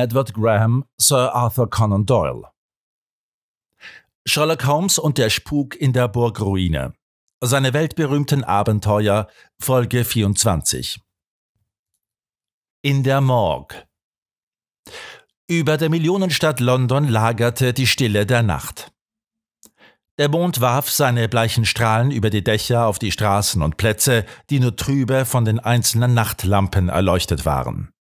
Edward Graham, Sir Arthur Conan Doyle. Sherlock Holmes und der Spuk in der Burgruine. Seine weltberühmten Abenteuer, Folge 24. In der Morgue. Über der Millionenstadt London lagerte die Stille der Nacht. Der Mond warf seine bleichen Strahlen über die Dächer auf die Straßen und Plätze, die nur trübe von den einzelnen Nachtlampen erleuchtet waren.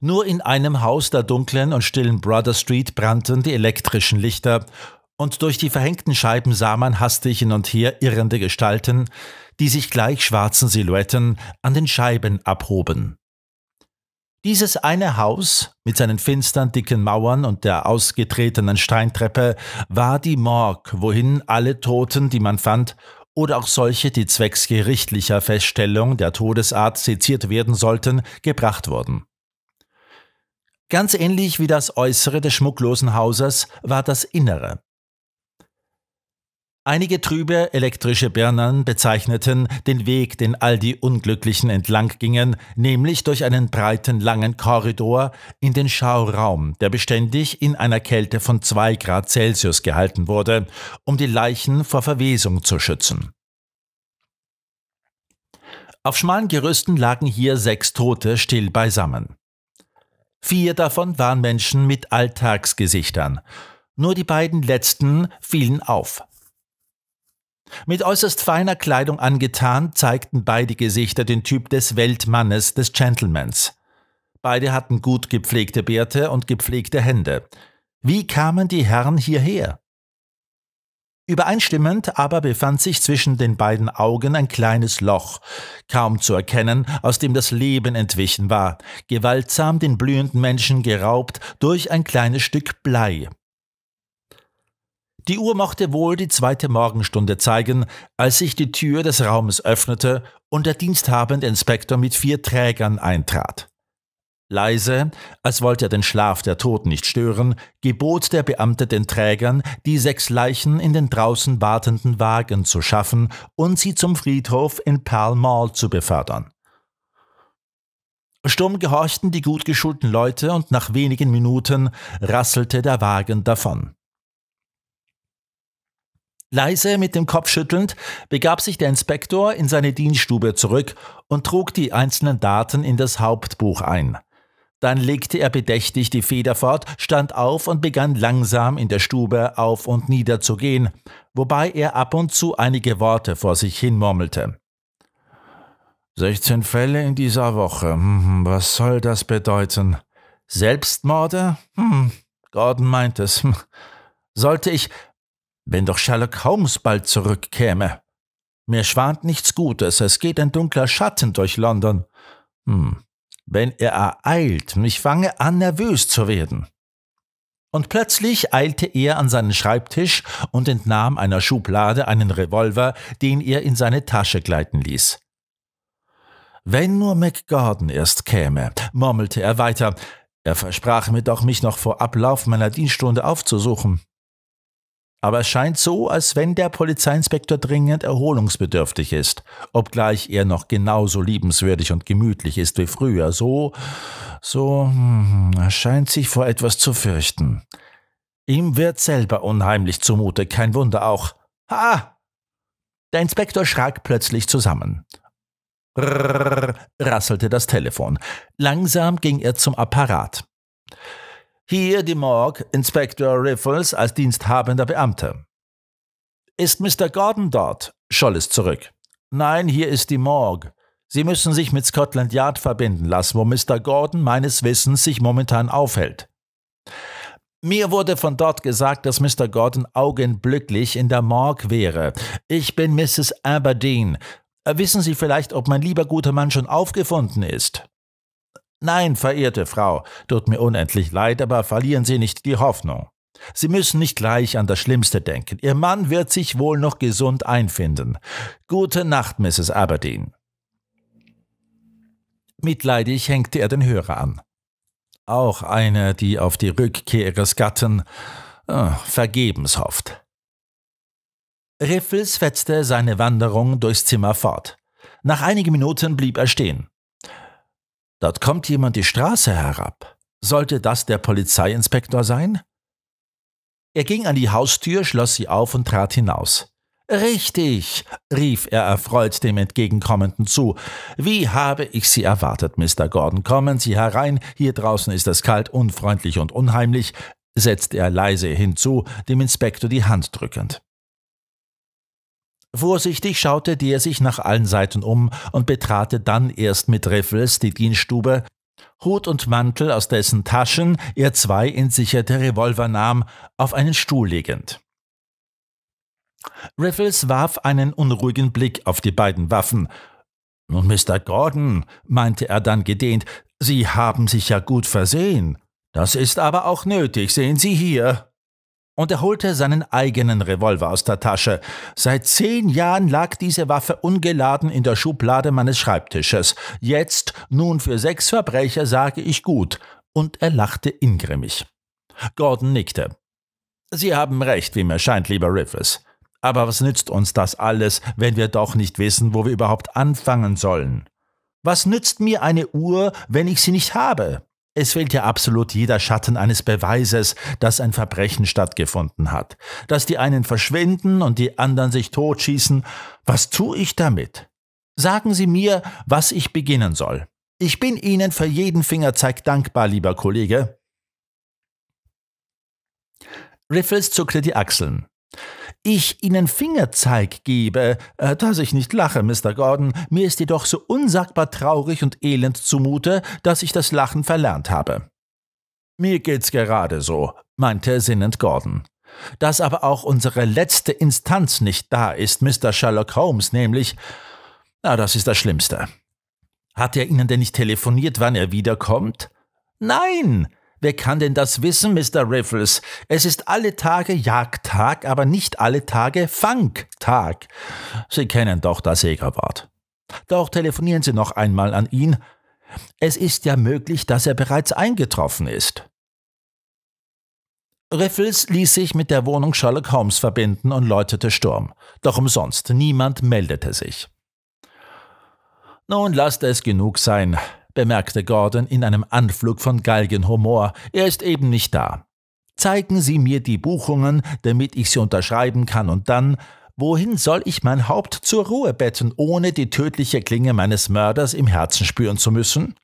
Nur in einem Haus der dunklen und stillen Brother Street brannten die elektrischen Lichter, und durch die verhängten Scheiben sah man hastig hin und her irrende Gestalten, die sich gleich schwarzen Silhouetten an den Scheiben abhoben. Dieses eine Haus mit seinen finstern dicken Mauern und der ausgetretenen Steintreppe war die Morgue, wohin alle Toten, die man fand, oder auch solche, die zwecks gerichtlicher Feststellung der Todesart seziert werden sollten, gebracht wurden. Ganz ähnlich wie das Äußere des schmucklosen Hauses war das Innere. Einige trübe elektrische Birnen bezeichneten den Weg, den all die Unglücklichen entlang gingen, nämlich durch einen breiten, langen Korridor in den Schauraum, der beständig in einer Kälte von zwei Grad Celsius gehalten wurde, um die Leichen vor Verwesung zu schützen. Auf schmalen Gerüsten lagen hier sechs Tote still beisammen. Vier davon waren Menschen mit Alltagsgesichtern. Nur die beiden letzten fielen auf. Mit äußerst feiner Kleidung angetan, zeigten beide Gesichter den Typ des Weltmannes, des Gentlemans. Beide hatten gut gepflegte Bärte und gepflegte Hände. Wie kamen die Herren hierher? Übereinstimmend aber befand sich zwischen den beiden Augen ein kleines Loch, kaum zu erkennen, aus dem das Leben entwichen war, gewaltsam den blühenden Menschen geraubt durch ein kleines Stück Blei. Die Uhr mochte wohl die zweite Morgenstunde zeigen, als sich die Tür des Raumes öffnete und der diensthabende Inspektor mit vier Trägern eintrat. Leise, als wollte er den Schlaf der Toten nicht stören, gebot der Beamte den Trägern, die sechs Leichen in den draußen wartenden Wagen zu schaffen und sie zum Friedhof in Pall Mall zu befördern. Stumm gehorchten die gut geschulten Leute und nach wenigen Minuten rasselte der Wagen davon. Leise mit dem Kopf schüttelnd begab sich der Inspektor in seine Dienststube zurück und trug die einzelnen Daten in das Hauptbuch ein. Dann legte er bedächtig die Feder fort, stand auf und begann langsam in der Stube auf und nieder zu gehen, wobei er ab und zu einige Worte vor sich hin murmelte. 16 Fälle in dieser Woche. Hm, hm, was soll das bedeuten? Selbstmorde? Hm, Gordon meint es. Hm, sollte ich, wenn doch Sherlock Holmes bald zurückkäme. Mir schwant nichts Gutes, es geht ein dunkler Schatten durch London. Hm, wenn er ereilt und ich fange an, nervös zu werden. Und plötzlich eilte er an seinen Schreibtisch und entnahm einer Schublade einen Revolver, den er in seine Tasche gleiten ließ. Wenn nur McGordon erst käme, murmelte er weiter. Er versprach mir doch, mich noch vor Ablauf meiner Dienststunde aufzusuchen. Aber es scheint so, als wenn der Polizeiinspektor dringend erholungsbedürftig ist, obgleich er noch genauso liebenswürdig und gemütlich ist wie früher. So, so, hm, er scheint sich vor etwas zu fürchten. Ihm wird selber unheimlich zumute, kein Wunder auch. Ha! Der Inspektor schrak plötzlich zusammen. Rrrr, rasselte das Telefon. Langsam ging er zum Apparat. Hier die Morgue, Inspector Riffles als diensthabender Beamter. Ist Mr. Gordon dort? scholl es zurück. Nein, hier ist die Morgue. Sie müssen sich mit Scotland Yard verbinden lassen, wo Mr. Gordon meines Wissens sich momentan aufhält. Mir wurde von dort gesagt, dass Mr. Gordon augenblicklich in der Morgue wäre. Ich bin Mrs. Aberdeen. Wissen Sie vielleicht, ob mein lieber guter Mann schon aufgefunden ist? Nein, verehrte Frau, tut mir unendlich leid, aber verlieren Sie nicht die Hoffnung. Sie müssen nicht gleich an das Schlimmste denken. Ihr Mann wird sich wohl noch gesund einfinden. Gute Nacht, Mrs. Aberdeen. Mitleidig hängte er den Hörer an. Auch eine, die auf die Rückkehr ihres Gatten oh, vergebens hofft. Riffels fetzte seine Wanderung durchs Zimmer fort. Nach einigen Minuten blieb er stehen. Dort kommt jemand die Straße herab. Sollte das der Polizeiinspektor sein? Er ging an die Haustür, schloss sie auf und trat hinaus. Richtig, rief er erfreut dem Entgegenkommenden zu. Wie habe ich Sie erwartet, Mr. Gordon? Kommen Sie herein, hier draußen ist es kalt, unfreundlich und unheimlich, setzte er leise hinzu, dem Inspektor die Hand drückend. Vorsichtig schaute der sich nach allen Seiten um und betrat dann erst mit Riffels die Dienststube, Hut und Mantel aus dessen Taschen er zwei entsicherte Revolver nahm, auf einen Stuhl legend. Riffles warf einen unruhigen Blick auf die beiden Waffen. Nun, Mr. Gordon, meinte er dann gedehnt, Sie haben sich ja gut versehen. Das ist aber auch nötig, sehen Sie hier und er holte seinen eigenen Revolver aus der Tasche. Seit zehn Jahren lag diese Waffe ungeladen in der Schublade meines Schreibtisches. Jetzt, nun für sechs Verbrecher, sage ich gut. Und er lachte ingrimmig. Gordon nickte. Sie haben recht, wie mir scheint, lieber Riffes. Aber was nützt uns das alles, wenn wir doch nicht wissen, wo wir überhaupt anfangen sollen? Was nützt mir eine Uhr, wenn ich sie nicht habe? Es fehlt ja absolut jeder Schatten eines Beweises, dass ein Verbrechen stattgefunden hat. Dass die einen verschwinden und die anderen sich totschießen. Was tue ich damit? Sagen Sie mir, was ich beginnen soll. Ich bin Ihnen für jeden Fingerzeig dankbar, lieber Kollege. Riffles zuckte die Achseln ich Ihnen Fingerzeig gebe, äh, dass ich nicht lache, Mr. Gordon, mir ist jedoch so unsagbar traurig und elend zumute, dass ich das Lachen verlernt habe. Mir geht's gerade so, meinte sinnend Gordon. Dass aber auch unsere letzte Instanz nicht da ist, Mr. Sherlock Holmes nämlich, na, das ist das Schlimmste. Hat er Ihnen denn nicht telefoniert, wann er wiederkommt? Nein, Wer kann denn das wissen, Mr. Riffles? Es ist alle Tage Jagdtag, aber nicht alle Tage Fangtag. Sie kennen doch das Jägerwort. Doch telefonieren Sie noch einmal an ihn. Es ist ja möglich, dass er bereits eingetroffen ist. Riffles ließ sich mit der Wohnung Sherlock Holmes verbinden und läutete Sturm. Doch umsonst, niemand meldete sich. Nun lasst es genug sein bemerkte Gordon in einem Anflug von Galgenhumor, er ist eben nicht da. Zeigen Sie mir die Buchungen, damit ich sie unterschreiben kann, und dann, wohin soll ich mein Haupt zur Ruhe betten, ohne die tödliche Klinge meines Mörders im Herzen spüren zu müssen?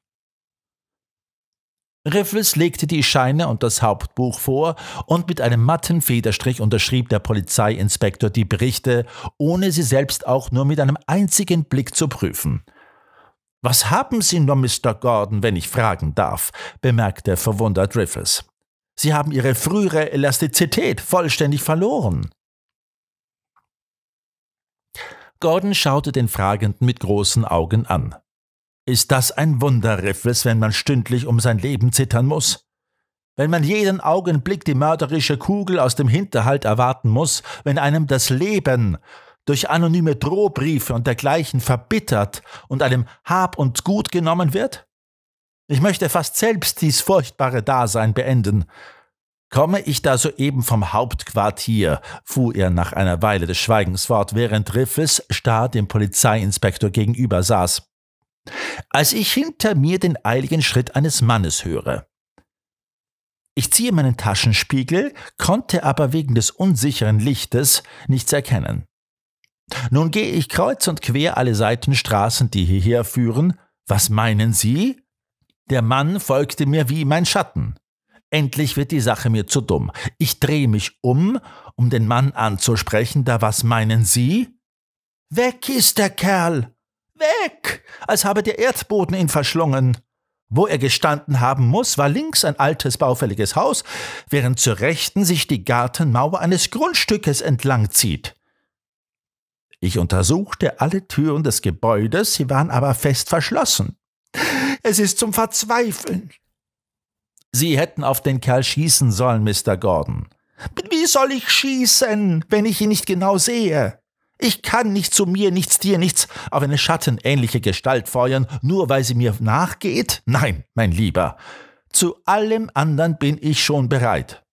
Riffles legte die Scheine und das Hauptbuch vor und mit einem matten Federstrich unterschrieb der Polizeiinspektor die Berichte, ohne sie selbst auch nur mit einem einzigen Blick zu prüfen. Was haben Sie nur, Mr. Gordon, wenn ich fragen darf? bemerkte verwundert Griffiths. Sie haben Ihre frühere Elastizität vollständig verloren. Gordon schaute den Fragenden mit großen Augen an. Ist das ein Wunder, Riffles, wenn man stündlich um sein Leben zittern muss? Wenn man jeden Augenblick die mörderische Kugel aus dem Hinterhalt erwarten muss, wenn einem das Leben durch anonyme Drohbriefe und dergleichen verbittert und einem Hab und Gut genommen wird? Ich möchte fast selbst dies furchtbare Dasein beenden. Komme ich da soeben vom Hauptquartier, fuhr er nach einer Weile des Schweigens fort, während Riffes starr dem Polizeiinspektor gegenüber saß. Als ich hinter mir den eiligen Schritt eines Mannes höre. Ich ziehe meinen Taschenspiegel, konnte aber wegen des unsicheren Lichtes nichts erkennen. Nun gehe ich kreuz und quer alle Seitenstraßen, die hierher führen. Was meinen Sie? Der Mann folgte mir wie mein Schatten. Endlich wird die Sache mir zu dumm. Ich drehe mich um, um den Mann anzusprechen, da was meinen Sie? Weg ist der Kerl! Weg! Als habe der Erdboden ihn verschlungen. Wo er gestanden haben muss, war links ein altes baufälliges Haus, während zur rechten sich die Gartenmauer eines Grundstückes entlang zieht. Ich untersuchte alle Türen des Gebäudes, sie waren aber fest verschlossen. Es ist zum Verzweifeln. Sie hätten auf den Kerl schießen sollen, Mr. Gordon. Wie soll ich schießen, wenn ich ihn nicht genau sehe? Ich kann nicht zu mir, nichts dir, nichts auf eine schattenähnliche Gestalt feuern, nur weil sie mir nachgeht? Nein, mein Lieber. Zu allem anderen bin ich schon bereit.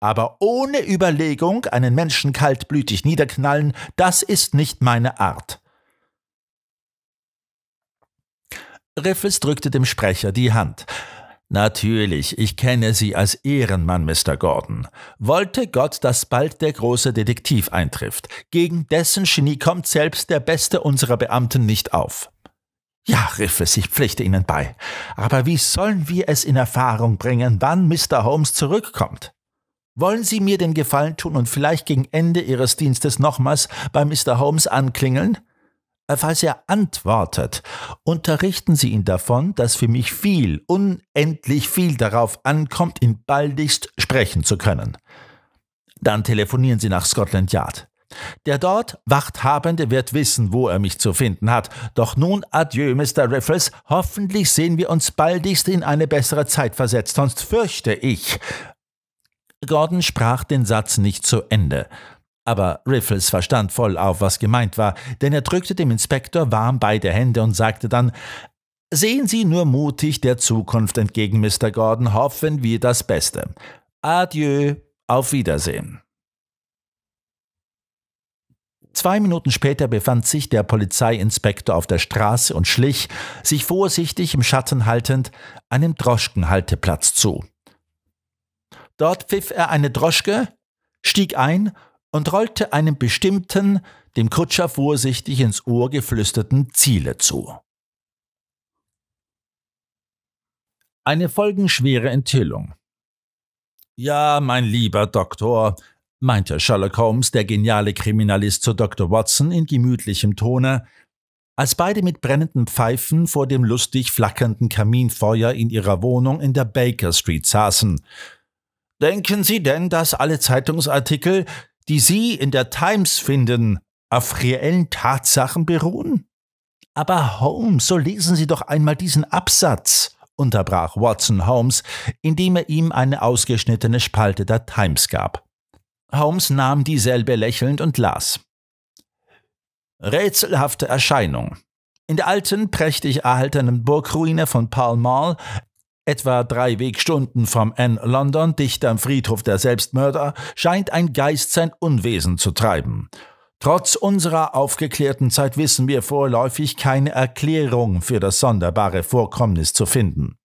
Aber ohne Überlegung einen Menschen kaltblütig niederknallen, das ist nicht meine Art. Riffes drückte dem Sprecher die Hand. Natürlich, ich kenne Sie als Ehrenmann, Mr. Gordon. Wollte Gott, dass bald der große Detektiv eintrifft. Gegen dessen Genie kommt selbst der beste unserer Beamten nicht auf. Ja, Riffes, ich pflichte Ihnen bei. Aber wie sollen wir es in Erfahrung bringen, wann Mr. Holmes zurückkommt? Wollen Sie mir den Gefallen tun und vielleicht gegen Ende Ihres Dienstes nochmals bei Mr. Holmes anklingeln? Äh, falls er antwortet, unterrichten Sie ihn davon, dass für mich viel, unendlich viel darauf ankommt, ihn baldigst sprechen zu können. Dann telefonieren Sie nach Scotland Yard. Der dort Wachthabende wird wissen, wo er mich zu finden hat. Doch nun adieu, Mr. Riffles. Hoffentlich sehen wir uns baldigst in eine bessere Zeit versetzt, sonst fürchte ich, Gordon sprach den Satz nicht zu Ende. Aber Riffles verstand voll auf, was gemeint war, denn er drückte dem Inspektor warm beide Hände und sagte dann Sehen Sie nur mutig der Zukunft entgegen, Mr. Gordon, hoffen wir das Beste. Adieu, auf Wiedersehen. Zwei Minuten später befand sich der Polizeiinspektor auf der Straße und schlich, sich vorsichtig im Schatten haltend, einem Droschkenhalteplatz zu. Dort pfiff er eine Droschke, stieg ein und rollte einem bestimmten, dem Kutscher vorsichtig ins Ohr geflüsterten Ziele zu. Eine folgenschwere Enthüllung. Ja, mein lieber Doktor, meinte Sherlock Holmes, der geniale Kriminalist, zu Dr. Watson in gemütlichem Tone, als beide mit brennenden Pfeifen vor dem lustig flackernden Kaminfeuer in ihrer Wohnung in der Baker Street saßen, Denken Sie denn, dass alle Zeitungsartikel, die Sie in der Times finden, auf reellen Tatsachen beruhen? Aber Holmes, so lesen Sie doch einmal diesen Absatz, unterbrach Watson Holmes, indem er ihm eine ausgeschnittene Spalte der Times gab. Holmes nahm dieselbe lächelnd und las. Rätselhafte Erscheinung. In der alten, prächtig erhaltenen Burgruine von Pall Mall Etwa drei Wegstunden vom N London, dicht am Friedhof der Selbstmörder, scheint ein Geist sein Unwesen zu treiben. Trotz unserer aufgeklärten Zeit wissen wir vorläufig keine Erklärung für das sonderbare Vorkommnis zu finden.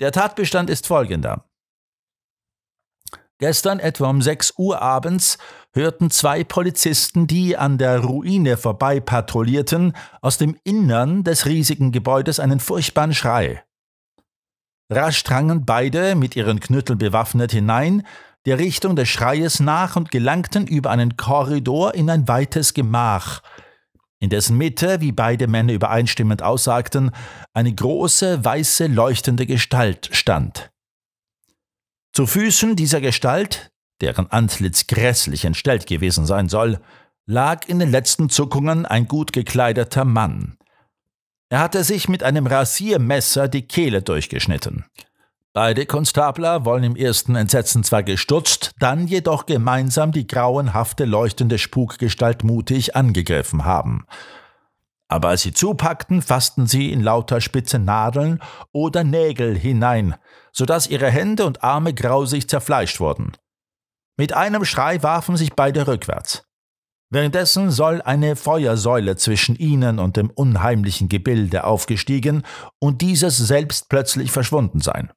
Der Tatbestand ist folgender. Gestern etwa um 6 Uhr abends hörten zwei Polizisten, die an der Ruine vorbei patrouillierten, aus dem Innern des riesigen Gebäudes einen furchtbaren Schrei. Rasch drangen beide, mit ihren Knütteln bewaffnet, hinein, der Richtung des Schreies nach und gelangten über einen Korridor in ein weites Gemach, in dessen Mitte, wie beide Männer übereinstimmend aussagten, eine große, weiße, leuchtende Gestalt stand. Zu Füßen dieser Gestalt, deren Antlitz grässlich entstellt gewesen sein soll, lag in den letzten Zuckungen ein gut gekleideter Mann – er hatte sich mit einem Rasiermesser die Kehle durchgeschnitten. Beide Konstabler wollen im ersten Entsetzen zwar gestutzt, dann jedoch gemeinsam die grauenhafte leuchtende Spukgestalt mutig angegriffen haben. Aber als sie zupackten, fassten sie in lauter spitze Nadeln oder Nägel hinein, so dass ihre Hände und Arme grausig zerfleischt wurden. Mit einem Schrei warfen sich beide rückwärts. Währenddessen soll eine Feuersäule zwischen ihnen und dem unheimlichen Gebilde aufgestiegen und dieses selbst plötzlich verschwunden sein.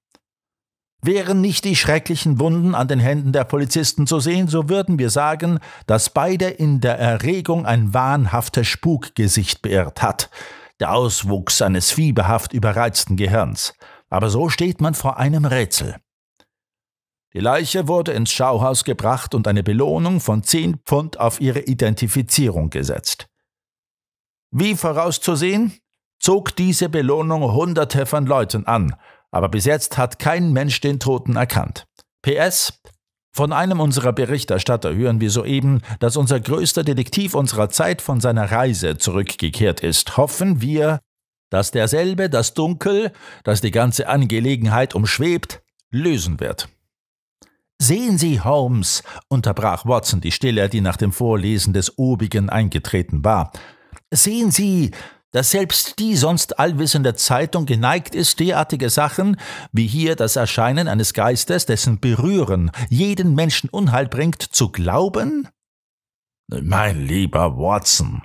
Wären nicht die schrecklichen Wunden an den Händen der Polizisten zu sehen, so würden wir sagen, dass beide in der Erregung ein wahnhaftes Spukgesicht beirrt hat, der Auswuchs eines fieberhaft überreizten Gehirns. Aber so steht man vor einem Rätsel. Die Leiche wurde ins Schauhaus gebracht und eine Belohnung von 10 Pfund auf ihre Identifizierung gesetzt. Wie vorauszusehen, zog diese Belohnung Hunderte von Leuten an, aber bis jetzt hat kein Mensch den Toten erkannt. PS, von einem unserer Berichterstatter hören wir soeben, dass unser größter Detektiv unserer Zeit von seiner Reise zurückgekehrt ist. Hoffen wir, dass derselbe das Dunkel, das die ganze Angelegenheit umschwebt, lösen wird. Sehen Sie, Holmes, unterbrach Watson die Stille, die nach dem Vorlesen des obigen eingetreten war. Sehen Sie, dass selbst die sonst allwissende Zeitung geneigt ist, derartige Sachen, wie hier das Erscheinen eines Geistes, dessen Berühren jeden Menschen Unheil bringt, zu glauben? Mein lieber Watson,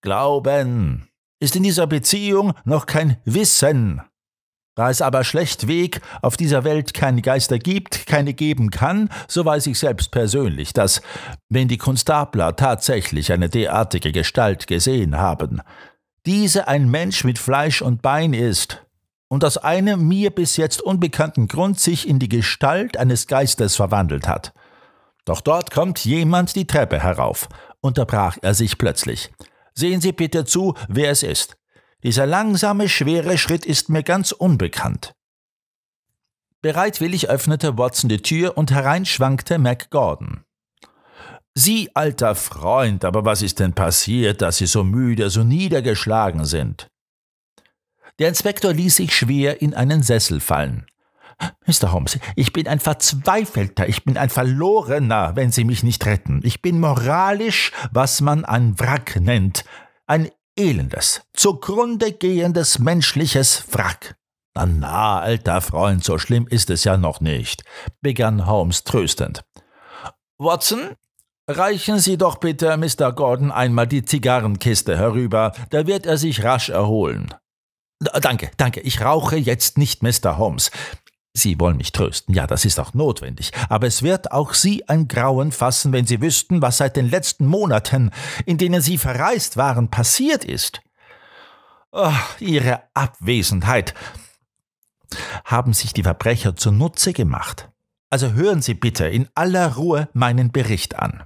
Glauben ist in dieser Beziehung noch kein Wissen. Da es aber schlechtweg auf dieser Welt keine Geister gibt, keine geben kann, so weiß ich selbst persönlich, dass, wenn die Konstabler tatsächlich eine derartige Gestalt gesehen haben, diese ein Mensch mit Fleisch und Bein ist und aus einem mir bis jetzt unbekannten Grund sich in die Gestalt eines Geistes verwandelt hat. Doch dort kommt jemand die Treppe herauf, unterbrach er sich plötzlich. Sehen Sie bitte zu, wer es ist. Dieser langsame, schwere Schritt ist mir ganz unbekannt. Bereitwillig öffnete Watson die Tür und herein schwankte Mac Gordon. Sie, alter Freund, aber was ist denn passiert, dass Sie so müde, so niedergeschlagen sind? Der Inspektor ließ sich schwer in einen Sessel fallen. Mr. Holmes, ich bin ein Verzweifelter, ich bin ein Verlorener, wenn Sie mich nicht retten. Ich bin moralisch, was man ein Wrack nennt, ein elendes, zugrunde gehendes menschliches Wrack. Na, na, alter Freund, so schlimm ist es ja noch nicht, begann Holmes tröstend. Watson, reichen Sie doch bitte Mr. Gordon einmal die Zigarrenkiste herüber, da wird er sich rasch erholen. Danke, danke, ich rauche jetzt nicht, Mr. Holmes. Sie wollen mich trösten, ja, das ist auch notwendig, aber es wird auch Sie ein Grauen fassen, wenn Sie wüssten, was seit den letzten Monaten, in denen Sie verreist waren, passiert ist. Oh, Ihre Abwesenheit haben sich die Verbrecher zunutze gemacht. Also hören Sie bitte in aller Ruhe meinen Bericht an.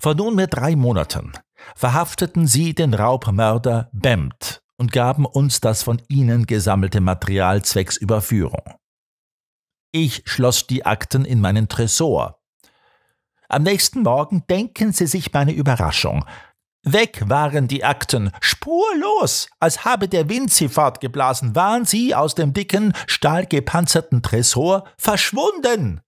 Vor nunmehr drei Monaten verhafteten sie den Raubmörder Bemt und gaben uns das von ihnen gesammelte Material zwecks Überführung. Ich schloss die Akten in meinen Tresor. Am nächsten Morgen denken Sie sich meine Überraschung. Weg waren die Akten, spurlos, als habe der Wind sie fortgeblasen, waren sie aus dem dicken, stahlgepanzerten Tresor verschwunden.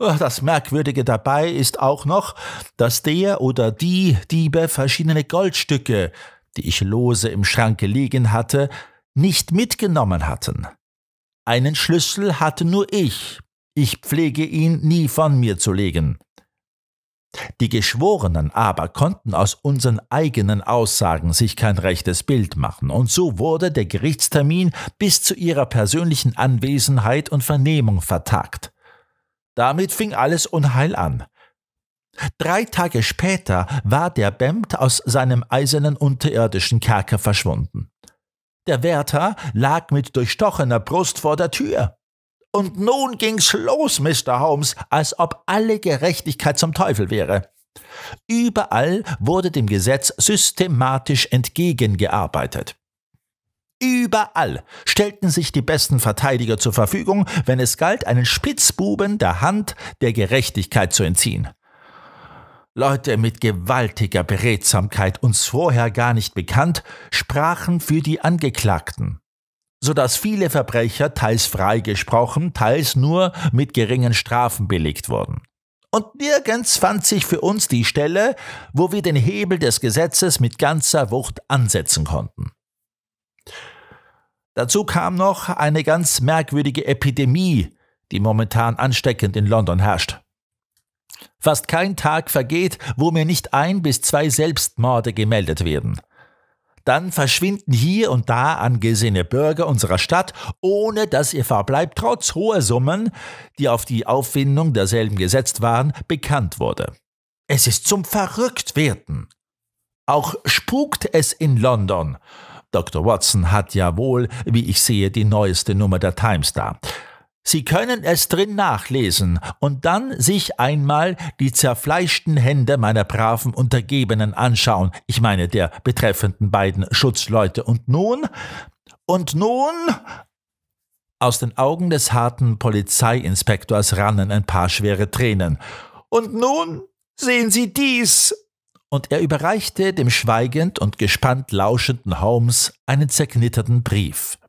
Oh, das Merkwürdige dabei ist auch noch, dass der oder die Diebe verschiedene Goldstücke, die ich lose im Schranke liegen hatte, nicht mitgenommen hatten. Einen Schlüssel hatte nur ich, ich pflege ihn nie von mir zu legen. Die Geschworenen aber konnten aus unseren eigenen Aussagen sich kein rechtes Bild machen, und so wurde der Gerichtstermin bis zu ihrer persönlichen Anwesenheit und Vernehmung vertagt. Damit fing alles Unheil an. Drei Tage später war der Bemt aus seinem eisernen unterirdischen Kerker verschwunden. Der Wärter lag mit durchstochener Brust vor der Tür. Und nun ging's los, Mr. Holmes, als ob alle Gerechtigkeit zum Teufel wäre. Überall wurde dem Gesetz systematisch entgegengearbeitet. Überall stellten sich die besten Verteidiger zur Verfügung, wenn es galt, einen Spitzbuben der Hand der Gerechtigkeit zu entziehen. Leute mit gewaltiger Beredsamkeit uns vorher gar nicht bekannt, sprachen für die Angeklagten, sodass viele Verbrecher teils freigesprochen, teils nur mit geringen Strafen belegt wurden. Und nirgends fand sich für uns die Stelle, wo wir den Hebel des Gesetzes mit ganzer Wucht ansetzen konnten. Dazu kam noch eine ganz merkwürdige Epidemie, die momentan ansteckend in London herrscht. Fast kein Tag vergeht, wo mir nicht ein bis zwei Selbstmorde gemeldet werden. Dann verschwinden hier und da angesehene Bürger unserer Stadt, ohne dass ihr Verbleib trotz hoher Summen, die auf die Auffindung derselben gesetzt waren, bekannt wurde. Es ist zum Verrücktwerden. Auch spukt es in London. Dr. Watson hat ja wohl, wie ich sehe, die neueste Nummer der Times da. Sie können es drin nachlesen und dann sich einmal die zerfleischten Hände meiner braven Untergebenen anschauen, ich meine der betreffenden beiden Schutzleute. Und nun, und nun, aus den Augen des harten Polizeiinspektors rannen ein paar schwere Tränen. Und nun sehen Sie dies! Und er überreichte dem schweigend und gespannt lauschenden Holmes einen zerknitterten Brief.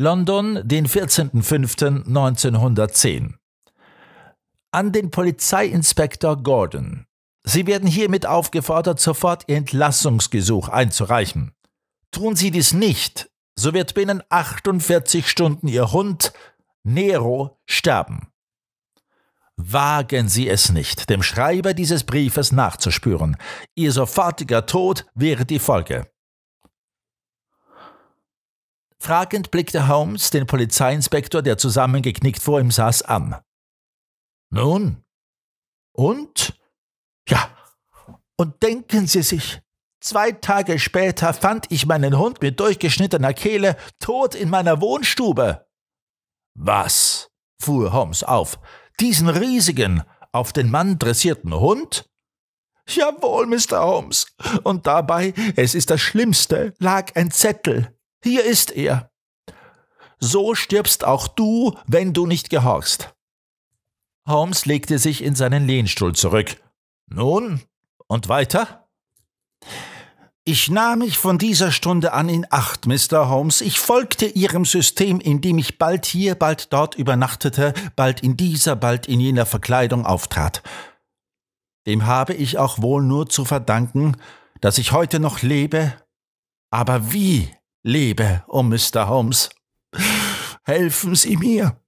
London, den 14.05.1910. An den Polizeiinspektor Gordon. Sie werden hiermit aufgefordert, sofort Ihr Entlassungsgesuch einzureichen. Tun Sie dies nicht, so wird binnen 48 Stunden Ihr Hund Nero sterben. Wagen Sie es nicht, dem Schreiber dieses Briefes nachzuspüren. Ihr sofortiger Tod wäre die Folge. Fragend blickte Holmes den Polizeiinspektor, der zusammengeknickt vor ihm saß, an. Nun? Und? Ja. Und denken Sie sich, Zwei Tage später fand ich meinen Hund mit durchgeschnittener Kehle tot in meiner Wohnstube. Was? fuhr Holmes auf. Diesen riesigen, auf den Mann dressierten Hund? Jawohl, Mr. Holmes. Und dabei, es ist das Schlimmste, lag ein Zettel. Hier ist er. So stirbst auch du, wenn du nicht gehorchst. Holmes legte sich in seinen Lehnstuhl zurück. Nun, und weiter? Ich nahm mich von dieser Stunde an in Acht, Mr. Holmes. Ich folgte Ihrem System, indem ich bald hier, bald dort übernachtete, bald in dieser, bald in jener Verkleidung auftrat. Dem habe ich auch wohl nur zu verdanken, dass ich heute noch lebe. Aber wie? Liebe, o oh Mr. Holmes, helfen Sie mir.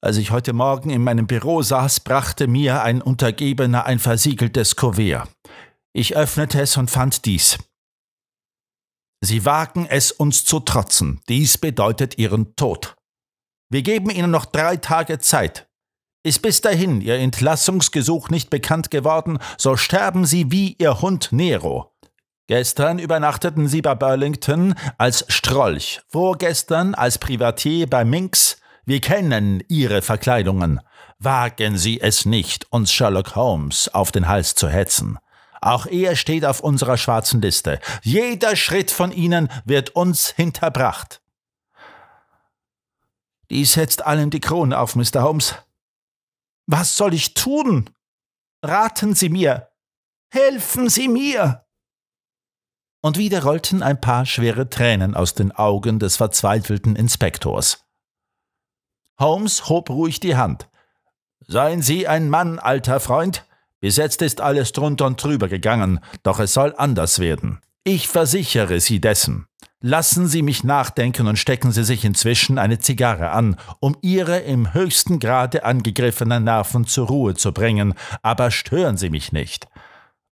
Als ich heute Morgen in meinem Büro saß, brachte mir ein Untergebener ein versiegeltes Kuvert. Ich öffnete es und fand dies. Sie wagen es, uns zu trotzen. Dies bedeutet Ihren Tod. Wir geben Ihnen noch drei Tage Zeit. Ist bis dahin Ihr Entlassungsgesuch nicht bekannt geworden, so sterben Sie wie Ihr Hund Nero. Gestern übernachteten sie bei Burlington als Strolch, vorgestern als Privatier bei Minx. Wir kennen ihre Verkleidungen. Wagen Sie es nicht, uns Sherlock Holmes auf den Hals zu hetzen. Auch er steht auf unserer schwarzen Liste. Jeder Schritt von Ihnen wird uns hinterbracht. Dies setzt allen die Krone auf, Mr. Holmes. Was soll ich tun? Raten Sie mir. Helfen Sie mir und wieder rollten ein paar schwere Tränen aus den Augen des verzweifelten Inspektors. Holmes hob ruhig die Hand. Seien Sie ein Mann, alter Freund. Bis jetzt ist alles drunter und drüber gegangen, doch es soll anders werden. Ich versichere Sie dessen. Lassen Sie mich nachdenken und stecken Sie sich inzwischen eine Zigarre an, um Ihre im höchsten Grade angegriffenen Nerven zur Ruhe zu bringen, aber stören Sie mich nicht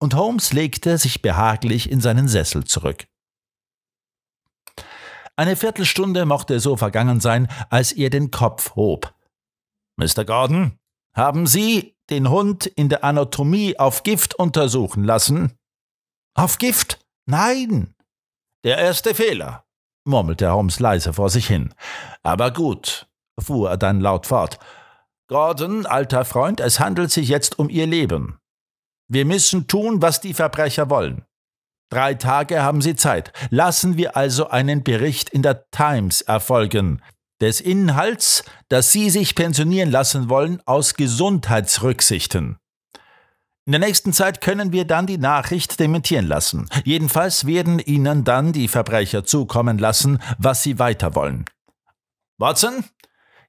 und Holmes legte sich behaglich in seinen Sessel zurück. Eine Viertelstunde mochte so vergangen sein, als er den Kopf hob. Mr. Gordon, haben Sie den Hund in der Anatomie auf Gift untersuchen lassen? Auf Gift? Nein. Der erste Fehler, murmelte Holmes leise vor sich hin. Aber gut, fuhr er dann laut fort. Gordon, alter Freund, es handelt sich jetzt um Ihr Leben. Wir müssen tun, was die Verbrecher wollen. Drei Tage haben sie Zeit. Lassen wir also einen Bericht in der Times erfolgen. Des Inhalts, dass sie sich pensionieren lassen wollen aus Gesundheitsrücksichten. In der nächsten Zeit können wir dann die Nachricht dementieren lassen. Jedenfalls werden ihnen dann die Verbrecher zukommen lassen, was sie weiter wollen. Watson,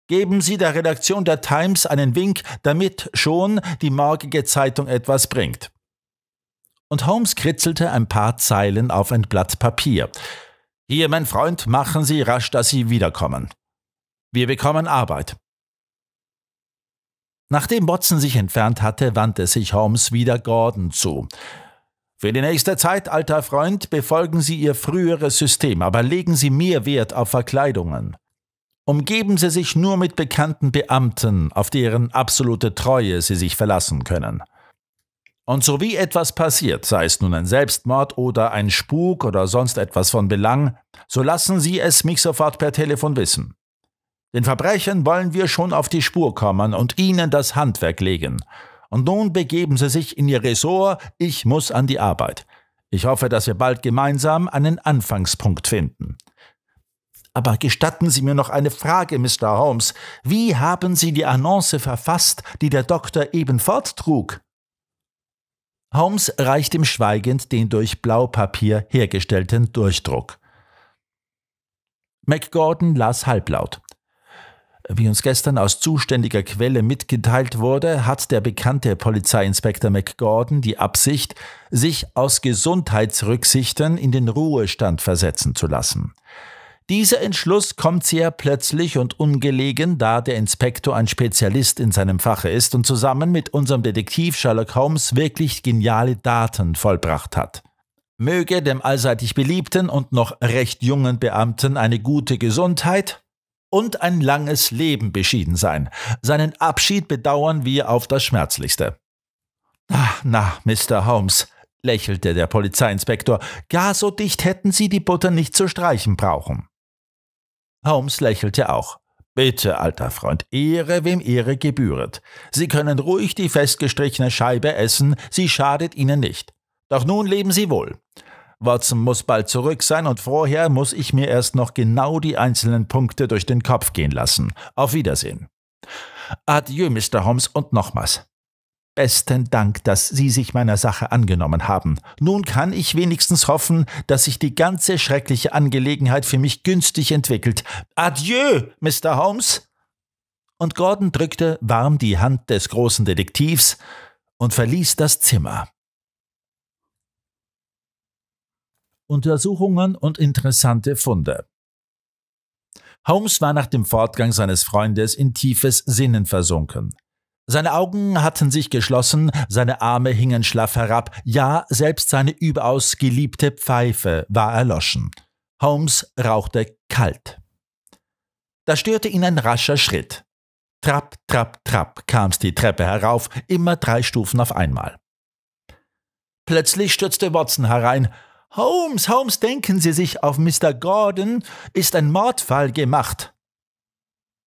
Geben Sie der Redaktion der Times einen Wink, damit schon die morgige Zeitung etwas bringt. Und Holmes kritzelte ein paar Zeilen auf ein Blatt Papier. Hier, mein Freund, machen Sie rasch, dass Sie wiederkommen. Wir bekommen Arbeit. Nachdem Watson sich entfernt hatte, wandte sich Holmes wieder Gordon zu. Für die nächste Zeit, alter Freund, befolgen Sie Ihr früheres System, aber legen Sie mehr Wert auf Verkleidungen. Umgeben Sie sich nur mit bekannten Beamten, auf deren absolute Treue Sie sich verlassen können. Und so wie etwas passiert, sei es nun ein Selbstmord oder ein Spuk oder sonst etwas von Belang, so lassen Sie es mich sofort per Telefon wissen. Den Verbrechern wollen wir schon auf die Spur kommen und ihnen das Handwerk legen. Und nun begeben Sie sich in Ihr Ressort, ich muss an die Arbeit. Ich hoffe, dass wir bald gemeinsam einen Anfangspunkt finden. Aber gestatten Sie mir noch eine Frage, Mr. Holmes. Wie haben Sie die Annonce verfasst, die der Doktor eben forttrug? Holmes reicht ihm schweigend den durch Blaupapier hergestellten Durchdruck. McGordon las halblaut. Wie uns gestern aus zuständiger Quelle mitgeteilt wurde, hat der bekannte Polizeiinspektor McGordon die Absicht, sich aus Gesundheitsrücksichten in den Ruhestand versetzen zu lassen. Dieser Entschluss kommt sehr plötzlich und ungelegen, da der Inspektor ein Spezialist in seinem Fache ist und zusammen mit unserem Detektiv Sherlock Holmes wirklich geniale Daten vollbracht hat. Möge dem allseitig beliebten und noch recht jungen Beamten eine gute Gesundheit und ein langes Leben beschieden sein. Seinen Abschied bedauern wir auf das Schmerzlichste. Ach, na, Mr. Holmes, lächelte der Polizeiinspektor, gar so dicht hätten Sie die Butter nicht zu streichen brauchen. Holmes lächelte auch. Bitte, alter Freund, Ehre, wem Ehre gebühret. Sie können ruhig die festgestrichene Scheibe essen, sie schadet Ihnen nicht. Doch nun leben Sie wohl. Watson muss bald zurück sein und vorher muss ich mir erst noch genau die einzelnen Punkte durch den Kopf gehen lassen. Auf Wiedersehen. Adieu, Mr. Holmes, und nochmals. Besten Dank, dass Sie sich meiner Sache angenommen haben. Nun kann ich wenigstens hoffen, dass sich die ganze schreckliche Angelegenheit für mich günstig entwickelt. Adieu, Mr. Holmes! Und Gordon drückte warm die Hand des großen Detektivs und verließ das Zimmer. Untersuchungen und interessante Funde. Holmes war nach dem Fortgang seines Freundes in tiefes Sinnen versunken. Seine Augen hatten sich geschlossen, seine Arme hingen schlaff herab, ja, selbst seine überaus geliebte Pfeife war erloschen. Holmes rauchte kalt. Da störte ihn ein rascher Schritt. Trapp, trapp, trapp kam's die Treppe herauf, immer drei Stufen auf einmal. Plötzlich stürzte Watson herein. Holmes, Holmes, denken Sie sich, auf Mr. Gordon ist ein Mordfall gemacht.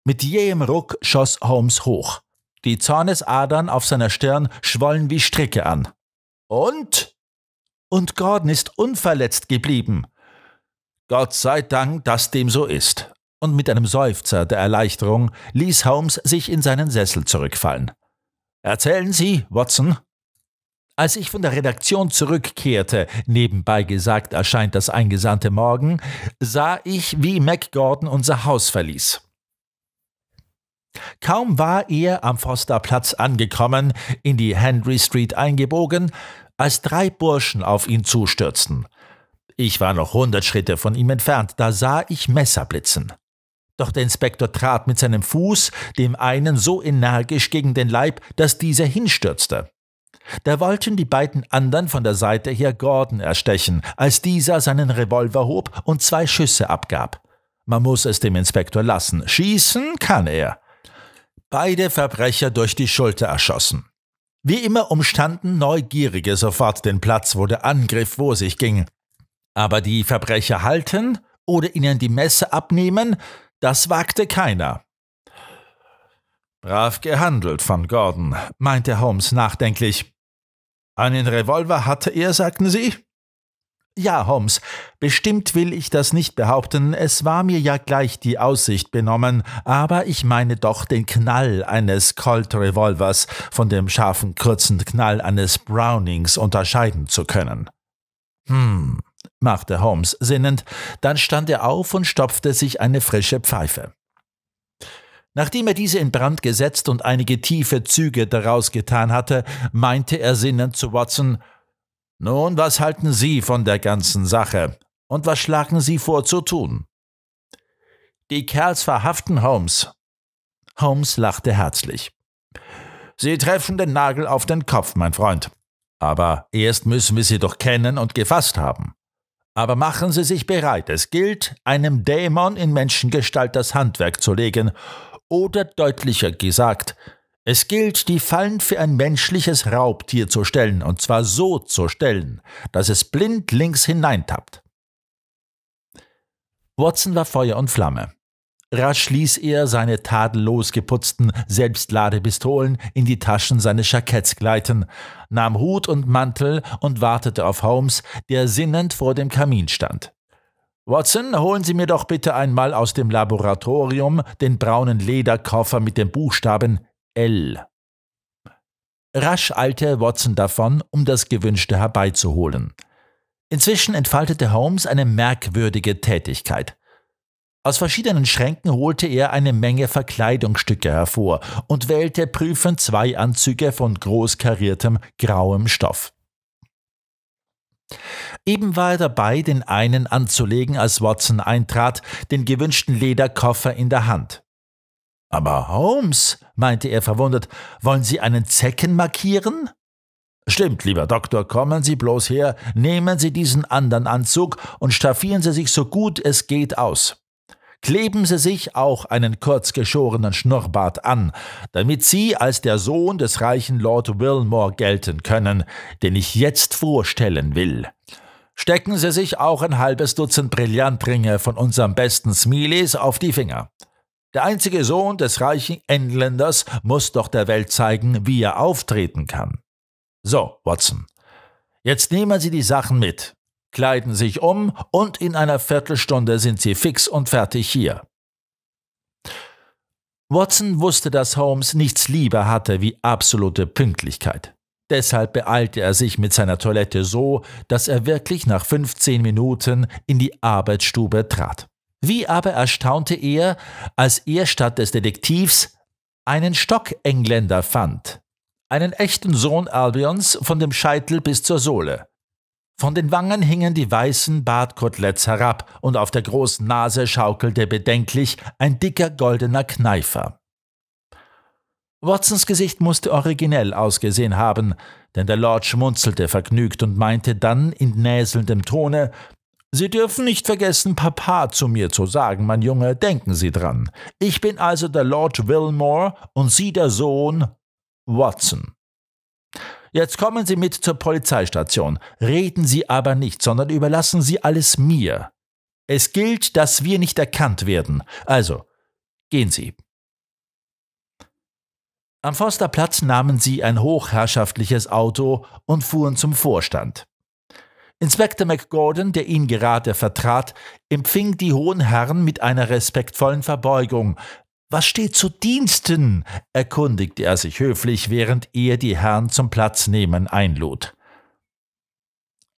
Mit jähem Ruck schoss Holmes hoch. Die Zornesadern auf seiner Stirn schwollen wie Stricke an. Und? Und Gordon ist unverletzt geblieben. Gott sei Dank, dass dem so ist. Und mit einem Seufzer der Erleichterung ließ Holmes sich in seinen Sessel zurückfallen. Erzählen Sie, Watson. Als ich von der Redaktion zurückkehrte, nebenbei gesagt erscheint das eingesandte Morgen, sah ich, wie Mac Gordon unser Haus verließ. Kaum war er am Fosterplatz angekommen, in die Henry Street eingebogen, als drei Burschen auf ihn zustürzten. Ich war noch hundert Schritte von ihm entfernt, da sah ich Messer blitzen. Doch der Inspektor trat mit seinem Fuß dem einen so energisch gegen den Leib, dass dieser hinstürzte. Da wollten die beiden anderen von der Seite her Gordon erstechen, als dieser seinen Revolver hob und zwei Schüsse abgab. Man muss es dem Inspektor lassen, schießen kann er beide Verbrecher durch die Schulter erschossen. Wie immer umstanden Neugierige sofort den Platz, wo der Angriff vor sich ging. Aber die Verbrecher halten oder ihnen die Messe abnehmen, das wagte keiner. Brav gehandelt von Gordon, meinte Holmes nachdenklich. Einen Revolver hatte er, sagten Sie? Ja, Holmes, bestimmt will ich das nicht behaupten, es war mir ja gleich die Aussicht benommen, aber ich meine doch den Knall eines Colt-Revolvers von dem scharfen, kurzen Knall eines Brownings unterscheiden zu können. Hm, machte Holmes sinnend, dann stand er auf und stopfte sich eine frische Pfeife. Nachdem er diese in Brand gesetzt und einige tiefe Züge daraus getan hatte, meinte er sinnend zu Watson, nun, was halten Sie von der ganzen Sache? Und was schlagen Sie vor zu tun? Die Kerls verhaften Holmes. Holmes lachte herzlich. Sie treffen den Nagel auf den Kopf, mein Freund. Aber erst müssen wir sie doch kennen und gefasst haben. Aber machen Sie sich bereit, es gilt, einem Dämon in Menschengestalt das Handwerk zu legen, oder deutlicher gesagt, es gilt, die Fallen für ein menschliches Raubtier zu stellen, und zwar so zu stellen, dass es blind links hineintappt. Watson war Feuer und Flamme. Rasch ließ er seine tadellos geputzten Selbstladepistolen in die Taschen seines Jacketts gleiten, nahm Hut und Mantel und wartete auf Holmes, der sinnend vor dem Kamin stand. Watson, holen Sie mir doch bitte einmal aus dem Laboratorium den braunen Lederkoffer mit dem Buchstaben L. Rasch eilte Watson davon, um das Gewünschte herbeizuholen. Inzwischen entfaltete Holmes eine merkwürdige Tätigkeit. Aus verschiedenen Schränken holte er eine Menge Verkleidungsstücke hervor und wählte prüfend zwei Anzüge von großkariertem grauem Stoff. Eben war er dabei, den einen anzulegen, als Watson eintrat, den gewünschten Lederkoffer in der Hand. Aber Holmes, meinte er verwundert, wollen Sie einen Zecken markieren? Stimmt, lieber Doktor, kommen Sie bloß her, nehmen Sie diesen anderen Anzug und staffieren Sie sich so gut es geht aus. Kleben Sie sich auch einen kurzgeschorenen Schnurrbart an, damit Sie als der Sohn des reichen Lord Wilmore gelten können, den ich jetzt vorstellen will. Stecken Sie sich auch ein halbes Dutzend Brillantringe von unserem besten Smileys auf die Finger. Der einzige Sohn des reichen Engländers muss doch der Welt zeigen, wie er auftreten kann. So, Watson. Jetzt nehmen Sie die Sachen mit, kleiden sich um und in einer Viertelstunde sind Sie fix und fertig hier. Watson wusste, dass Holmes nichts lieber hatte wie absolute Pünktlichkeit. Deshalb beeilte er sich mit seiner Toilette so, dass er wirklich nach 15 Minuten in die Arbeitsstube trat. Wie aber erstaunte er, als er statt des Detektivs einen Stockengländer fand, einen echten Sohn Albions von dem Scheitel bis zur Sohle. Von den Wangen hingen die weißen Bartkoteletts herab und auf der großen Nase schaukelte bedenklich ein dicker goldener Kneifer. Watsons Gesicht musste originell ausgesehen haben, denn der Lord schmunzelte vergnügt und meinte dann in näselndem Tone, Sie dürfen nicht vergessen, Papa zu mir zu sagen, mein Junge, denken Sie dran. Ich bin also der Lord Wilmore und Sie der Sohn Watson. Jetzt kommen Sie mit zur Polizeistation, reden Sie aber nicht, sondern überlassen Sie alles mir. Es gilt, dass wir nicht erkannt werden. Also, gehen Sie. Am Forsterplatz nahmen sie ein hochherrschaftliches Auto und fuhren zum Vorstand. Inspektor McGordon, der ihn gerade vertrat, empfing die hohen Herren mit einer respektvollen Verbeugung. Was steht zu Diensten? erkundigte er sich höflich, während er die Herren zum Platz nehmen einlud.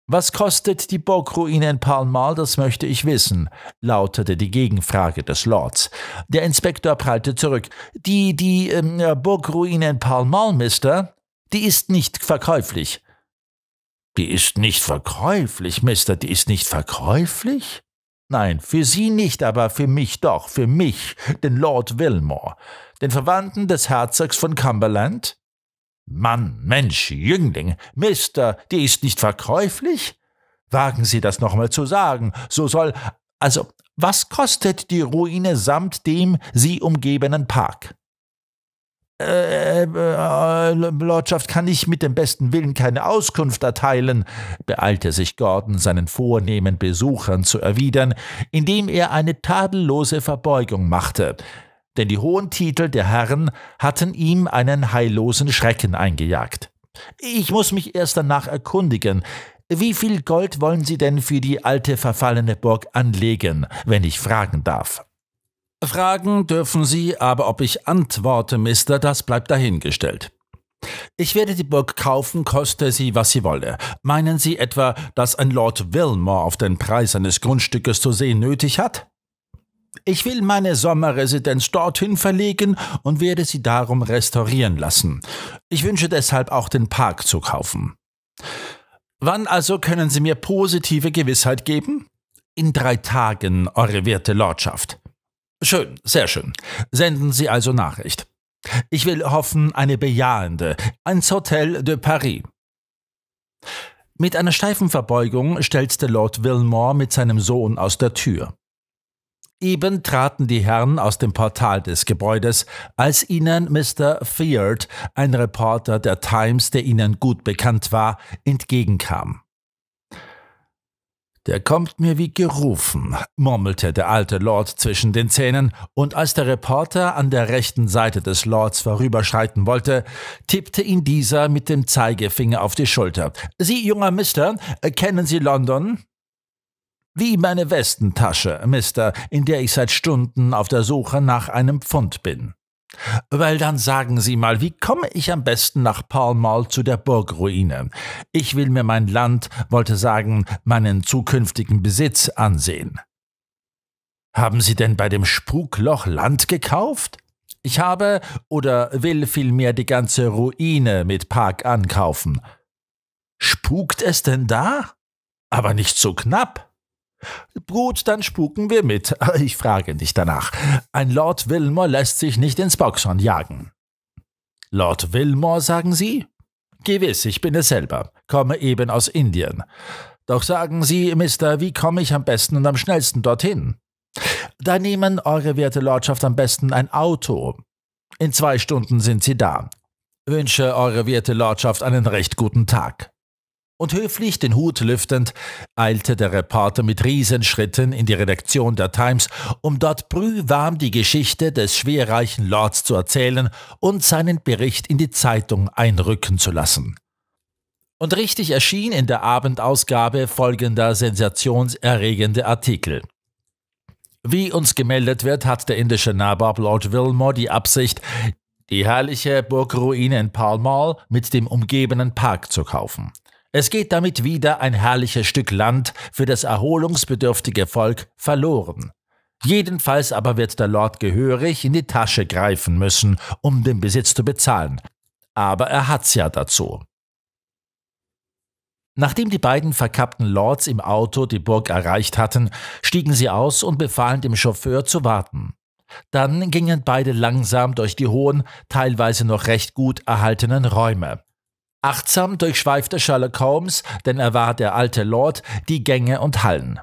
Was kostet die Burgruine in Pall Mall, das möchte ich wissen, lautete die Gegenfrage des Lords. Der Inspektor prallte zurück. Die, die ähm, Burgruine in Pall Mall, Mister, die ist nicht verkäuflich. Die ist nicht verkäuflich, Mister, die ist nicht verkäuflich? Nein, für Sie nicht, aber für mich doch, für mich, den Lord Wilmore, den Verwandten des Herzogs von Cumberland? Mann, Mensch, Jüngling, Mister, die ist nicht verkäuflich? Wagen Sie das nochmal zu sagen, so soll, also, was kostet die Ruine samt dem sie umgebenen Park? Äh, äh, äh, Lordschaft kann ich mit dem besten Willen keine Auskunft erteilen, beeilte sich Gordon, seinen vornehmen Besuchern zu erwidern, indem er eine tadellose Verbeugung machte, denn die hohen Titel der Herren hatten ihm einen heillosen Schrecken eingejagt. Ich muss mich erst danach erkundigen, wie viel Gold wollen Sie denn für die alte verfallene Burg anlegen, wenn ich fragen darf? Fragen dürfen Sie, aber ob ich antworte, Mister, das bleibt dahingestellt. Ich werde die Burg kaufen, koste sie, was sie wolle. Meinen Sie etwa, dass ein Lord Wilmore auf den Preis eines Grundstückes zu sehen nötig hat? Ich will meine Sommerresidenz dorthin verlegen und werde sie darum restaurieren lassen. Ich wünsche deshalb auch den Park zu kaufen. Wann also können Sie mir positive Gewissheit geben? In drei Tagen, Eure werte Lordschaft. Schön, sehr schön. Senden Sie also Nachricht. Ich will hoffen, eine bejahende, ans Hotel de Paris. Mit einer steifen Verbeugung stelzte Lord Wilmore mit seinem Sohn aus der Tür. Eben traten die Herren aus dem Portal des Gebäudes, als ihnen Mr. Fiard, ein Reporter der Times, der ihnen gut bekannt war, entgegenkam. Der kommt mir wie gerufen, murmelte der alte Lord zwischen den Zähnen, und als der Reporter an der rechten Seite des Lords vorüberschreiten wollte, tippte ihn dieser mit dem Zeigefinger auf die Schulter. Sie, junger Mister, kennen Sie London? Wie meine Westentasche, Mister, in der ich seit Stunden auf der Suche nach einem Pfund bin. Weil dann sagen Sie mal, wie komme ich am besten nach Pall Mall zu der Burgruine? Ich will mir mein Land, wollte sagen, meinen zukünftigen Besitz ansehen. Haben Sie denn bei dem Spukloch Land gekauft? Ich habe oder will vielmehr die ganze Ruine mit Park ankaufen. Spukt es denn da? Aber nicht so knapp. Gut, dann spuken wir mit. Ich frage nicht danach. Ein Lord Wilmore lässt sich nicht ins Boxhorn jagen. Lord Wilmore, sagen Sie? Gewiss, ich bin es selber, komme eben aus Indien. Doch sagen Sie, Mister, wie komme ich am besten und am schnellsten dorthin? Da nehmen Eure werte Lordschaft am besten ein Auto. In zwei Stunden sind Sie da. Wünsche Eure werte Lordschaft einen recht guten Tag. Und höflich den Hut lüftend, eilte der Reporter mit Riesenschritten in die Redaktion der Times, um dort brühwarm die Geschichte des schwerreichen Lords zu erzählen und seinen Bericht in die Zeitung einrücken zu lassen. Und richtig erschien in der Abendausgabe folgender sensationserregende Artikel. Wie uns gemeldet wird, hat der indische Nabob Lord Wilmore die Absicht, die herrliche Burgruine in Pall Mall mit dem umgebenden Park zu kaufen. Es geht damit wieder ein herrliches Stück Land für das erholungsbedürftige Volk verloren. Jedenfalls aber wird der Lord gehörig in die Tasche greifen müssen, um den Besitz zu bezahlen. Aber er hat's ja dazu. Nachdem die beiden verkappten Lords im Auto die Burg erreicht hatten, stiegen sie aus und befahlen dem Chauffeur zu warten. Dann gingen beide langsam durch die hohen, teilweise noch recht gut erhaltenen Räume. Achtsam durchschweifte Sherlock Holmes, denn er war der alte Lord, die Gänge und Hallen.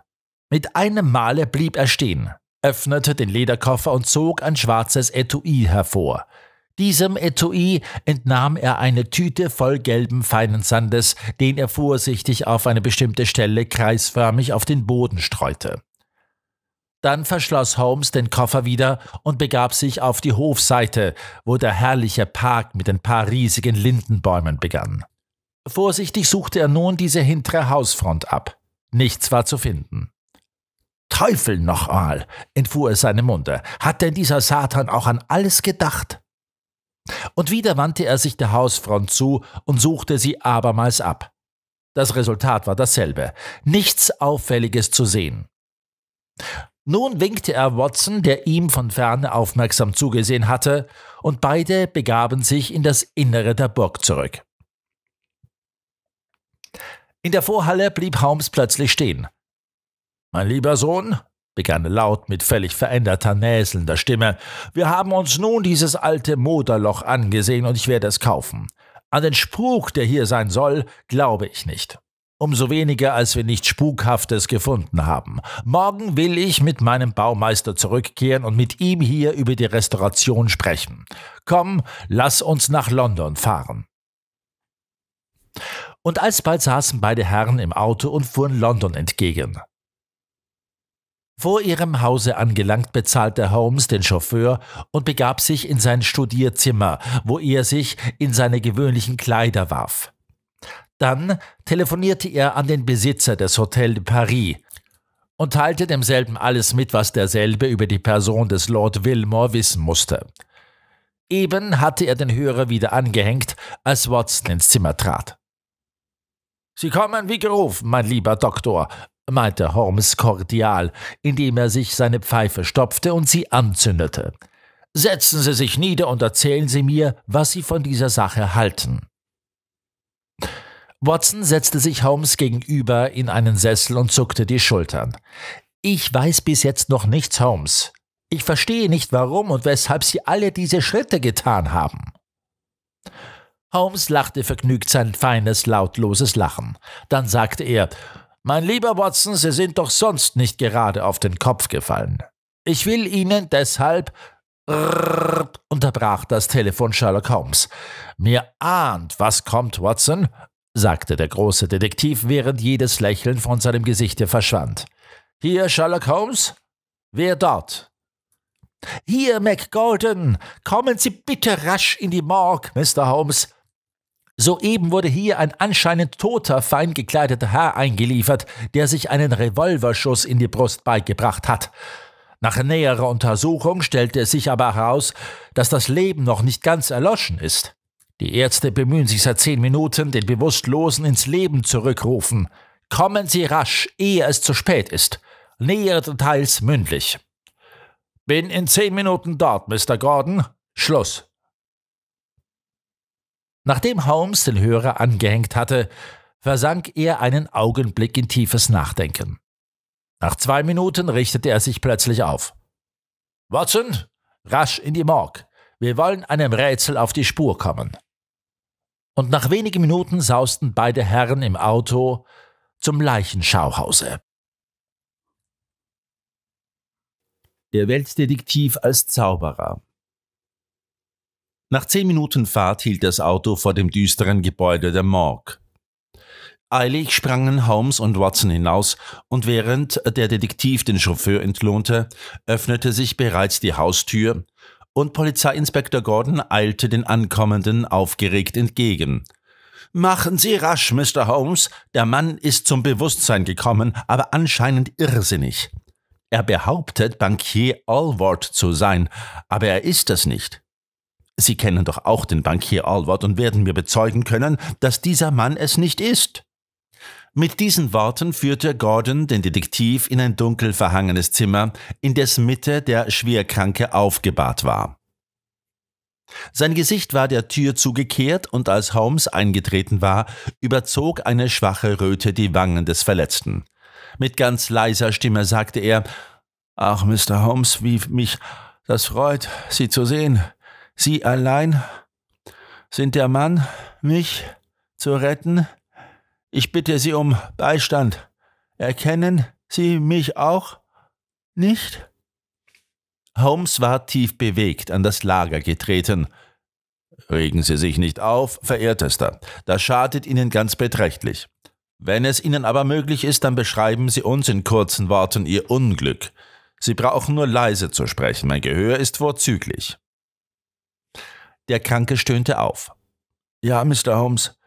Mit einem Male blieb er stehen, öffnete den Lederkoffer und zog ein schwarzes Etui hervor. Diesem Etui entnahm er eine Tüte voll gelben feinen Sandes, den er vorsichtig auf eine bestimmte Stelle kreisförmig auf den Boden streute. Dann verschloss Holmes den Koffer wieder und begab sich auf die Hofseite, wo der herrliche Park mit ein paar riesigen Lindenbäumen begann. Vorsichtig suchte er nun diese hintere Hausfront ab. Nichts war zu finden. Teufel noch mal, entfuhr es seinem Munde. Hat denn dieser Satan auch an alles gedacht? Und wieder wandte er sich der Hausfront zu und suchte sie abermals ab. Das Resultat war dasselbe. Nichts Auffälliges zu sehen. Nun winkte er Watson, der ihm von ferne aufmerksam zugesehen hatte, und beide begaben sich in das Innere der Burg zurück. In der Vorhalle blieb Holmes plötzlich stehen. Mein lieber Sohn, begann er laut mit völlig veränderter, näselnder Stimme, wir haben uns nun dieses alte Moderloch angesehen und ich werde es kaufen. An den Spruch, der hier sein soll, glaube ich nicht. Umso weniger, als wir nichts Spukhaftes gefunden haben. Morgen will ich mit meinem Baumeister zurückkehren und mit ihm hier über die Restauration sprechen. Komm, lass uns nach London fahren. Und alsbald saßen beide Herren im Auto und fuhren London entgegen. Vor ihrem Hause angelangt, bezahlte Holmes den Chauffeur und begab sich in sein Studierzimmer, wo er sich in seine gewöhnlichen Kleider warf. Dann telefonierte er an den Besitzer des Hotel de Paris und teilte demselben alles mit, was derselbe über die Person des Lord Wilmore wissen musste. Eben hatte er den Hörer wieder angehängt, als Watson ins Zimmer trat. Sie kommen wie gerufen, mein lieber Doktor, meinte Holmes kordial, indem er sich seine Pfeife stopfte und sie anzündete. Setzen Sie sich nieder und erzählen Sie mir, was Sie von dieser Sache halten. Watson setzte sich Holmes gegenüber in einen Sessel und zuckte die Schultern. Ich weiß bis jetzt noch nichts, Holmes. Ich verstehe nicht, warum und weshalb Sie alle diese Schritte getan haben. Holmes lachte vergnügt sein feines, lautloses Lachen. Dann sagte er Mein lieber Watson, Sie sind doch sonst nicht gerade auf den Kopf gefallen. Ich will Ihnen deshalb unterbrach das Telefon Sherlock Holmes. Mir ahnt, was kommt, Watson sagte der große Detektiv, während jedes Lächeln von seinem Gesichte verschwand. Hier, Sherlock Holmes? Wer dort? Hier, MacGolden! Kommen Sie bitte rasch in die Morgue, Mr. Holmes! Soeben wurde hier ein anscheinend toter, fein gekleideter Herr eingeliefert, der sich einen Revolverschuss in die Brust beigebracht hat. Nach näherer Untersuchung stellte es sich aber heraus, dass das Leben noch nicht ganz erloschen ist. Die Ärzte bemühen sich seit zehn Minuten, den Bewusstlosen ins Leben zurückrufen. Kommen Sie rasch, ehe es zu spät ist. Nähere Details mündlich. Bin in zehn Minuten dort, Mr. Gordon. Schluss. Nachdem Holmes den Hörer angehängt hatte, versank er einen Augenblick in tiefes Nachdenken. Nach zwei Minuten richtete er sich plötzlich auf. Watson, rasch in die Morgue. Wir wollen einem Rätsel auf die Spur kommen und nach wenigen Minuten sausten beide Herren im Auto zum Leichenschauhause. Der Weltdetektiv als Zauberer. Nach zehn Minuten Fahrt hielt das Auto vor dem düsteren Gebäude der Morgue. Eilig sprangen Holmes und Watson hinaus, und während der Detektiv den Chauffeur entlohnte, öffnete sich bereits die Haustür, und Polizeiinspektor Gordon eilte den Ankommenden aufgeregt entgegen. Machen Sie rasch, Mr. Holmes. Der Mann ist zum Bewusstsein gekommen, aber anscheinend irrsinnig. Er behauptet, Bankier Allward zu sein, aber er ist das nicht. Sie kennen doch auch den Bankier Allward und werden mir bezeugen können, dass dieser Mann es nicht ist. Mit diesen Worten führte Gordon den Detektiv in ein dunkel verhangenes Zimmer, in dessen Mitte der Schwerkranke aufgebahrt war. Sein Gesicht war der Tür zugekehrt und als Holmes eingetreten war, überzog eine schwache Röte die Wangen des Verletzten. Mit ganz leiser Stimme sagte er Ach, Mr. Holmes, wie mich das freut, Sie zu sehen. Sie allein sind der Mann, mich zu retten. Ich bitte Sie um Beistand. Erkennen Sie mich auch nicht? Holmes war tief bewegt an das Lager getreten. Regen Sie sich nicht auf, verehrtester. Das schadet Ihnen ganz beträchtlich. Wenn es Ihnen aber möglich ist, dann beschreiben Sie uns in kurzen Worten Ihr Unglück. Sie brauchen nur leise zu sprechen, mein Gehör ist vorzüglich. Der Kranke stöhnte auf. Ja, Mr. Holmes,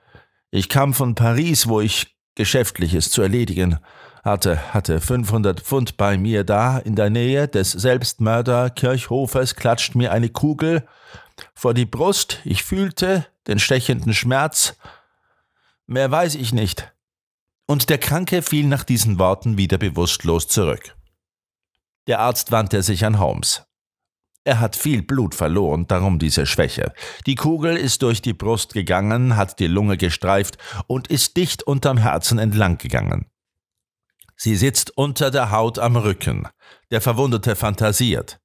ich kam von Paris, wo ich Geschäftliches zu erledigen hatte, hatte 500 Pfund bei mir da, in der Nähe des Selbstmörderkirchhofes klatscht mir eine Kugel vor die Brust, ich fühlte den stechenden Schmerz, mehr weiß ich nicht. Und der Kranke fiel nach diesen Worten wieder bewusstlos zurück. Der Arzt wandte sich an Holmes. Er hat viel Blut verloren, darum diese Schwäche. Die Kugel ist durch die Brust gegangen, hat die Lunge gestreift und ist dicht unterm Herzen entlang gegangen. Sie sitzt unter der Haut am Rücken. Der Verwundete fantasiert.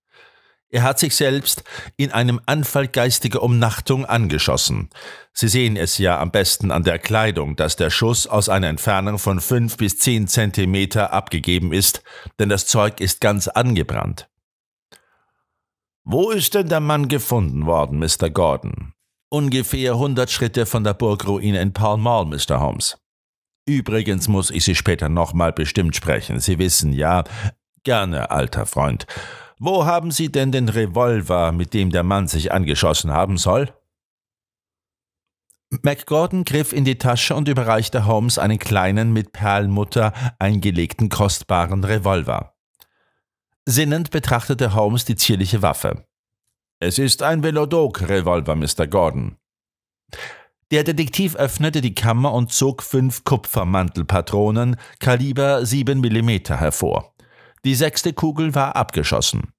Er hat sich selbst in einem Anfall geistiger Umnachtung angeschossen. Sie sehen es ja am besten an der Kleidung, dass der Schuss aus einer Entfernung von fünf bis zehn Zentimeter abgegeben ist, denn das Zeug ist ganz angebrannt. Wo ist denn der Mann gefunden worden, Mr. Gordon? Ungefähr 100 Schritte von der Burgruine in Pall Mall, Mr. Holmes. Übrigens muss ich Sie später nochmal bestimmt sprechen. Sie wissen ja, gerne, alter Freund. Wo haben Sie denn den Revolver, mit dem der Mann sich angeschossen haben soll? McGordon griff in die Tasche und überreichte Holmes einen kleinen, mit Perlmutter eingelegten kostbaren Revolver. Sinnend betrachtete Holmes die zierliche Waffe. Es ist ein velodok revolver Mr. Gordon. Der Detektiv öffnete die Kammer und zog fünf Kupfermantelpatronen Kaliber 7 mm hervor. Die sechste Kugel war abgeschossen.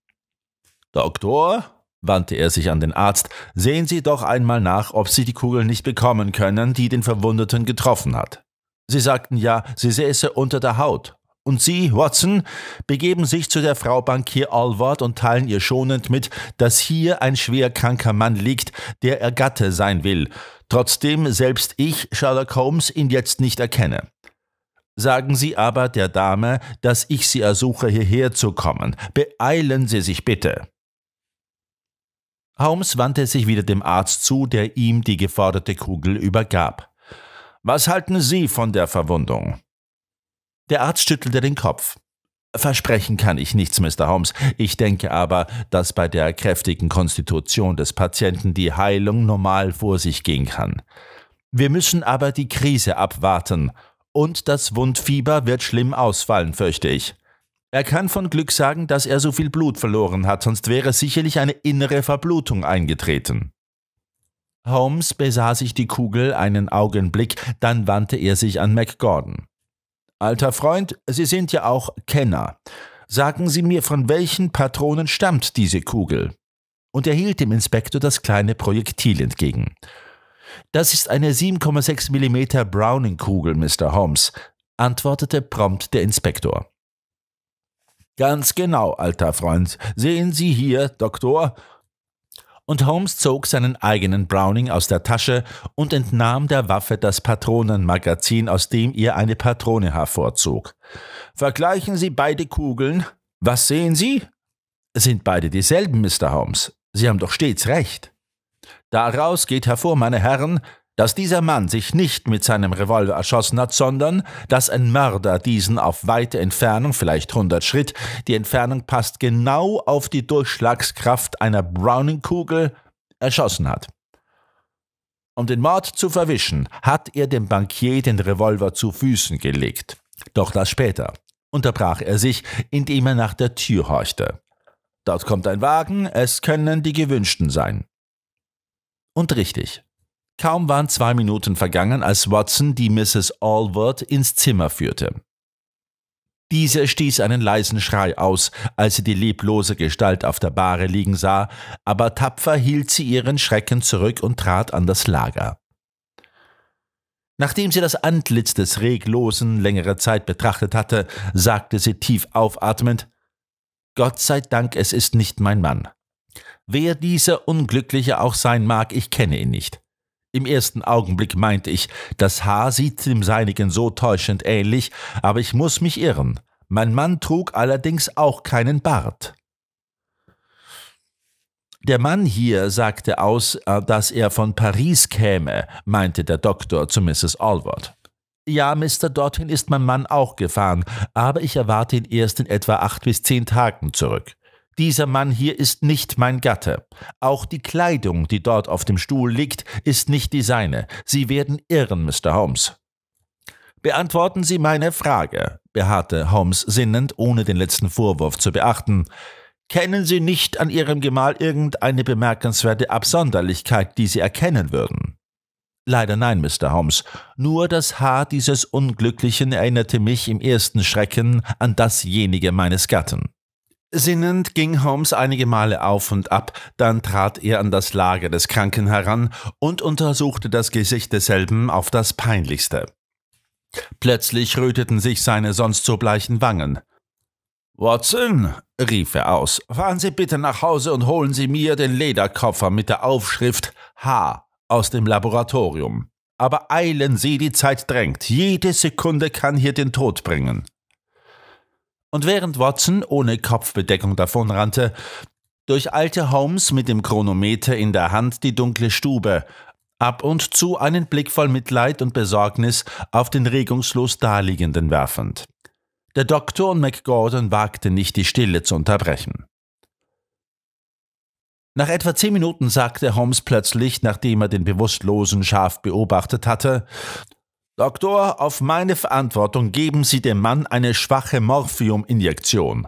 Doktor, wandte er sich an den Arzt, sehen Sie doch einmal nach, ob Sie die Kugel nicht bekommen können, die den Verwundeten getroffen hat. Sie sagten ja, sie säße unter der Haut. Und Sie, Watson, begeben sich zu der Frau Bankier Alward und teilen ihr schonend mit, dass hier ein schwer kranker Mann liegt, der er Gatte sein will, trotzdem selbst ich, Sherlock Holmes, ihn jetzt nicht erkenne. Sagen Sie aber der Dame, dass ich Sie ersuche, hierher zu kommen. Beeilen Sie sich bitte. Holmes wandte sich wieder dem Arzt zu, der ihm die geforderte Kugel übergab. Was halten Sie von der Verwundung? Der Arzt schüttelte den Kopf. Versprechen kann ich nichts, Mr. Holmes. Ich denke aber, dass bei der kräftigen Konstitution des Patienten die Heilung normal vor sich gehen kann. Wir müssen aber die Krise abwarten. Und das Wundfieber wird schlimm ausfallen, fürchte ich. Er kann von Glück sagen, dass er so viel Blut verloren hat, sonst wäre sicherlich eine innere Verblutung eingetreten. Holmes besah sich die Kugel einen Augenblick, dann wandte er sich an McGordon. Alter Freund, Sie sind ja auch Kenner. Sagen Sie mir, von welchen Patronen stammt diese Kugel? Und er hielt dem Inspektor das kleine Projektil entgegen. Das ist eine 7,6 mm Browning-Kugel, Mr. Holmes, antwortete prompt der Inspektor. Ganz genau, alter Freund. Sehen Sie hier, Doktor, und Holmes zog seinen eigenen Browning aus der Tasche und entnahm der Waffe das Patronenmagazin, aus dem ihr eine Patrone hervorzog. Vergleichen Sie beide Kugeln. Was sehen Sie? Sind beide dieselben, Mr. Holmes. Sie haben doch stets recht. Daraus geht hervor, meine Herren, dass dieser Mann sich nicht mit seinem Revolver erschossen hat, sondern dass ein Mörder diesen auf weite Entfernung, vielleicht 100 Schritt, die Entfernung passt genau auf die Durchschlagskraft einer Browning-Kugel, erschossen hat. Um den Mord zu verwischen, hat er dem Bankier den Revolver zu Füßen gelegt. Doch das später unterbrach er sich, indem er nach der Tür horchte. Dort kommt ein Wagen, es können die gewünschten sein. Und richtig, Kaum waren zwei Minuten vergangen, als Watson die Mrs. Allward ins Zimmer führte. Diese stieß einen leisen Schrei aus, als sie die leblose Gestalt auf der Bahre liegen sah, aber tapfer hielt sie ihren Schrecken zurück und trat an das Lager. Nachdem sie das Antlitz des Reglosen längere Zeit betrachtet hatte, sagte sie tief aufatmend Gott sei Dank, es ist nicht mein Mann. Wer dieser Unglückliche auch sein mag, ich kenne ihn nicht. Im ersten Augenblick meinte ich, das Haar sieht dem seinigen so täuschend ähnlich, aber ich muss mich irren. Mein Mann trug allerdings auch keinen Bart. Der Mann hier sagte aus, äh, dass er von Paris käme, meinte der Doktor zu Mrs. Allward. Ja, Mr. dorthin ist mein Mann auch gefahren, aber ich erwarte ihn erst in etwa acht bis zehn Tagen zurück. Dieser Mann hier ist nicht mein Gatte. Auch die Kleidung, die dort auf dem Stuhl liegt, ist nicht die seine. Sie werden irren, Mr. Holmes. Beantworten Sie meine Frage, beharrte Holmes sinnend, ohne den letzten Vorwurf zu beachten. Kennen Sie nicht an Ihrem Gemahl irgendeine bemerkenswerte Absonderlichkeit, die Sie erkennen würden? Leider nein, Mr. Holmes. Nur das Haar dieses Unglücklichen erinnerte mich im ersten Schrecken an dasjenige meines Gatten. Sinnend ging Holmes einige Male auf und ab, dann trat er an das Lager des Kranken heran und untersuchte das Gesicht desselben auf das peinlichste. Plötzlich röteten sich seine sonst so bleichen Wangen. Watson, rief er aus, fahren Sie bitte nach Hause und holen Sie mir den Lederkoffer mit der Aufschrift H aus dem Laboratorium. Aber eilen Sie, die Zeit drängt. Jede Sekunde kann hier den Tod bringen. Und während Watson ohne Kopfbedeckung davonrannte, durcheilte Holmes mit dem Chronometer in der Hand die dunkle Stube, ab und zu einen Blick voll Mitleid und Besorgnis auf den regungslos Daliegenden werfend. Der Doktor und McGordon wagten nicht, die Stille zu unterbrechen. Nach etwa zehn Minuten sagte Holmes plötzlich, nachdem er den Bewusstlosen scharf beobachtet hatte, Doktor, auf meine Verantwortung geben Sie dem Mann eine schwache Morphiuminjektion.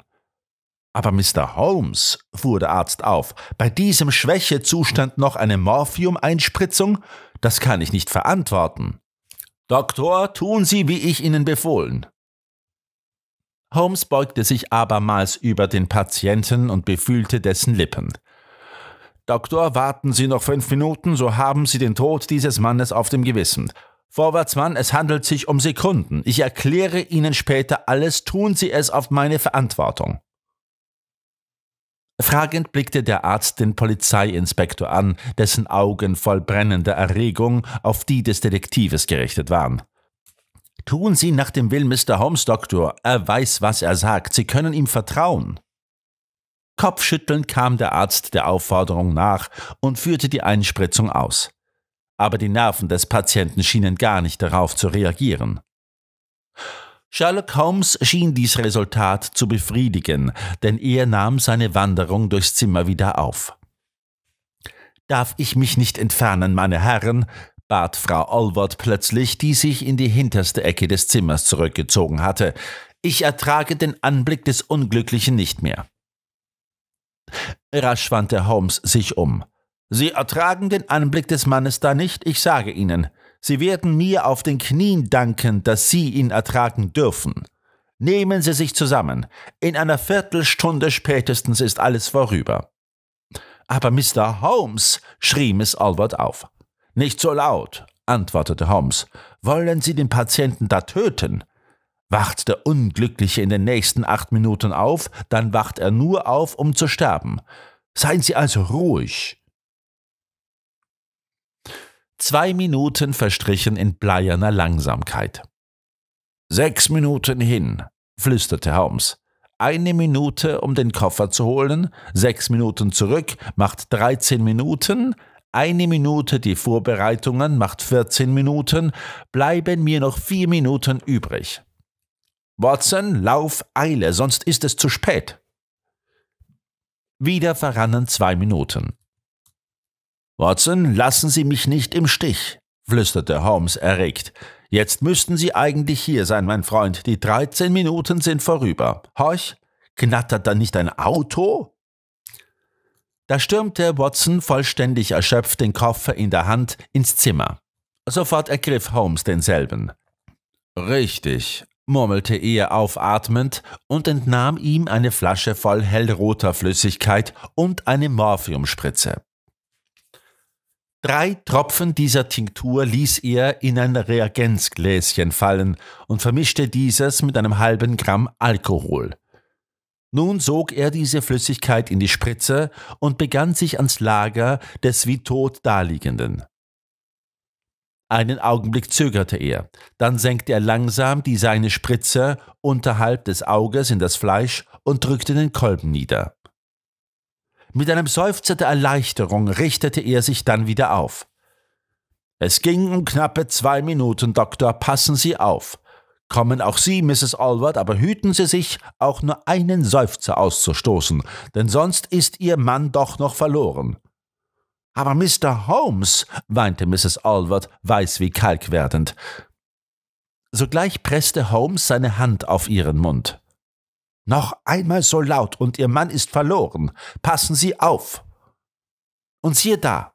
Aber Mr. Holmes, fuhr der Arzt auf, bei diesem Schwächezustand noch eine Morphium-Einspritzung? Das kann ich nicht verantworten. Doktor, tun Sie, wie ich Ihnen befohlen. Holmes beugte sich abermals über den Patienten und befühlte dessen Lippen. Doktor, warten Sie noch fünf Minuten, so haben Sie den Tod dieses Mannes auf dem Gewissen. Vorwärtsmann, es handelt sich um Sekunden. Ich erkläre Ihnen später alles, tun Sie es auf meine Verantwortung. Fragend blickte der Arzt den Polizeiinspektor an, dessen Augen voll brennender Erregung auf die des Detektives gerichtet waren. Tun Sie nach dem Willen Mr. Holmes, Doktor. Er weiß, was er sagt. Sie können ihm vertrauen. Kopfschüttelnd kam der Arzt der Aufforderung nach und führte die Einspritzung aus aber die Nerven des Patienten schienen gar nicht darauf zu reagieren. Sherlock Holmes schien dies Resultat zu befriedigen, denn er nahm seine Wanderung durchs Zimmer wieder auf. Darf ich mich nicht entfernen, meine Herren? bat Frau Olwert plötzlich, die sich in die hinterste Ecke des Zimmers zurückgezogen hatte. Ich ertrage den Anblick des Unglücklichen nicht mehr. Rasch wandte Holmes sich um. Sie ertragen den Anblick des Mannes da nicht, ich sage Ihnen, Sie werden mir auf den Knien danken, dass Sie ihn ertragen dürfen. Nehmen Sie sich zusammen, in einer Viertelstunde spätestens ist alles vorüber. Aber Mr. Holmes, schrie Miss Albert auf. Nicht so laut, antwortete Holmes. Wollen Sie den Patienten da töten? Wacht der Unglückliche in den nächsten acht Minuten auf, dann wacht er nur auf, um zu sterben. Seien Sie also ruhig. Zwei Minuten verstrichen in bleierner Langsamkeit. Sechs Minuten hin, flüsterte Holmes. Eine Minute, um den Koffer zu holen, sechs Minuten zurück, macht 13 Minuten, eine Minute die Vorbereitungen, macht 14 Minuten, bleiben mir noch vier Minuten übrig. Watson, lauf, eile, sonst ist es zu spät. Wieder verrannen zwei Minuten. Watson, lassen Sie mich nicht im Stich, flüsterte Holmes erregt. Jetzt müssten Sie eigentlich hier sein, mein Freund. Die 13 Minuten sind vorüber. Horch, knattert da nicht ein Auto? Da stürmte Watson vollständig erschöpft den Koffer in der Hand ins Zimmer. Sofort ergriff Holmes denselben. Richtig, murmelte er aufatmend und entnahm ihm eine Flasche voll hellroter Flüssigkeit und eine Morphiumspritze. Drei Tropfen dieser Tinktur ließ er in ein Reagenzgläschen fallen und vermischte dieses mit einem halben Gramm Alkohol. Nun sog er diese Flüssigkeit in die Spritze und begann sich ans Lager des wie tot Daliegenden. Einen Augenblick zögerte er, dann senkte er langsam die seine Spritze unterhalb des Auges in das Fleisch und drückte den Kolben nieder. Mit einem Seufzer der Erleichterung richtete er sich dann wieder auf. Es ging um knappe zwei Minuten, Doktor, passen Sie auf. Kommen auch Sie, Mrs. Allward, aber hüten Sie sich, auch nur einen Seufzer auszustoßen, denn sonst ist Ihr Mann doch noch verloren. Aber Mr. Holmes, weinte Mrs. Allward, weiß wie kalk werdend. Sogleich presste Holmes seine Hand auf ihren Mund. Noch einmal so laut und Ihr Mann ist verloren. Passen Sie auf. Und siehe da.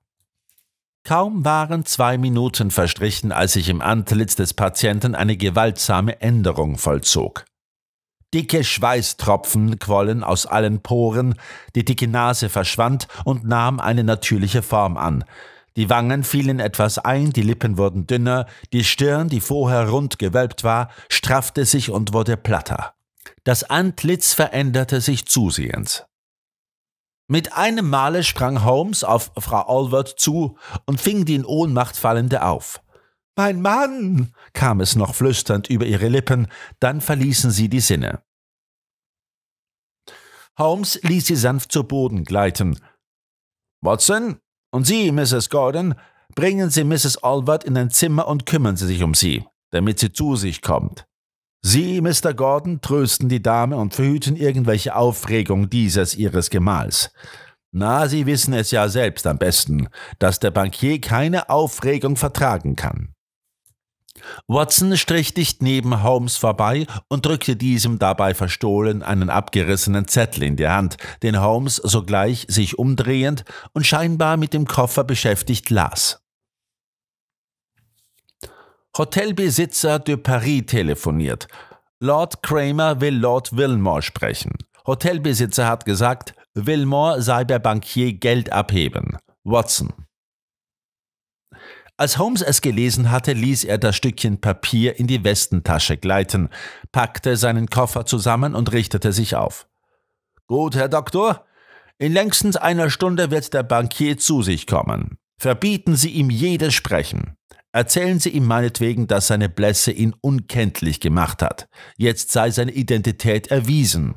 Kaum waren zwei Minuten verstrichen, als sich im Antlitz des Patienten eine gewaltsame Änderung vollzog. Dicke Schweißtropfen quollen aus allen Poren, die dicke Nase verschwand und nahm eine natürliche Form an. Die Wangen fielen etwas ein, die Lippen wurden dünner, die Stirn, die vorher rund gewölbt war, straffte sich und wurde platter. Das Antlitz veränderte sich zusehends. Mit einem Male sprang Holmes auf Frau Olwert zu und fing die in Ohnmacht fallende auf. Mein Mann! kam es noch flüsternd über ihre Lippen, dann verließen sie die Sinne. Holmes ließ sie sanft zu Boden gleiten. Watson, und Sie, Mrs. Gordon, bringen Sie Mrs. Olwert in ein Zimmer und kümmern Sie sich um sie, damit sie zu sich kommt. Sie, Mr. Gordon, trösten die Dame und verhüten irgendwelche Aufregung dieses ihres Gemahls. Na, Sie wissen es ja selbst am besten, dass der Bankier keine Aufregung vertragen kann. Watson strich dicht neben Holmes vorbei und drückte diesem dabei verstohlen einen abgerissenen Zettel in die Hand, den Holmes sogleich sich umdrehend und scheinbar mit dem Koffer beschäftigt las. Hotelbesitzer de Paris telefoniert. Lord Kramer will Lord Wilmore sprechen. Hotelbesitzer hat gesagt, Wilmore sei bei Bankier Geld abheben. Watson. Als Holmes es gelesen hatte, ließ er das Stückchen Papier in die Westentasche gleiten, packte seinen Koffer zusammen und richtete sich auf. Gut, Herr Doktor, in längstens einer Stunde wird der Bankier zu sich kommen. Verbieten Sie ihm jedes Sprechen. Erzählen Sie ihm meinetwegen, dass seine Blässe ihn unkenntlich gemacht hat. Jetzt sei seine Identität erwiesen.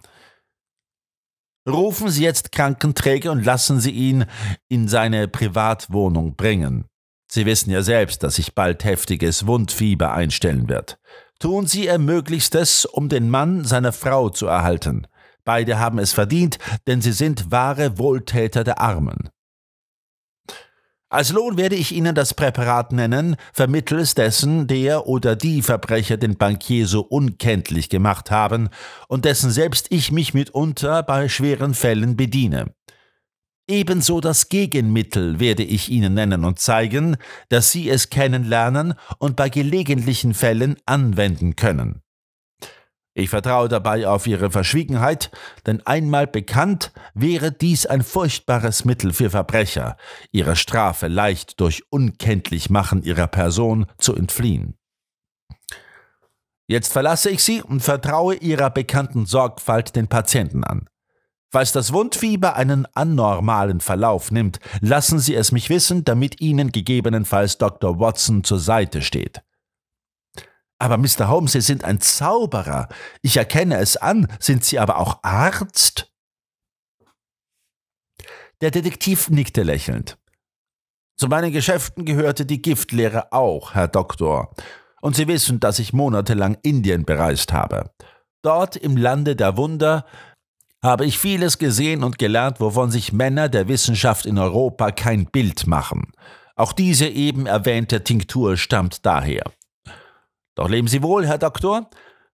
Rufen Sie jetzt Krankenträger und lassen Sie ihn in seine Privatwohnung bringen. Sie wissen ja selbst, dass sich bald heftiges Wundfieber einstellen wird. Tun Sie Ihr Möglichstes, um den Mann seiner Frau zu erhalten. Beide haben es verdient, denn sie sind wahre Wohltäter der Armen. Als Lohn werde ich Ihnen das Präparat nennen, vermittels dessen der oder die Verbrecher den Bankier so unkenntlich gemacht haben und dessen selbst ich mich mitunter bei schweren Fällen bediene. Ebenso das Gegenmittel werde ich Ihnen nennen und zeigen, dass Sie es kennenlernen und bei gelegentlichen Fällen anwenden können. Ich vertraue dabei auf Ihre Verschwiegenheit, denn einmal bekannt wäre dies ein furchtbares Mittel für Verbrecher, ihre Strafe leicht durch Unkenntlichmachen ihrer Person zu entfliehen. Jetzt verlasse ich Sie und vertraue Ihrer bekannten Sorgfalt den Patienten an. Falls das Wundfieber einen anormalen Verlauf nimmt, lassen Sie es mich wissen, damit Ihnen gegebenenfalls Dr. Watson zur Seite steht. Aber Mr. Holmes, Sie sind ein Zauberer. Ich erkenne es an. Sind Sie aber auch Arzt? Der Detektiv nickte lächelnd. Zu meinen Geschäften gehörte die Giftlehre auch, Herr Doktor. Und Sie wissen, dass ich monatelang Indien bereist habe. Dort im Lande der Wunder habe ich vieles gesehen und gelernt, wovon sich Männer der Wissenschaft in Europa kein Bild machen. Auch diese eben erwähnte Tinktur stammt daher. Doch leben Sie wohl, Herr Doktor.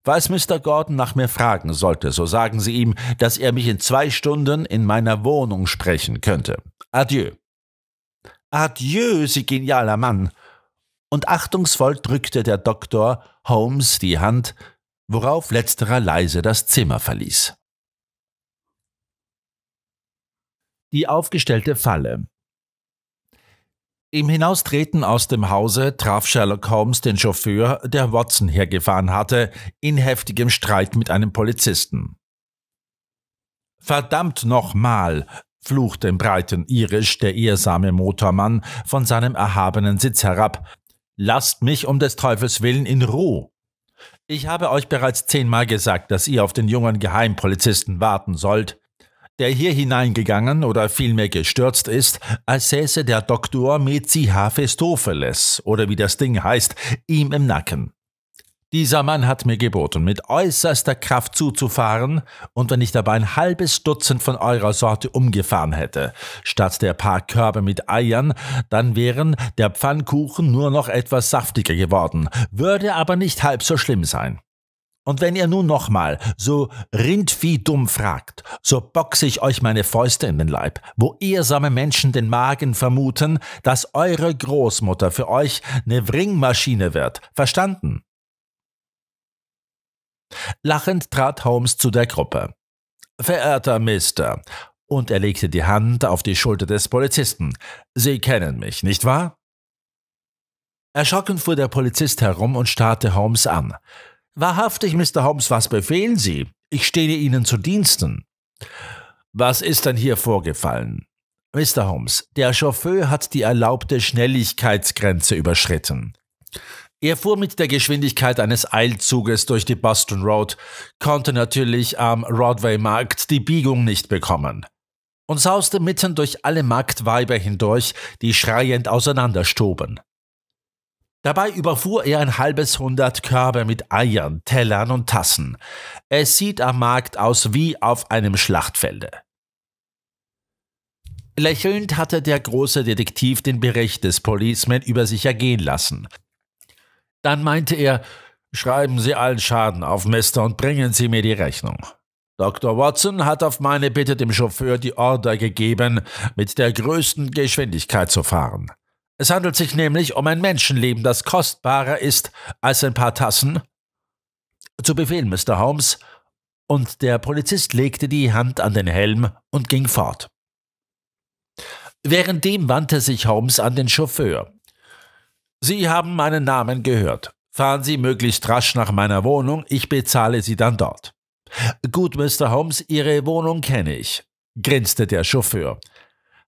Falls Mr. Gordon nach mir fragen sollte, so sagen Sie ihm, dass er mich in zwei Stunden in meiner Wohnung sprechen könnte. Adieu. Adieu, Sie genialer Mann. Und achtungsvoll drückte der Doktor Holmes die Hand, worauf letzterer leise das Zimmer verließ. Die aufgestellte Falle im Hinaustreten aus dem Hause traf Sherlock Holmes den Chauffeur, der Watson hergefahren hatte, in heftigem Streit mit einem Polizisten. Verdammt nochmal, fluchte im breiten Irisch der ehrsame Motormann von seinem erhabenen Sitz herab. Lasst mich um des Teufels willen in Ruhe. Ich habe euch bereits zehnmal gesagt, dass ihr auf den jungen Geheimpolizisten warten sollt der hier hineingegangen oder vielmehr gestürzt ist, als säße der Doktor Metzi Mephistopheles oder wie das Ding heißt, ihm im Nacken. Dieser Mann hat mir geboten, mit äußerster Kraft zuzufahren, und wenn ich dabei ein halbes Dutzend von eurer Sorte umgefahren hätte, statt der paar Körbe mit Eiern, dann wären der Pfannkuchen nur noch etwas saftiger geworden, würde aber nicht halb so schlimm sein. Und wenn ihr nun nochmal so Rindvieh dumm fragt, so boxe ich euch meine Fäuste in den Leib, wo ehrsame Menschen den Magen vermuten, dass eure Großmutter für euch eine Wringmaschine wird. Verstanden? Lachend trat Holmes zu der Gruppe. Verehrter Mister, und er legte die Hand auf die Schulter des Polizisten. Sie kennen mich, nicht wahr? Erschrocken fuhr der Polizist herum und starrte Holmes an. Wahrhaftig, Mr. Holmes, was befehlen Sie? Ich stehe Ihnen zu Diensten. Was ist denn hier vorgefallen? Mr. Holmes, der Chauffeur hat die erlaubte Schnelligkeitsgrenze überschritten. Er fuhr mit der Geschwindigkeit eines Eilzuges durch die Boston Road, konnte natürlich am Broadway-Markt die Biegung nicht bekommen und sauste mitten durch alle Marktweiber hindurch, die schreiend auseinanderstoben. Dabei überfuhr er ein halbes Hundert Körbe mit Eiern, Tellern und Tassen. Es sieht am Markt aus wie auf einem Schlachtfelde. Lächelnd hatte der große Detektiv den Bericht des Policeman über sich ergehen lassen. Dann meinte er, schreiben Sie allen Schaden auf, Mister, und bringen Sie mir die Rechnung. Dr. Watson hat auf meine Bitte dem Chauffeur die Order gegeben, mit der größten Geschwindigkeit zu fahren. Es handelt sich nämlich um ein Menschenleben, das kostbarer ist als ein paar Tassen. Zu Befehl, Mr. Holmes, und der Polizist legte die Hand an den Helm und ging fort. Währenddem wandte sich Holmes an den Chauffeur. Sie haben meinen Namen gehört. Fahren Sie möglichst rasch nach meiner Wohnung, ich bezahle Sie dann dort. Gut, Mr. Holmes, Ihre Wohnung kenne ich, grinste der Chauffeur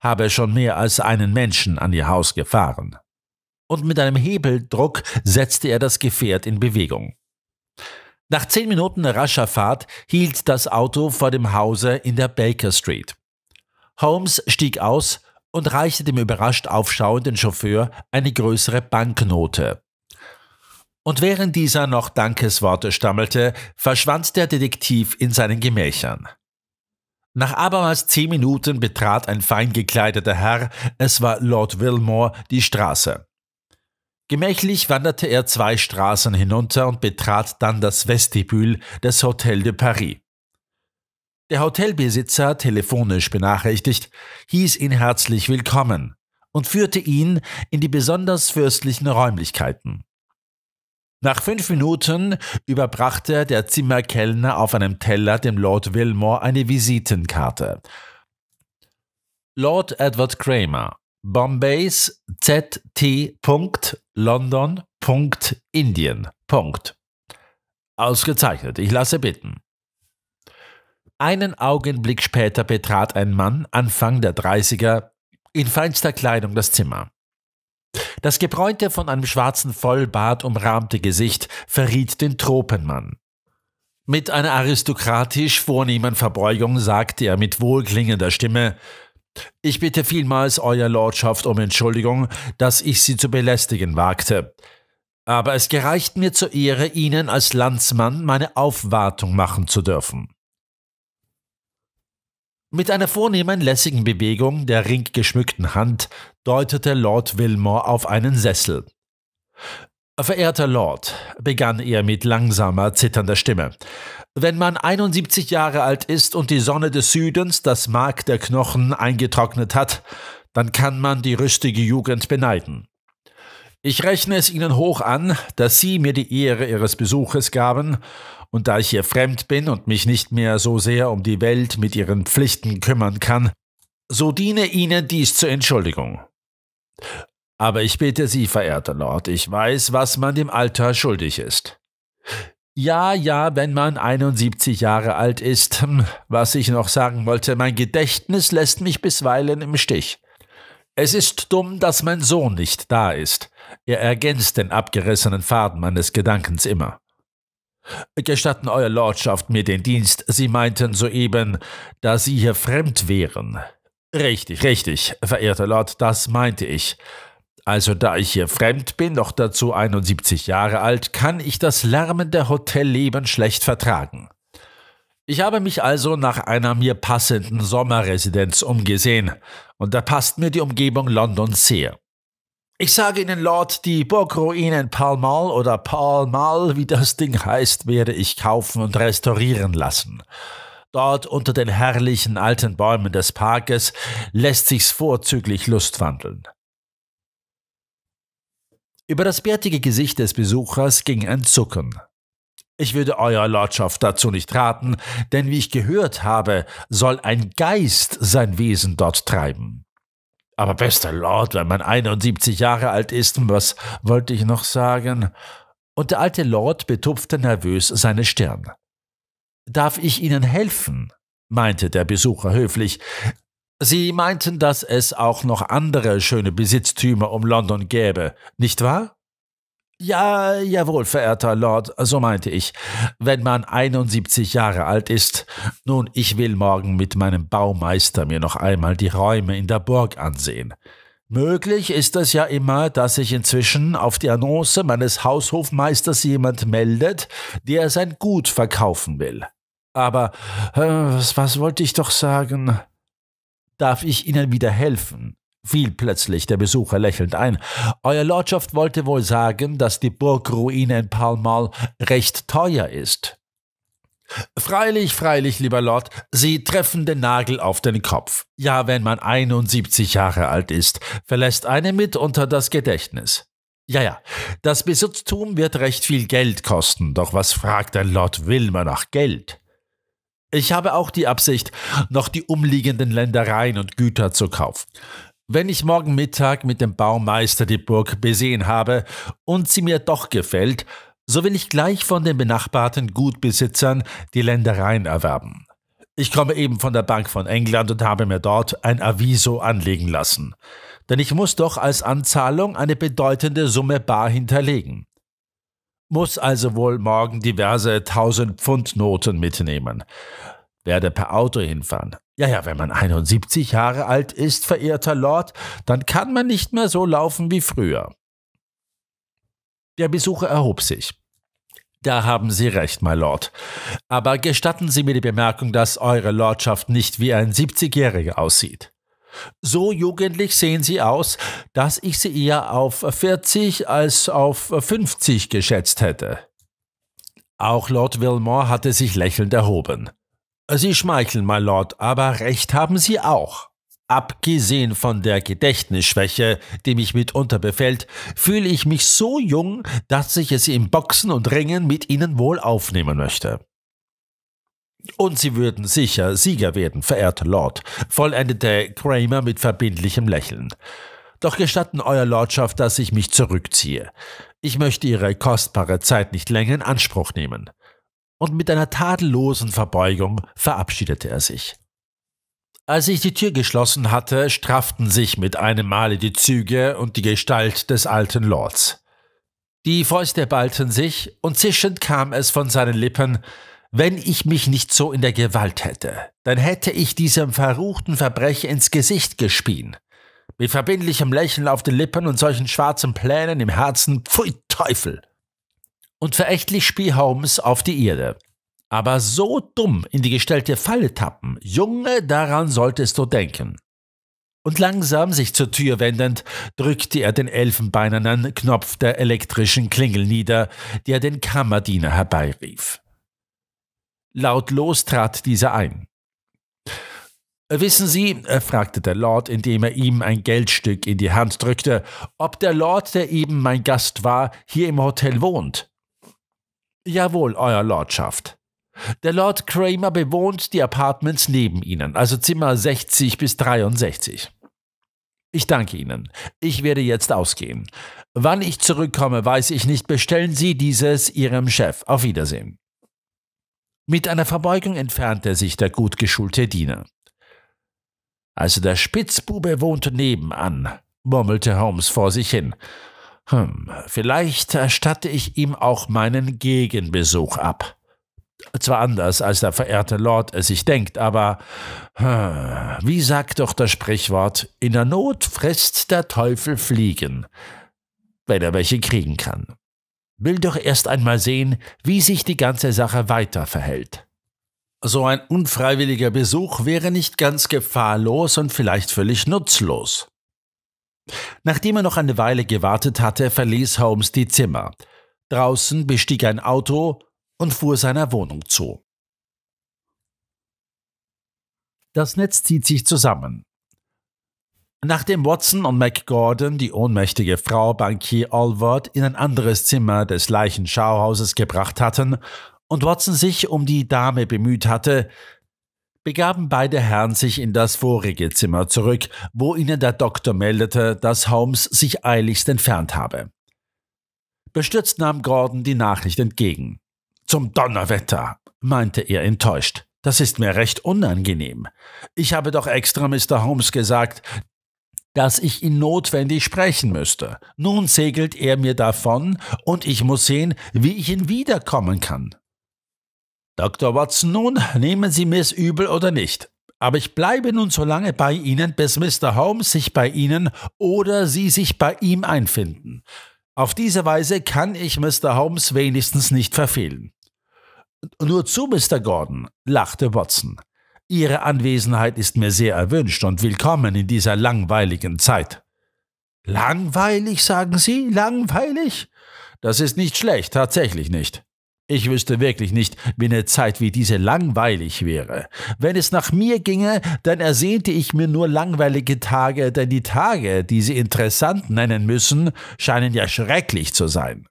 habe schon mehr als einen Menschen an ihr Haus gefahren. Und mit einem Hebeldruck setzte er das Gefährt in Bewegung. Nach zehn Minuten rascher Fahrt hielt das Auto vor dem Hause in der Baker Street. Holmes stieg aus und reichte dem überrascht aufschauenden Chauffeur eine größere Banknote. Und während dieser noch Dankesworte stammelte, verschwand der Detektiv in seinen Gemächern. Nach abermals zehn Minuten betrat ein fein gekleideter Herr, es war Lord Wilmore, die Straße. Gemächlich wanderte er zwei Straßen hinunter und betrat dann das Vestibül des Hotel de Paris. Der Hotelbesitzer, telefonisch benachrichtigt, hieß ihn herzlich willkommen und führte ihn in die besonders fürstlichen Räumlichkeiten. Nach fünf Minuten überbrachte der Zimmerkellner auf einem Teller dem Lord Wilmore eine Visitenkarte. Lord Edward Kramer, Bombays ZT. London. Indien. Ausgezeichnet, ich lasse bitten. Einen Augenblick später betrat ein Mann, Anfang der 30er, in feinster Kleidung das Zimmer. Das gebräunte, von einem schwarzen Vollbart umrahmte Gesicht verriet den Tropenmann. Mit einer aristokratisch vornehmen Verbeugung sagte er mit wohlklingender Stimme Ich bitte vielmals Euer Lordschaft um Entschuldigung, dass ich Sie zu belästigen wagte. Aber es gereicht mir zur Ehre, Ihnen als Landsmann meine Aufwartung machen zu dürfen. Mit einer vornehmen, lässigen Bewegung der ringgeschmückten Hand deutete Lord Wilmore auf einen Sessel. Verehrter Lord, begann er mit langsamer, zitternder Stimme, wenn man 71 Jahre alt ist und die Sonne des Südens das Mark der Knochen eingetrocknet hat, dann kann man die rüstige Jugend beneiden. Ich rechne es Ihnen hoch an, dass Sie mir die Ehre Ihres Besuches gaben und da ich hier fremd bin und mich nicht mehr so sehr um die Welt mit ihren Pflichten kümmern kann, so diene Ihnen dies zur Entschuldigung. Aber ich bete Sie, verehrter Lord, ich weiß, was man dem Alter schuldig ist. Ja, ja, wenn man 71 Jahre alt ist, hm, was ich noch sagen wollte, mein Gedächtnis lässt mich bisweilen im Stich. Es ist dumm, dass mein Sohn nicht da ist. Er ergänzt den abgerissenen Faden meines Gedankens immer. Gestatten, Euer Lordschaft, mir den Dienst. Sie meinten soeben, da Sie hier fremd wären. Richtig, richtig, verehrter Lord, das meinte ich. Also da ich hier fremd bin, noch dazu 71 Jahre alt, kann ich das lärmende Hotelleben schlecht vertragen. Ich habe mich also nach einer mir passenden Sommerresidenz umgesehen, und da passt mir die Umgebung Londons sehr. Ich sage Ihnen, Lord, die Burgruinen Palmal oder Palmal, wie das Ding heißt, werde ich kaufen und restaurieren lassen. Dort unter den herrlichen alten Bäumen des Parkes lässt sich's vorzüglich lustwandeln. Über das bärtige Gesicht des Besuchers ging ein Zucken. Ich würde Euer Lordschaft dazu nicht raten, denn wie ich gehört habe, soll ein Geist sein Wesen dort treiben. Aber bester Lord, wenn man 71 Jahre alt ist, was wollte ich noch sagen? Und der alte Lord betupfte nervös seine Stirn. Darf ich Ihnen helfen? meinte der Besucher höflich. Sie meinten, dass es auch noch andere schöne Besitztümer um London gäbe, nicht wahr? Ja, jawohl, verehrter Lord, so meinte ich. Wenn man 71 Jahre alt ist, nun, ich will morgen mit meinem Baumeister mir noch einmal die Räume in der Burg ansehen. Möglich ist es ja immer, dass sich inzwischen auf die Annonce meines Haushofmeisters jemand meldet, der sein Gut verkaufen will. Aber äh, was, was wollte ich doch sagen? Darf ich Ihnen wieder helfen? fiel plötzlich der Besucher lächelnd ein. Euer Lordschaft wollte wohl sagen, dass die Burgruine in Pall recht teuer ist. Freilich, freilich, lieber Lord, Sie treffen den Nagel auf den Kopf. Ja, wenn man 71 Jahre alt ist, verlässt eine mitunter das Gedächtnis. Ja, ja, das Besitztum wird recht viel Geld kosten, doch was fragt ein Lord Wilmer nach Geld? Ich habe auch die Absicht, noch die umliegenden Ländereien und Güter zu kaufen. Wenn ich morgen Mittag mit dem Baumeister die Burg besehen habe und sie mir doch gefällt, so will ich gleich von den benachbarten Gutbesitzern die Ländereien erwerben. Ich komme eben von der Bank von England und habe mir dort ein Aviso anlegen lassen. Denn ich muss doch als Anzahlung eine bedeutende Summe bar hinterlegen. Muss also wohl morgen diverse 1000 Pfund Noten mitnehmen werde per Auto hinfahren. Ja, ja, wenn man 71 Jahre alt ist, verehrter Lord, dann kann man nicht mehr so laufen wie früher. Der Besucher erhob sich. Da haben Sie recht, my Lord. Aber gestatten Sie mir die Bemerkung, dass Eure Lordschaft nicht wie ein 70-Jähriger aussieht. So jugendlich sehen Sie aus, dass ich Sie eher auf 40 als auf 50 geschätzt hätte. Auch Lord Wilmore hatte sich lächelnd erhoben. Sie schmeicheln, my Lord, aber recht haben Sie auch. Abgesehen von der Gedächtnisschwäche, die mich mitunter befällt, fühle ich mich so jung, dass ich es im Boxen und Ringen mit Ihnen wohl aufnehmen möchte. Und Sie würden sicher Sieger werden, verehrter Lord, vollendete Kramer mit verbindlichem Lächeln. Doch gestatten Euer Lordschaft, dass ich mich zurückziehe. Ich möchte Ihre kostbare Zeit nicht länger in Anspruch nehmen und mit einer tadellosen Verbeugung verabschiedete er sich. Als ich die Tür geschlossen hatte, strafften sich mit einem Male die Züge und die Gestalt des alten Lords. Die Fäuste ballten sich, und zischend kam es von seinen Lippen, wenn ich mich nicht so in der Gewalt hätte, dann hätte ich diesem verruchten Verbrecher ins Gesicht gespien. Mit verbindlichem Lächeln auf den Lippen und solchen schwarzen Plänen im Herzen, pfui Teufel! und verächtlich spie Holmes auf die Erde. Aber so dumm in die gestellte Falle tappen, Junge, daran solltest du denken. Und langsam sich zur Tür wendend, drückte er den elfenbeinernen Knopf der elektrischen Klingel nieder, der den Kammerdiener herbeirief. Lautlos trat dieser ein. Äh, wissen Sie, äh, fragte der Lord, indem er ihm ein Geldstück in die Hand drückte, ob der Lord, der eben mein Gast war, hier im Hotel wohnt. Jawohl, Euer Lordschaft. Der Lord Kramer bewohnt die Apartments neben Ihnen, also Zimmer 60 bis 63. Ich danke Ihnen. Ich werde jetzt ausgehen. Wann ich zurückkomme, weiß ich nicht. Bestellen Sie dieses Ihrem Chef. Auf Wiedersehen. Mit einer Verbeugung entfernte sich der gut geschulte Diener. Also der Spitzbube wohnt nebenan, murmelte Holmes vor sich hin. Hm, vielleicht erstatte äh, ich ihm auch meinen Gegenbesuch ab. Zwar anders, als der verehrte Lord es sich denkt, aber hm, wie sagt doch das Sprichwort, in der Not frisst der Teufel Fliegen, wenn er welche kriegen kann. Will doch erst einmal sehen, wie sich die ganze Sache weiter verhält. So ein unfreiwilliger Besuch wäre nicht ganz gefahrlos und vielleicht völlig nutzlos. Nachdem er noch eine Weile gewartet hatte, verließ Holmes die Zimmer. Draußen bestieg ein Auto und fuhr seiner Wohnung zu. Das Netz zieht sich zusammen. Nachdem Watson und McGordon die ohnmächtige Frau Bankier Allward in ein anderes Zimmer des Leichenschauhauses gebracht hatten und Watson sich um die Dame bemüht hatte, begaben beide Herren sich in das vorige Zimmer zurück, wo ihnen der Doktor meldete, dass Holmes sich eiligst entfernt habe. Bestürzt nahm Gordon die Nachricht entgegen. Zum Donnerwetter, meinte er enttäuscht. Das ist mir recht unangenehm. Ich habe doch extra Mr. Holmes gesagt, dass ich ihn notwendig sprechen müsste. Nun segelt er mir davon und ich muss sehen, wie ich ihn wiederkommen kann. Dr. Watson, nun nehmen Sie mir's übel oder nicht. Aber ich bleibe nun so lange bei Ihnen, bis Mr. Holmes sich bei Ihnen oder Sie sich bei ihm einfinden. Auf diese Weise kann ich Mr. Holmes wenigstens nicht verfehlen. Nur zu, Mr. Gordon, lachte Watson. Ihre Anwesenheit ist mir sehr erwünscht und willkommen in dieser langweiligen Zeit. Langweilig, sagen Sie? Langweilig? Das ist nicht schlecht, tatsächlich nicht. Ich wüsste wirklich nicht, wie eine Zeit wie diese langweilig wäre. Wenn es nach mir ginge, dann ersehnte ich mir nur langweilige Tage, denn die Tage, die Sie interessant nennen müssen, scheinen ja schrecklich zu sein.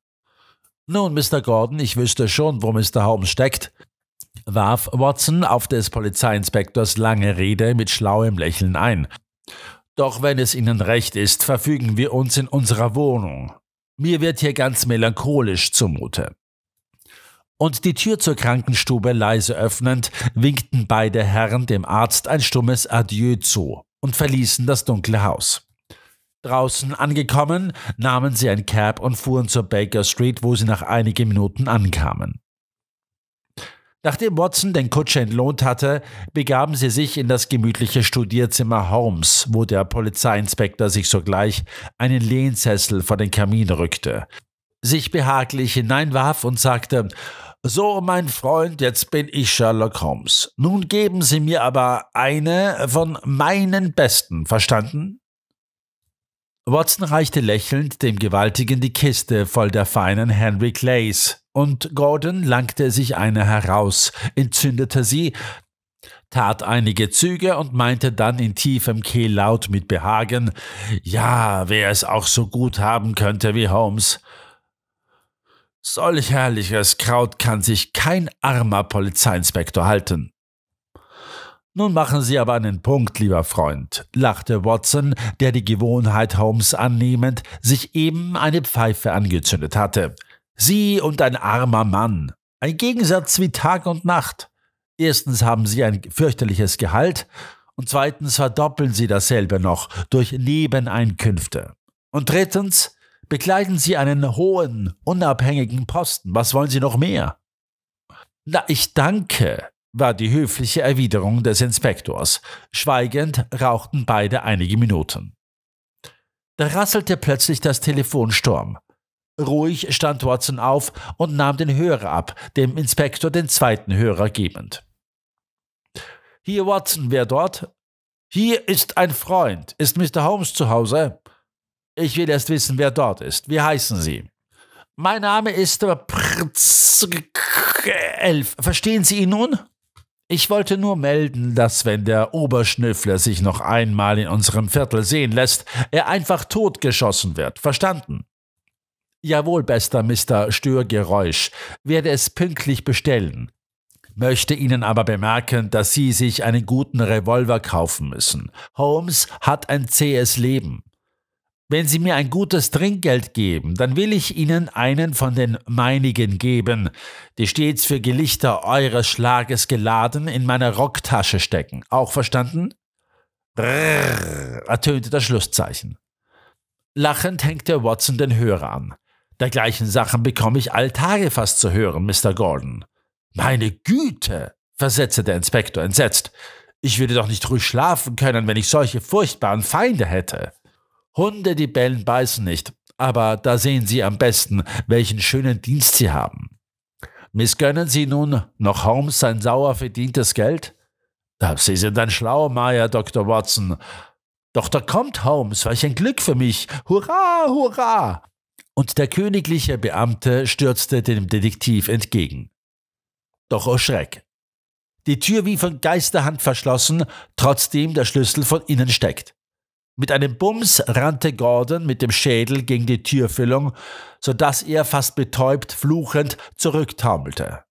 Nun, Mr. Gordon, ich wüsste schon, wo Mr. Holmes steckt, warf Watson auf des Polizeiinspektors lange Rede mit schlauem Lächeln ein. Doch wenn es Ihnen recht ist, verfügen wir uns in unserer Wohnung. Mir wird hier ganz melancholisch zumute und die Tür zur Krankenstube leise öffnend, winkten beide Herren dem Arzt ein stummes Adieu zu und verließen das dunkle Haus. Draußen angekommen, nahmen sie ein Cab und fuhren zur Baker Street, wo sie nach einigen Minuten ankamen. Nachdem Watson den Kutscher entlohnt hatte, begaben sie sich in das gemütliche Studierzimmer Holmes, wo der Polizeiinspektor sich sogleich einen Lehnsessel vor den Kamin rückte, sich behaglich hineinwarf und sagte, so, mein Freund, jetzt bin ich Sherlock Holmes. Nun geben Sie mir aber eine von meinen besten, verstanden? Watson reichte lächelnd dem Gewaltigen die Kiste voll der feinen Henry Clays, und Gordon langte sich eine heraus, entzündete sie, tat einige Züge und meinte dann in tiefem Kehllaut mit Behagen, ja, wer es auch so gut haben könnte wie Holmes. Solch herrliches Kraut kann sich kein armer Polizeiinspektor halten. Nun machen Sie aber einen Punkt, lieber Freund, lachte Watson, der die Gewohnheit Holmes annehmend sich eben eine Pfeife angezündet hatte. Sie und ein armer Mann. Ein Gegensatz wie Tag und Nacht. Erstens haben Sie ein fürchterliches Gehalt und zweitens verdoppeln Sie dasselbe noch durch Nebeneinkünfte. Und drittens, Begleiten Sie einen hohen, unabhängigen Posten. Was wollen Sie noch mehr? Na, ich danke, war die höfliche Erwiderung des Inspektors. Schweigend rauchten beide einige Minuten. Da rasselte plötzlich das Telefonsturm. Ruhig stand Watson auf und nahm den Hörer ab, dem Inspektor den zweiten Hörer gebend. Hier, Watson, wer dort? Hier ist ein Freund. Ist Mr. Holmes zu Hause? Ich will erst wissen, wer dort ist. Wie heißen Sie? Mein Name ist Elf. Verstehen Sie ihn nun? Ich wollte nur melden, dass wenn der Oberschnüffler sich noch einmal in unserem Viertel sehen lässt, er einfach totgeschossen wird. Verstanden? Jawohl, bester Mr. Störgeräusch, werde es pünktlich bestellen. Möchte Ihnen aber bemerken, dass Sie sich einen guten Revolver kaufen müssen. Holmes hat ein zähes Leben. Wenn Sie mir ein gutes Trinkgeld geben, dann will ich Ihnen einen von den meinigen geben, die stets für Gelichter eures Schlages geladen in meiner Rocktasche stecken. Auch verstanden? Rrrr, ertönte das Schlusszeichen. Lachend hängte Watson den Hörer an. Dergleichen Sachen bekomme ich all Tage fast zu hören, Mr. Gordon. Meine Güte, versetzte der Inspektor entsetzt. Ich würde doch nicht ruhig schlafen können, wenn ich solche furchtbaren Feinde hätte. Hunde, die bellen, beißen nicht, aber da sehen Sie am besten, welchen schönen Dienst Sie haben. Missgönnen Sie nun noch Holmes sein sauer verdientes Geld? Sie sind ein Schlaumeier, Dr. Watson. Doch da kommt Holmes, welch ein Glück für mich. Hurra, hurra! Und der königliche Beamte stürzte dem Detektiv entgegen. Doch oh Schreck! Die Tür wie von Geisterhand verschlossen, trotzdem der Schlüssel von innen steckt. Mit einem Bums rannte Gordon mit dem Schädel gegen die Türfüllung, sodass er fast betäubt, fluchend zurücktaumelte.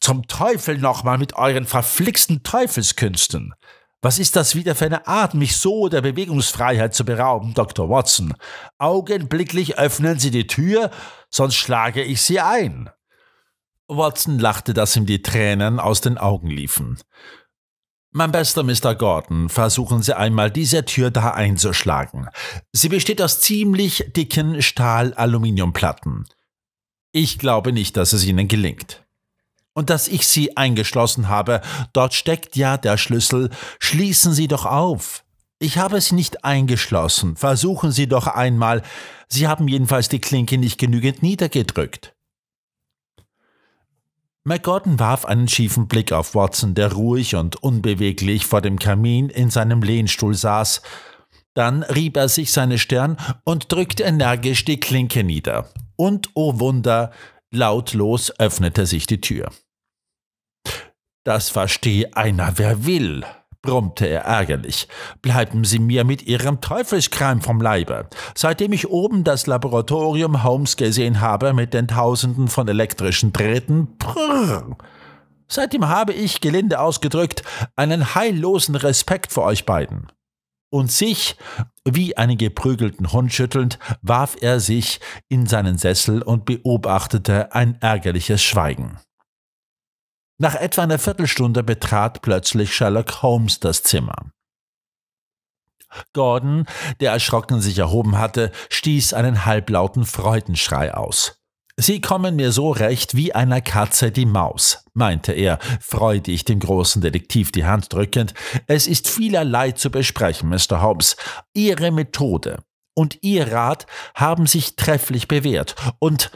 Zum Teufel nochmal mit euren verflixten Teufelskünsten! Was ist das wieder für eine Art, mich so der Bewegungsfreiheit zu berauben, Dr. Watson? Augenblicklich öffnen Sie die Tür, sonst schlage ich Sie ein. Watson lachte, dass ihm die Tränen aus den Augen liefen. Mein bester Mr. Gordon, versuchen Sie einmal, diese Tür da einzuschlagen. Sie besteht aus ziemlich dicken Stahl-Aluminiumplatten. Ich glaube nicht, dass es Ihnen gelingt. Und dass ich Sie eingeschlossen habe, dort steckt ja der Schlüssel. Schließen Sie doch auf. Ich habe es nicht eingeschlossen. Versuchen Sie doch einmal. Sie haben jedenfalls die Klinke nicht genügend niedergedrückt. McGordon warf einen schiefen Blick auf Watson, der ruhig und unbeweglich vor dem Kamin in seinem Lehnstuhl saß. Dann rieb er sich seine Stirn und drückte energisch die Klinke nieder. Und, o oh Wunder, lautlos öffnete sich die Tür. Das verstehe einer, wer will, brummte er ärgerlich. Bleiben Sie mir mit Ihrem Teufelskram vom Leibe. Seitdem ich oben das Laboratorium Holmes gesehen habe mit den Tausenden von elektrischen Drähten, prrr, seitdem habe ich, gelinde ausgedrückt, einen heillosen Respekt vor euch beiden. Und sich, wie einen geprügelten Hund schüttelnd, warf er sich in seinen Sessel und beobachtete ein ärgerliches Schweigen. Nach etwa einer Viertelstunde betrat plötzlich Sherlock Holmes das Zimmer. Gordon, der erschrocken sich erhoben hatte, stieß einen halblauten Freudenschrei aus. Sie kommen mir so recht wie einer Katze die Maus, meinte er, freudig dem großen Detektiv die Hand drückend. Es ist vielerlei zu besprechen, Mr. Holmes. Ihre Methode und Ihr Rat haben sich trefflich bewährt und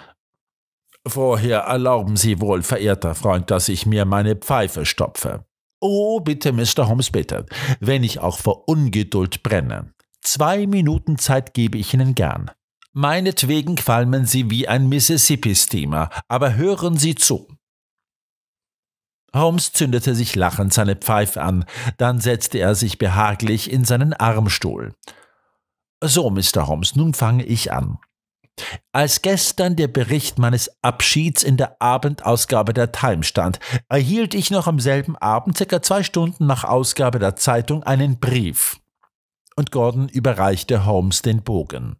Vorher erlauben Sie wohl, verehrter Freund, dass ich mir meine Pfeife stopfe. Oh, bitte, Mr. Holmes, bitte, wenn ich auch vor Ungeduld brenne. Zwei Minuten Zeit gebe ich Ihnen gern. Meinetwegen qualmen Sie wie ein Mississippi-Steamer, aber hören Sie zu. Holmes zündete sich lachend seine Pfeife an, dann setzte er sich behaglich in seinen Armstuhl. So, Mr. Holmes, nun fange ich an. Als gestern der Bericht meines Abschieds in der Abendausgabe der Time stand, erhielt ich noch am selben Abend, circa zwei Stunden nach Ausgabe der Zeitung, einen Brief. Und Gordon überreichte Holmes den Bogen.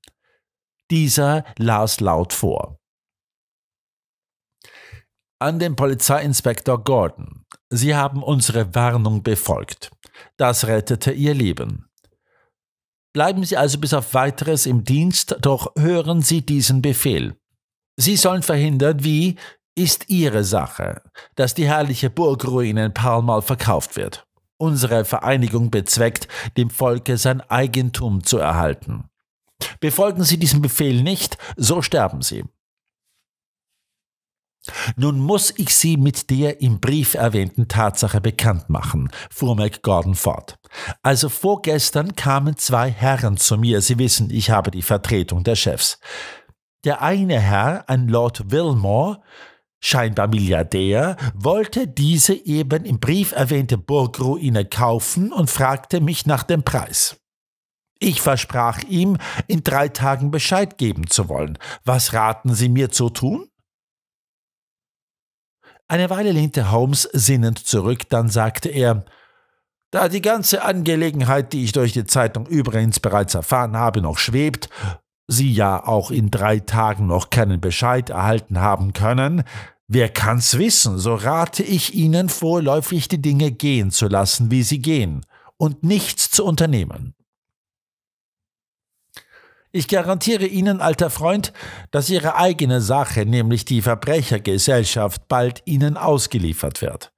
Dieser las laut vor. An den Polizeiinspektor Gordon. Sie haben unsere Warnung befolgt. Das rettete Ihr Leben. Bleiben Sie also bis auf weiteres im Dienst, doch hören Sie diesen Befehl. Sie sollen verhindern, wie ist Ihre Sache, dass die herrliche Burgruine in Palmal verkauft wird. Unsere Vereinigung bezweckt, dem Volke sein Eigentum zu erhalten. Befolgen Sie diesen Befehl nicht, so sterben Sie. Nun muss ich Sie mit der im Brief erwähnten Tatsache bekannt machen, fuhr McGordon fort. Also vorgestern kamen zwei Herren zu mir, Sie wissen, ich habe die Vertretung der Chefs. Der eine Herr, ein Lord Wilmore, scheinbar Milliardär, wollte diese eben im Brief erwähnte Burgruine kaufen und fragte mich nach dem Preis. Ich versprach ihm, in drei Tagen Bescheid geben zu wollen. Was raten Sie mir zu tun? Eine Weile lehnte Holmes sinnend zurück, dann sagte er, da die ganze Angelegenheit, die ich durch die Zeitung übrigens bereits erfahren habe, noch schwebt, Sie ja auch in drei Tagen noch keinen Bescheid erhalten haben können, wer kann's wissen, so rate ich Ihnen vorläufig die Dinge gehen zu lassen, wie sie gehen, und nichts zu unternehmen. Ich garantiere Ihnen, alter Freund, dass Ihre eigene Sache, nämlich die Verbrechergesellschaft, bald Ihnen ausgeliefert wird.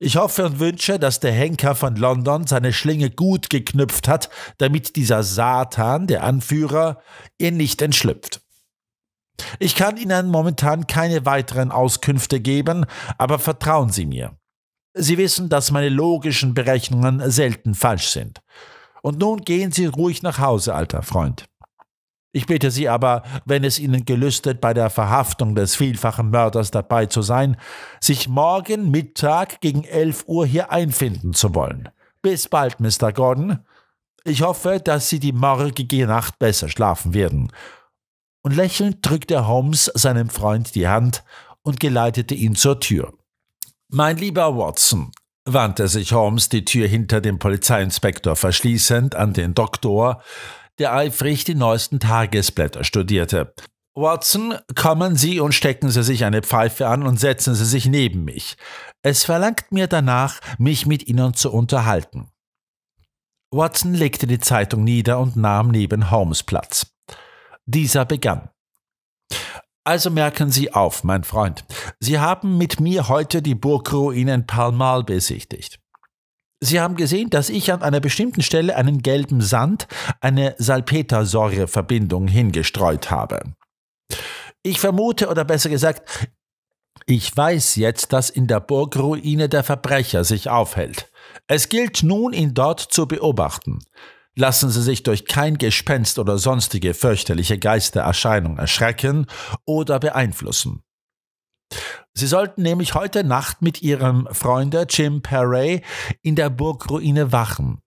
Ich hoffe und wünsche, dass der Henker von London seine Schlinge gut geknüpft hat, damit dieser Satan, der Anführer, ihr nicht entschlüpft. Ich kann Ihnen momentan keine weiteren Auskünfte geben, aber vertrauen Sie mir. Sie wissen, dass meine logischen Berechnungen selten falsch sind. Und nun gehen Sie ruhig nach Hause, alter Freund. Ich bitte Sie aber, wenn es Ihnen gelüstet, bei der Verhaftung des vielfachen Mörders dabei zu sein, sich morgen Mittag gegen 11 Uhr hier einfinden zu wollen. Bis bald, Mr. Gordon. Ich hoffe, dass Sie die morgige Nacht besser schlafen werden. Und lächelnd drückte Holmes seinem Freund die Hand und geleitete ihn zur Tür. Mein lieber Watson, wandte sich Holmes die Tür hinter dem Polizeiinspektor verschließend an den Doktor, der eifrig die neuesten Tagesblätter studierte. Watson, kommen Sie und stecken Sie sich eine Pfeife an und setzen Sie sich neben mich. Es verlangt mir danach, mich mit Ihnen zu unterhalten. Watson legte die Zeitung nieder und nahm neben Holmes Platz. Dieser begann. Also merken Sie auf, mein Freund. Sie haben mit mir heute die Burgruinen Palmal besichtigt. Sie haben gesehen, dass ich an einer bestimmten Stelle einen gelben Sand, eine Salpetersäureverbindung hingestreut habe. Ich vermute, oder besser gesagt, ich weiß jetzt, dass in der Burgruine der Verbrecher sich aufhält. Es gilt nun, ihn dort zu beobachten. Lassen Sie sich durch kein Gespenst oder sonstige fürchterliche Geistererscheinung erschrecken oder beeinflussen. Sie sollten nämlich heute Nacht mit ihrem Freunde Jim Perret in der Burgruine wachen.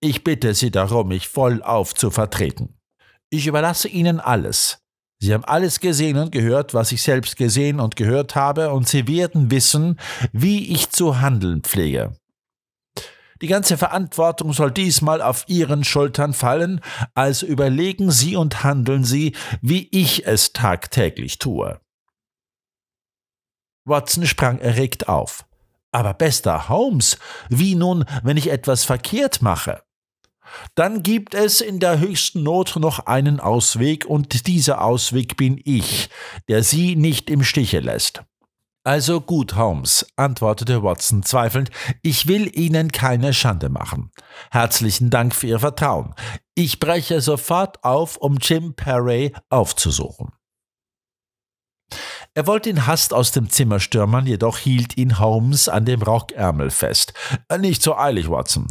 Ich bitte Sie darum, mich vollauf zu vertreten. Ich überlasse Ihnen alles. Sie haben alles gesehen und gehört, was ich selbst gesehen und gehört habe, und Sie werden wissen, wie ich zu handeln pflege. Die ganze Verantwortung soll diesmal auf Ihren Schultern fallen, also überlegen Sie und handeln Sie, wie ich es tagtäglich tue. Watson sprang erregt auf. Aber bester Holmes, wie nun, wenn ich etwas verkehrt mache? Dann gibt es in der höchsten Not noch einen Ausweg, und dieser Ausweg bin ich, der Sie nicht im Stiche lässt. Also gut, Holmes, antwortete Watson zweifelnd, ich will Ihnen keine Schande machen. Herzlichen Dank für Ihr Vertrauen. Ich breche sofort auf, um Jim Perry aufzusuchen. Er wollte ihn Hast aus dem Zimmer stürmen, jedoch hielt ihn Holmes an dem Rockärmel fest. Äh, nicht so eilig, Watson.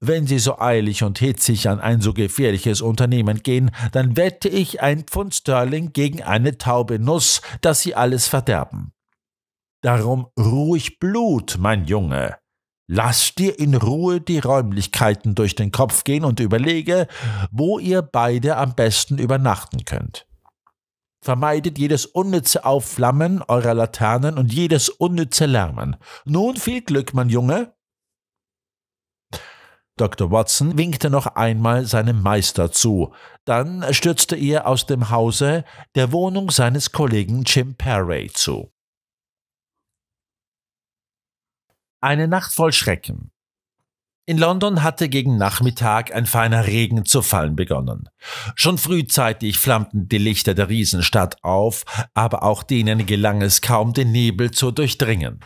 Wenn Sie so eilig und hitzig an ein so gefährliches Unternehmen gehen, dann wette ich ein Pfund Sterling gegen eine taube Nuss, dass Sie alles verderben. Darum ruhig Blut, mein Junge. Lass dir in Ruhe die Räumlichkeiten durch den Kopf gehen und überlege, wo ihr beide am besten übernachten könnt. Vermeidet jedes unnütze Aufflammen eurer Laternen und jedes unnütze Lärmen. Nun viel Glück, mein Junge. Dr. Watson winkte noch einmal seinem Meister zu, dann stürzte er aus dem Hause der Wohnung seines Kollegen Jim Perry zu. Eine Nacht voll Schrecken. In London hatte gegen Nachmittag ein feiner Regen zu fallen begonnen. Schon frühzeitig flammten die Lichter der Riesenstadt auf, aber auch denen gelang es kaum, den Nebel zu durchdringen.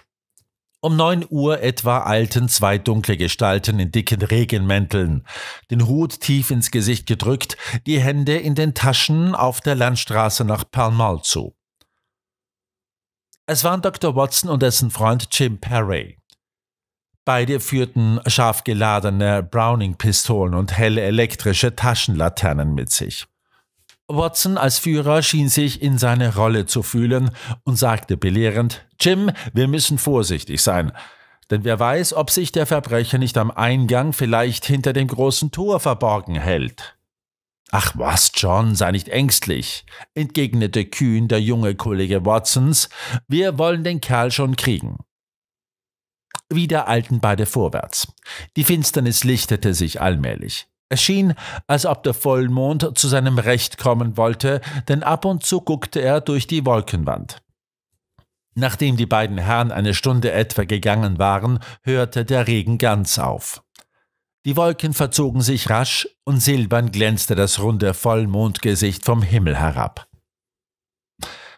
Um neun Uhr etwa eilten zwei dunkle Gestalten in dicken Regenmänteln, den Hut tief ins Gesicht gedrückt, die Hände in den Taschen auf der Landstraße nach Pall Mall zu. Es waren Dr. Watson und dessen Freund Jim Perry. Beide führten scharf geladene Browning-Pistolen und helle elektrische Taschenlaternen mit sich. Watson als Führer schien sich in seine Rolle zu fühlen und sagte belehrend, Jim, wir müssen vorsichtig sein, denn wer weiß, ob sich der Verbrecher nicht am Eingang vielleicht hinter dem großen Tor verborgen hält. Ach was, John, sei nicht ängstlich, entgegnete kühn der junge Kollege Watsons, wir wollen den Kerl schon kriegen wieder beide vorwärts. Die Finsternis lichtete sich allmählich. Es schien, als ob der Vollmond zu seinem Recht kommen wollte, denn ab und zu guckte er durch die Wolkenwand. Nachdem die beiden Herren eine Stunde etwa gegangen waren, hörte der Regen ganz auf. Die Wolken verzogen sich rasch und silbern glänzte das runde Vollmondgesicht vom Himmel herab.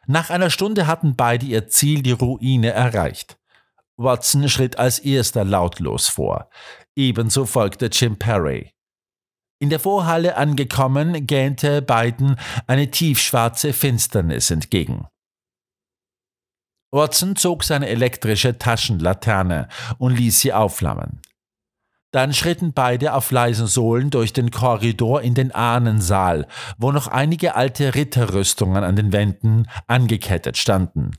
Nach einer Stunde hatten beide ihr Ziel, die Ruine, erreicht. Watson schritt als erster lautlos vor. Ebenso folgte Jim Perry. In der Vorhalle angekommen, gähnte beiden eine tiefschwarze Finsternis entgegen. Watson zog seine elektrische Taschenlaterne und ließ sie aufflammen. Dann schritten beide auf leisen Sohlen durch den Korridor in den Ahnensaal, wo noch einige alte Ritterrüstungen an den Wänden angekettet standen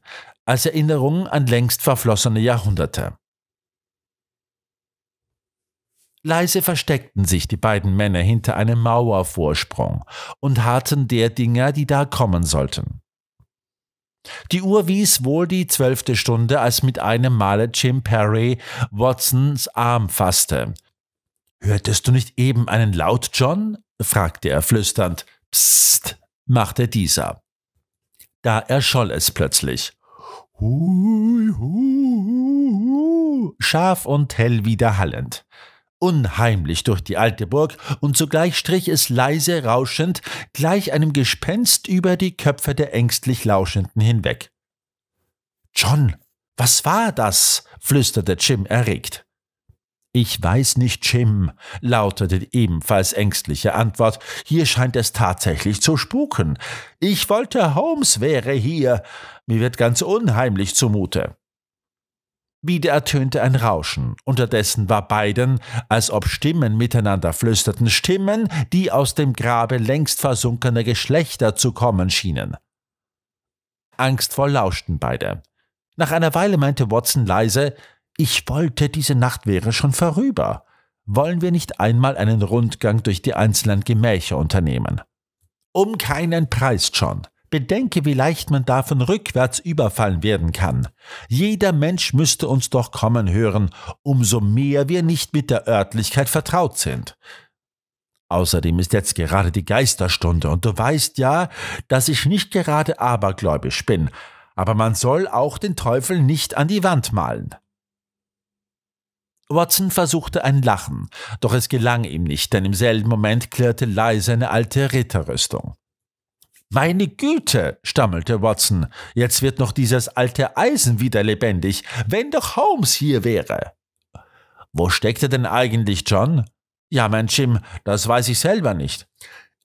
als Erinnerung an längst verflossene Jahrhunderte. Leise versteckten sich die beiden Männer hinter einem Mauervorsprung und harrten der Dinger, die da kommen sollten. Die Uhr wies wohl die zwölfte Stunde, als mit einem Male Jim Perry Watsons Arm fasste. Hörtest du nicht eben einen Laut, John? fragte er flüsternd. Psst, machte dieser. Da erscholl es plötzlich Hui, hu, hu, scharf und hell wieder hallend. Unheimlich durch die alte Burg, und zugleich strich es leise rauschend, gleich einem Gespenst über die Köpfe der ängstlich Lauschenden hinweg. John, was war das? flüsterte Jim erregt. Ich weiß nicht, Jim, lautete ebenfalls ängstliche Antwort. Hier scheint es tatsächlich zu spuken. Ich wollte, Holmes wäre hier. Mir wird ganz unheimlich zumute. Wieder ertönte ein Rauschen. Unterdessen war beiden, als ob Stimmen miteinander flüsterten, Stimmen, die aus dem Grabe längst versunkener Geschlechter zu kommen schienen. Angstvoll lauschten beide. Nach einer Weile meinte Watson leise, ich wollte, diese Nacht wäre schon vorüber. Wollen wir nicht einmal einen Rundgang durch die einzelnen Gemächer unternehmen? Um keinen Preis, John. Bedenke, wie leicht man davon rückwärts überfallen werden kann. Jeder Mensch müsste uns doch kommen hören, umso mehr wir nicht mit der Örtlichkeit vertraut sind. Außerdem ist jetzt gerade die Geisterstunde und du weißt ja, dass ich nicht gerade abergläubisch bin, aber man soll auch den Teufel nicht an die Wand malen. Watson versuchte ein Lachen, doch es gelang ihm nicht, denn im selben Moment klirrte leise eine alte Ritterrüstung. Meine Güte, stammelte Watson, jetzt wird noch dieses alte Eisen wieder lebendig, wenn doch Holmes hier wäre. Wo steckt er denn eigentlich, John? Ja, mein Jim, das weiß ich selber nicht.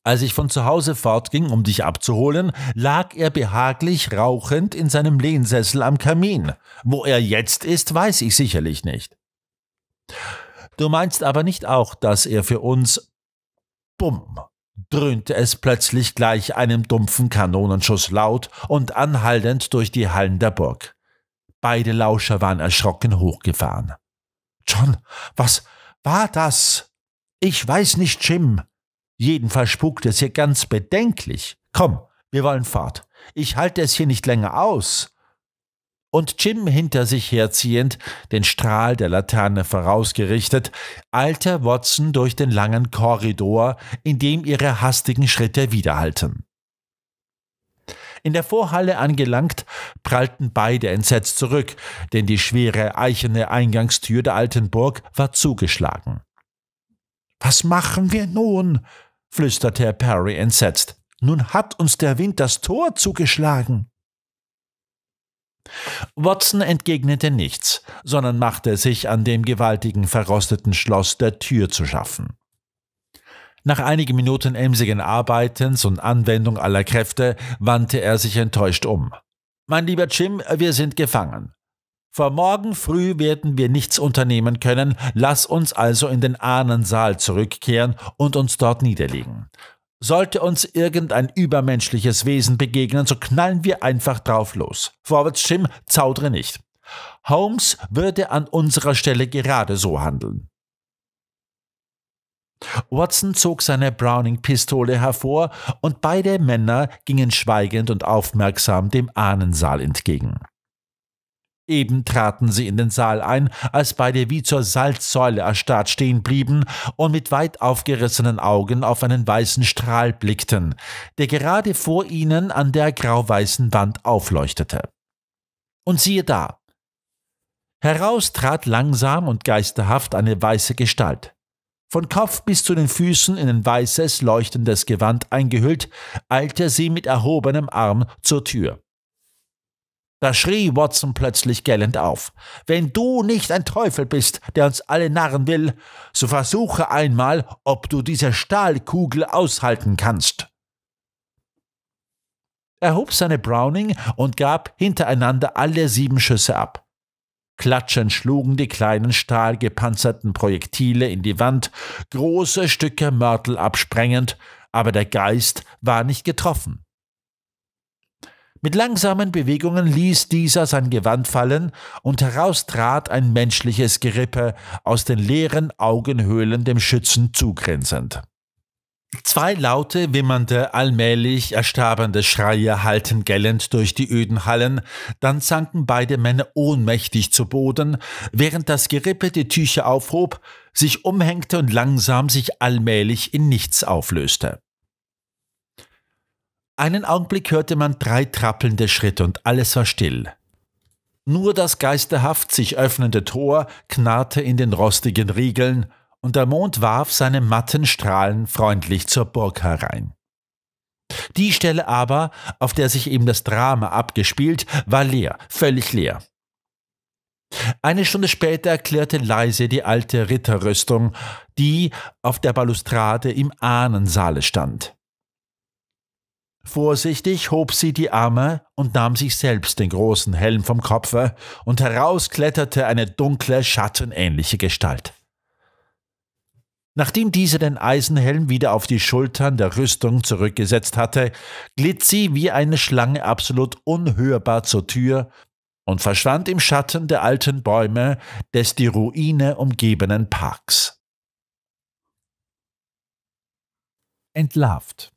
Als ich von zu Hause fortging, um dich abzuholen, lag er behaglich rauchend in seinem Lehnsessel am Kamin. Wo er jetzt ist, weiß ich sicherlich nicht. Du meinst aber nicht auch, dass er für uns Bumm dröhnte es plötzlich gleich einem dumpfen Kanonenschuss laut und anhaltend durch die Hallen der Burg. Beide Lauscher waren erschrocken hochgefahren. John, was war das? Ich weiß nicht, Jim. Jedenfalls spukte es hier ganz bedenklich. Komm, wir wollen fort. Ich halte es hier nicht länger aus und Jim hinter sich herziehend, den Strahl der Laterne vorausgerichtet, eilte Watson durch den langen Korridor, in dem ihre hastigen Schritte widerhallten. In der Vorhalle angelangt, prallten beide entsetzt zurück, denn die schwere eichene Eingangstür der alten Burg war zugeschlagen. Was machen wir nun? flüsterte Perry entsetzt. Nun hat uns der Wind das Tor zugeschlagen. Watson entgegnete nichts, sondern machte sich an dem gewaltigen, verrosteten Schloss der Tür zu schaffen. Nach einigen Minuten emsigen Arbeitens und Anwendung aller Kräfte wandte er sich enttäuscht um. Mein lieber Jim, wir sind gefangen. Vor morgen früh werden wir nichts unternehmen können, lass uns also in den Ahnensaal zurückkehren und uns dort niederlegen. Sollte uns irgendein übermenschliches Wesen begegnen, so knallen wir einfach drauf los. Vorwärts, Jim, zaudere nicht. Holmes würde an unserer Stelle gerade so handeln. Watson zog seine Browning-Pistole hervor und beide Männer gingen schweigend und aufmerksam dem Ahnensaal entgegen. Eben traten sie in den Saal ein, als beide wie zur Salzsäule erstarrt stehen blieben und mit weit aufgerissenen Augen auf einen weißen Strahl blickten, der gerade vor ihnen an der grauweißen Wand aufleuchtete. Und siehe da! Heraus trat langsam und geisterhaft eine weiße Gestalt. Von Kopf bis zu den Füßen in ein weißes, leuchtendes Gewand eingehüllt, eilte sie mit erhobenem Arm zur Tür. Da schrie Watson plötzlich gellend auf. Wenn du nicht ein Teufel bist, der uns alle narren will, so versuche einmal, ob du diese Stahlkugel aushalten kannst. Er hob seine Browning und gab hintereinander alle sieben Schüsse ab. Klatschend schlugen die kleinen stahlgepanzerten Projektile in die Wand, große Stücke Mörtel absprengend, aber der Geist war nicht getroffen. Mit langsamen Bewegungen ließ dieser sein Gewand fallen und heraus trat ein menschliches Gerippe, aus den leeren Augenhöhlen dem Schützen zugrenzend. Zwei laute, wimmernde, allmählich erstabende Schreie hallten gellend durch die öden Hallen, dann sanken beide Männer ohnmächtig zu Boden, während das Gerippe die Tücher aufhob, sich umhängte und langsam sich allmählich in nichts auflöste. Einen Augenblick hörte man drei trappelnde Schritte und alles war still. Nur das geisterhaft sich öffnende Tor knarrte in den rostigen Riegeln, und der Mond warf seine matten Strahlen freundlich zur Burg herein. Die Stelle aber, auf der sich eben das Drama abgespielt, war leer, völlig leer. Eine Stunde später erklärte leise die alte Ritterrüstung, die auf der Balustrade im Ahnensaale stand. Vorsichtig hob sie die Arme und nahm sich selbst den großen Helm vom Kopfe, und heraus kletterte eine dunkle, schattenähnliche Gestalt. Nachdem diese den Eisenhelm wieder auf die Schultern der Rüstung zurückgesetzt hatte, glitt sie wie eine Schlange absolut unhörbar zur Tür und verschwand im Schatten der alten Bäume des die Ruine umgebenen Parks. Entlarvt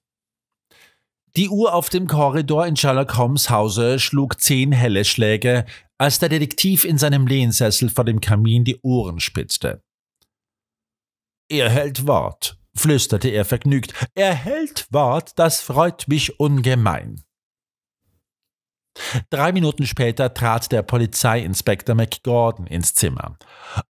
die Uhr auf dem Korridor in Sherlock Holmes Hause schlug zehn helle Schläge, als der Detektiv in seinem Lehnsessel vor dem Kamin die Ohren spitzte. Er hält Wort, flüsterte er vergnügt. Er hält Wort, das freut mich ungemein. Drei Minuten später trat der Polizeiinspektor McGordon ins Zimmer.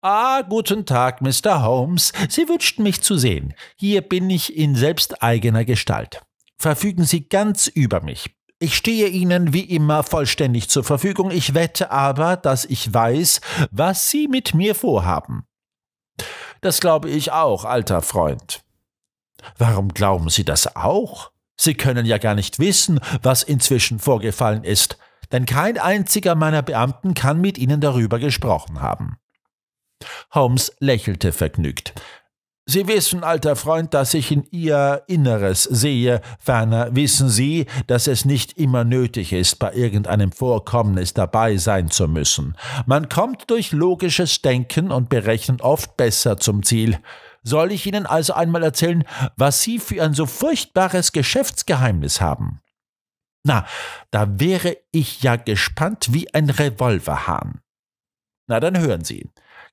Ah, guten Tag, Mr. Holmes. Sie wünschten mich zu sehen. Hier bin ich in selbsteigener Gestalt verfügen Sie ganz über mich. Ich stehe Ihnen wie immer vollständig zur Verfügung, ich wette aber, dass ich weiß, was Sie mit mir vorhaben. Das glaube ich auch, alter Freund. Warum glauben Sie das auch? Sie können ja gar nicht wissen, was inzwischen vorgefallen ist, denn kein einziger meiner Beamten kann mit Ihnen darüber gesprochen haben. Holmes lächelte vergnügt. Sie wissen, alter Freund, dass ich in Ihr Inneres sehe, ferner wissen Sie, dass es nicht immer nötig ist, bei irgendeinem Vorkommnis dabei sein zu müssen. Man kommt durch logisches Denken und Berechnen oft besser zum Ziel. Soll ich Ihnen also einmal erzählen, was Sie für ein so furchtbares Geschäftsgeheimnis haben? Na, da wäre ich ja gespannt wie ein Revolverhahn. Na, dann hören Sie.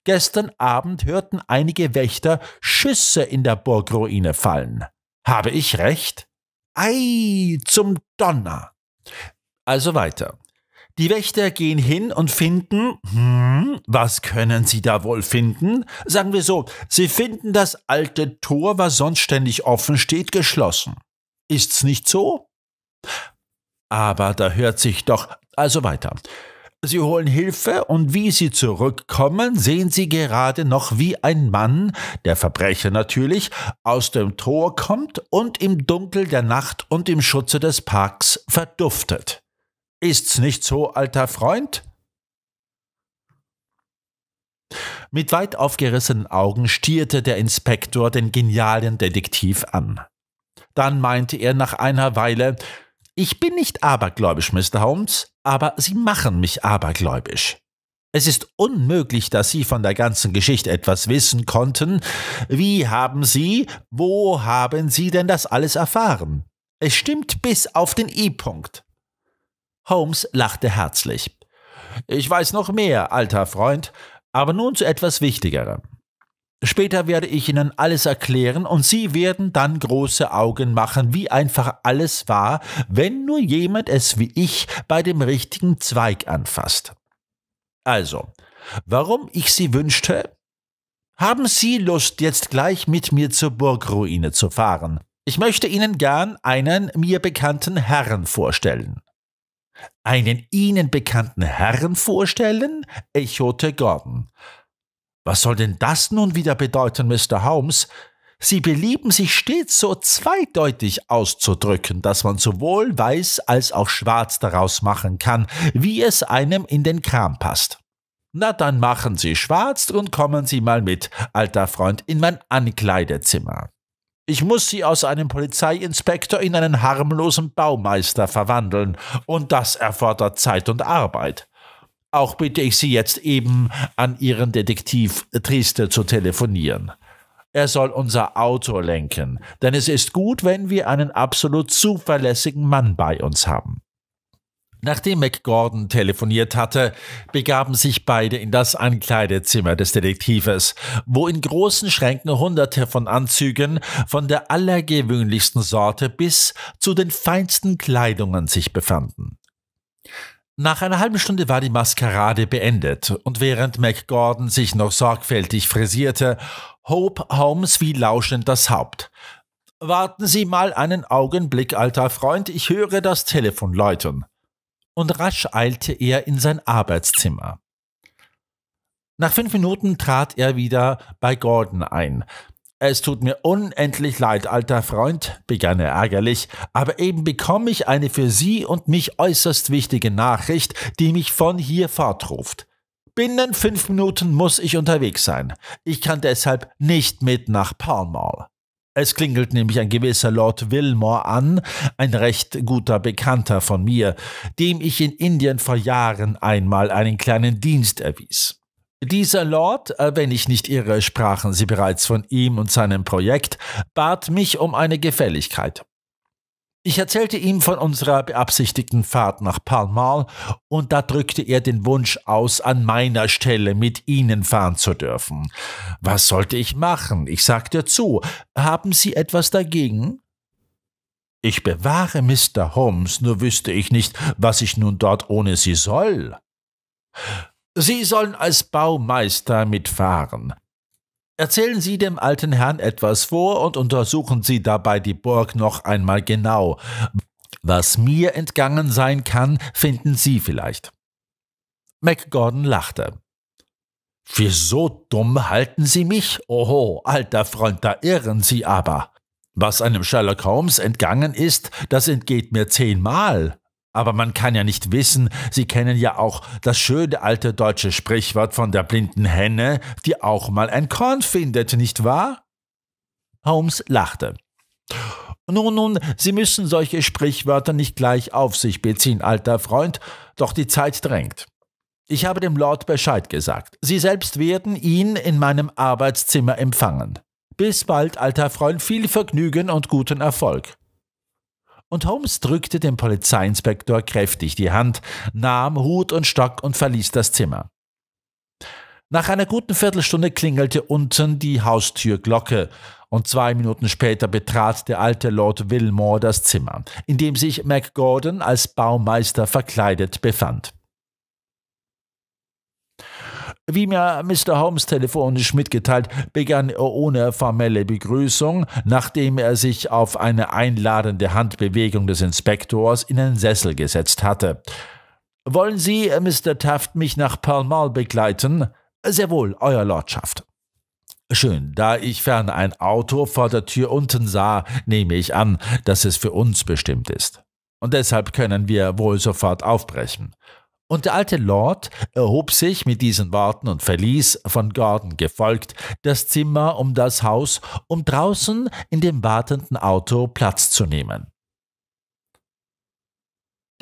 Gestern Abend hörten einige Wächter Schüsse in der Burgruine fallen. Habe ich recht? Ei, zum Donner! Also weiter. Die Wächter gehen hin und finden, hm, was können sie da wohl finden? Sagen wir so, sie finden das alte Tor, was sonst ständig offen steht, geschlossen. Ist's nicht so? Aber da hört sich doch, also weiter. Sie holen Hilfe und wie Sie zurückkommen, sehen Sie gerade noch, wie ein Mann, der Verbrecher natürlich, aus dem Tor kommt und im Dunkel der Nacht und im Schutze des Parks verduftet. Ist's nicht so, alter Freund? Mit weit aufgerissenen Augen stierte der Inspektor den genialen Detektiv an. Dann meinte er nach einer Weile, ich bin nicht abergläubisch, Mr. Holmes, aber Sie machen mich abergläubisch. Es ist unmöglich, dass Sie von der ganzen Geschichte etwas wissen konnten. Wie haben Sie, wo haben Sie denn das alles erfahren? Es stimmt bis auf den I-Punkt. Holmes lachte herzlich. Ich weiß noch mehr, alter Freund, aber nun zu etwas Wichtigerem. Später werde ich Ihnen alles erklären und Sie werden dann große Augen machen, wie einfach alles war, wenn nur jemand es wie ich bei dem richtigen Zweig anfasst. Also, warum ich Sie wünschte? Haben Sie Lust, jetzt gleich mit mir zur Burgruine zu fahren? Ich möchte Ihnen gern einen mir bekannten Herrn vorstellen. Einen Ihnen bekannten Herrn vorstellen? echote Gordon. Was soll denn das nun wieder bedeuten, Mr. Holmes? Sie belieben sich stets so zweideutig auszudrücken, dass man sowohl weiß als auch schwarz daraus machen kann, wie es einem in den Kram passt. Na dann machen Sie schwarz und kommen Sie mal mit, alter Freund, in mein Ankleidezimmer. Ich muss Sie aus einem Polizeiinspektor in einen harmlosen Baumeister verwandeln, und das erfordert Zeit und Arbeit. Auch bitte ich Sie jetzt eben an Ihren Detektiv Triester zu telefonieren. Er soll unser Auto lenken, denn es ist gut, wenn wir einen absolut zuverlässigen Mann bei uns haben. Nachdem McGordon telefoniert hatte, begaben sich beide in das Ankleidezimmer des Detektives, wo in großen Schränken hunderte von Anzügen von der allergewöhnlichsten Sorte bis zu den feinsten Kleidungen sich befanden. Nach einer halben Stunde war die Maskerade beendet und während McGordon sich noch sorgfältig frisierte, hob Holmes wie lauschend das Haupt. Warten Sie mal einen Augenblick, alter Freund, ich höre das Telefon läuten. Und rasch eilte er in sein Arbeitszimmer. Nach fünf Minuten trat er wieder bei Gordon ein. Es tut mir unendlich leid, alter Freund, begann er ärgerlich, aber eben bekomme ich eine für Sie und mich äußerst wichtige Nachricht, die mich von hier fortruft. Binnen fünf Minuten muss ich unterwegs sein. Ich kann deshalb nicht mit nach Palmall. Es klingelt nämlich ein gewisser Lord Wilmore an, ein recht guter Bekannter von mir, dem ich in Indien vor Jahren einmal einen kleinen Dienst erwies. Dieser Lord, äh, wenn ich nicht irre, sprachen sie bereits von ihm und seinem Projekt, bat mich um eine Gefälligkeit. Ich erzählte ihm von unserer beabsichtigten Fahrt nach Pall Mall und da drückte er den Wunsch aus, an meiner Stelle mit Ihnen fahren zu dürfen. Was sollte ich machen? Ich sagte zu. Haben Sie etwas dagegen? Ich bewahre Mr. Holmes, nur wüsste ich nicht, was ich nun dort ohne Sie soll. Sie sollen als Baumeister mitfahren. Erzählen Sie dem alten Herrn etwas vor und untersuchen Sie dabei die Burg noch einmal genau. Was mir entgangen sein kann, finden Sie vielleicht. MacGordon lachte. Für so dumm halten Sie mich? Oho, alter Freund, da irren Sie aber. Was einem Sherlock Holmes entgangen ist, das entgeht mir zehnmal. Aber man kann ja nicht wissen, Sie kennen ja auch das schöne alte deutsche Sprichwort von der blinden Henne, die auch mal ein Korn findet, nicht wahr? Holmes lachte. Nun, nun, Sie müssen solche Sprichwörter nicht gleich auf sich beziehen, alter Freund, doch die Zeit drängt. Ich habe dem Lord Bescheid gesagt. Sie selbst werden ihn in meinem Arbeitszimmer empfangen. Bis bald, alter Freund, viel Vergnügen und guten Erfolg und Holmes drückte dem Polizeiinspektor kräftig die Hand, nahm Hut und Stock und verließ das Zimmer. Nach einer guten Viertelstunde klingelte unten die Haustürglocke, und zwei Minuten später betrat der alte Lord Wilmore das Zimmer, in dem sich MacGordon als Baumeister verkleidet befand. Wie mir Mr. Holmes telefonisch mitgeteilt, begann er ohne formelle Begrüßung, nachdem er sich auf eine einladende Handbewegung des Inspektors in den Sessel gesetzt hatte. Wollen Sie, äh, Mr. Taft, mich nach Pall Mall begleiten? Sehr wohl, Euer Lordschaft. Schön, da ich fern ein Auto vor der Tür unten sah, nehme ich an, dass es für uns bestimmt ist. Und deshalb können wir wohl sofort aufbrechen. Und der alte Lord erhob sich mit diesen Worten und verließ, von Gordon gefolgt, das Zimmer um das Haus, um draußen in dem wartenden Auto Platz zu nehmen.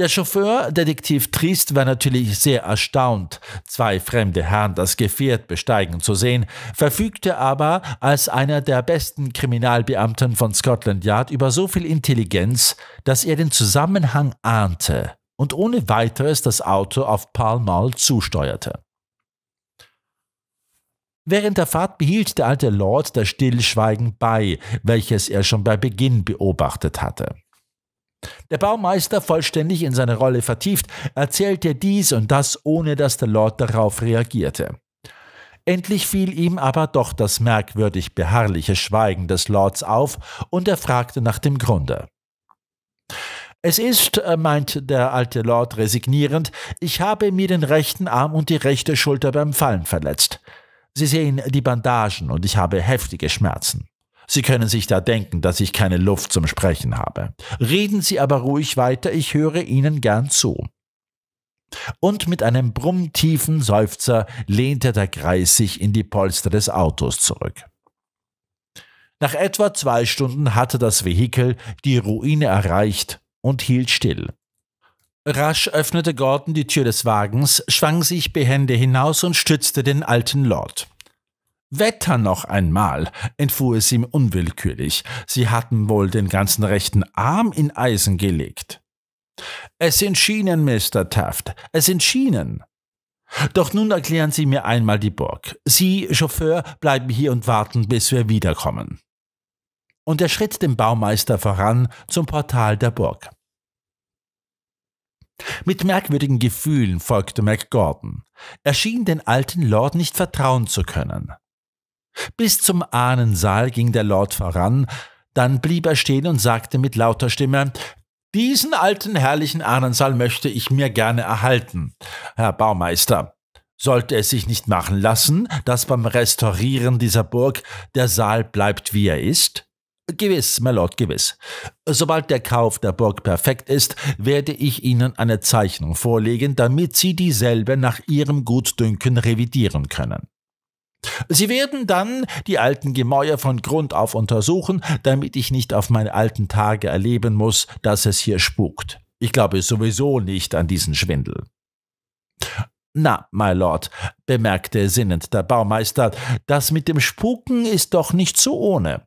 Der Chauffeur, Detektiv Triest, war natürlich sehr erstaunt, zwei fremde Herren das Gefährt besteigen zu sehen, verfügte aber als einer der besten Kriminalbeamten von Scotland Yard über so viel Intelligenz, dass er den Zusammenhang ahnte und ohne weiteres das Auto auf Palmall zusteuerte. Während der Fahrt behielt der alte Lord das Stillschweigen bei, welches er schon bei Beginn beobachtet hatte. Der Baumeister, vollständig in seine Rolle vertieft, erzählte dies und das, ohne dass der Lord darauf reagierte. Endlich fiel ihm aber doch das merkwürdig beharrliche Schweigen des Lords auf, und er fragte nach dem Grunde. Es ist, äh, meint der alte Lord resignierend, ich habe mir den rechten Arm und die rechte Schulter beim Fallen verletzt. Sie sehen die Bandagen und ich habe heftige Schmerzen. Sie können sich da denken, dass ich keine Luft zum Sprechen habe. Reden Sie aber ruhig weiter, ich höre Ihnen gern zu. Und mit einem brummtiefen Seufzer lehnte der Greis sich in die Polster des Autos zurück. Nach etwa zwei Stunden hatte das Vehikel die Ruine erreicht und hielt still. Rasch öffnete Gordon die Tür des Wagens, schwang sich behende hinaus und stützte den alten Lord. Wetter noch einmal, entfuhr es ihm unwillkürlich. Sie hatten wohl den ganzen rechten Arm in Eisen gelegt. Es sind Schienen, Mr. Taft, es sind Schienen. Doch nun erklären Sie mir einmal die Burg. Sie, Chauffeur, bleiben hier und warten, bis wir wiederkommen. Und er schritt dem Baumeister voran zum Portal der Burg. Mit merkwürdigen Gefühlen folgte MacGordon. Er schien den alten Lord nicht vertrauen zu können. Bis zum Ahnensaal ging der Lord voran, dann blieb er stehen und sagte mit lauter Stimme Diesen alten herrlichen Ahnensaal möchte ich mir gerne erhalten, Herr Baumeister. Sollte es sich nicht machen lassen, dass beim Restaurieren dieser Burg der Saal bleibt, wie er ist? Gewiss, mein Lord, gewiss. Sobald der Kauf der Burg perfekt ist, werde ich Ihnen eine Zeichnung vorlegen, damit Sie dieselbe nach Ihrem Gutdünken revidieren können. Sie werden dann die alten Gemäuer von Grund auf untersuchen, damit ich nicht auf meine alten Tage erleben muss, dass es hier spukt. Ich glaube sowieso nicht an diesen Schwindel. Na, my Lord, bemerkte sinnend der Baumeister, das mit dem Spuken ist doch nicht so ohne.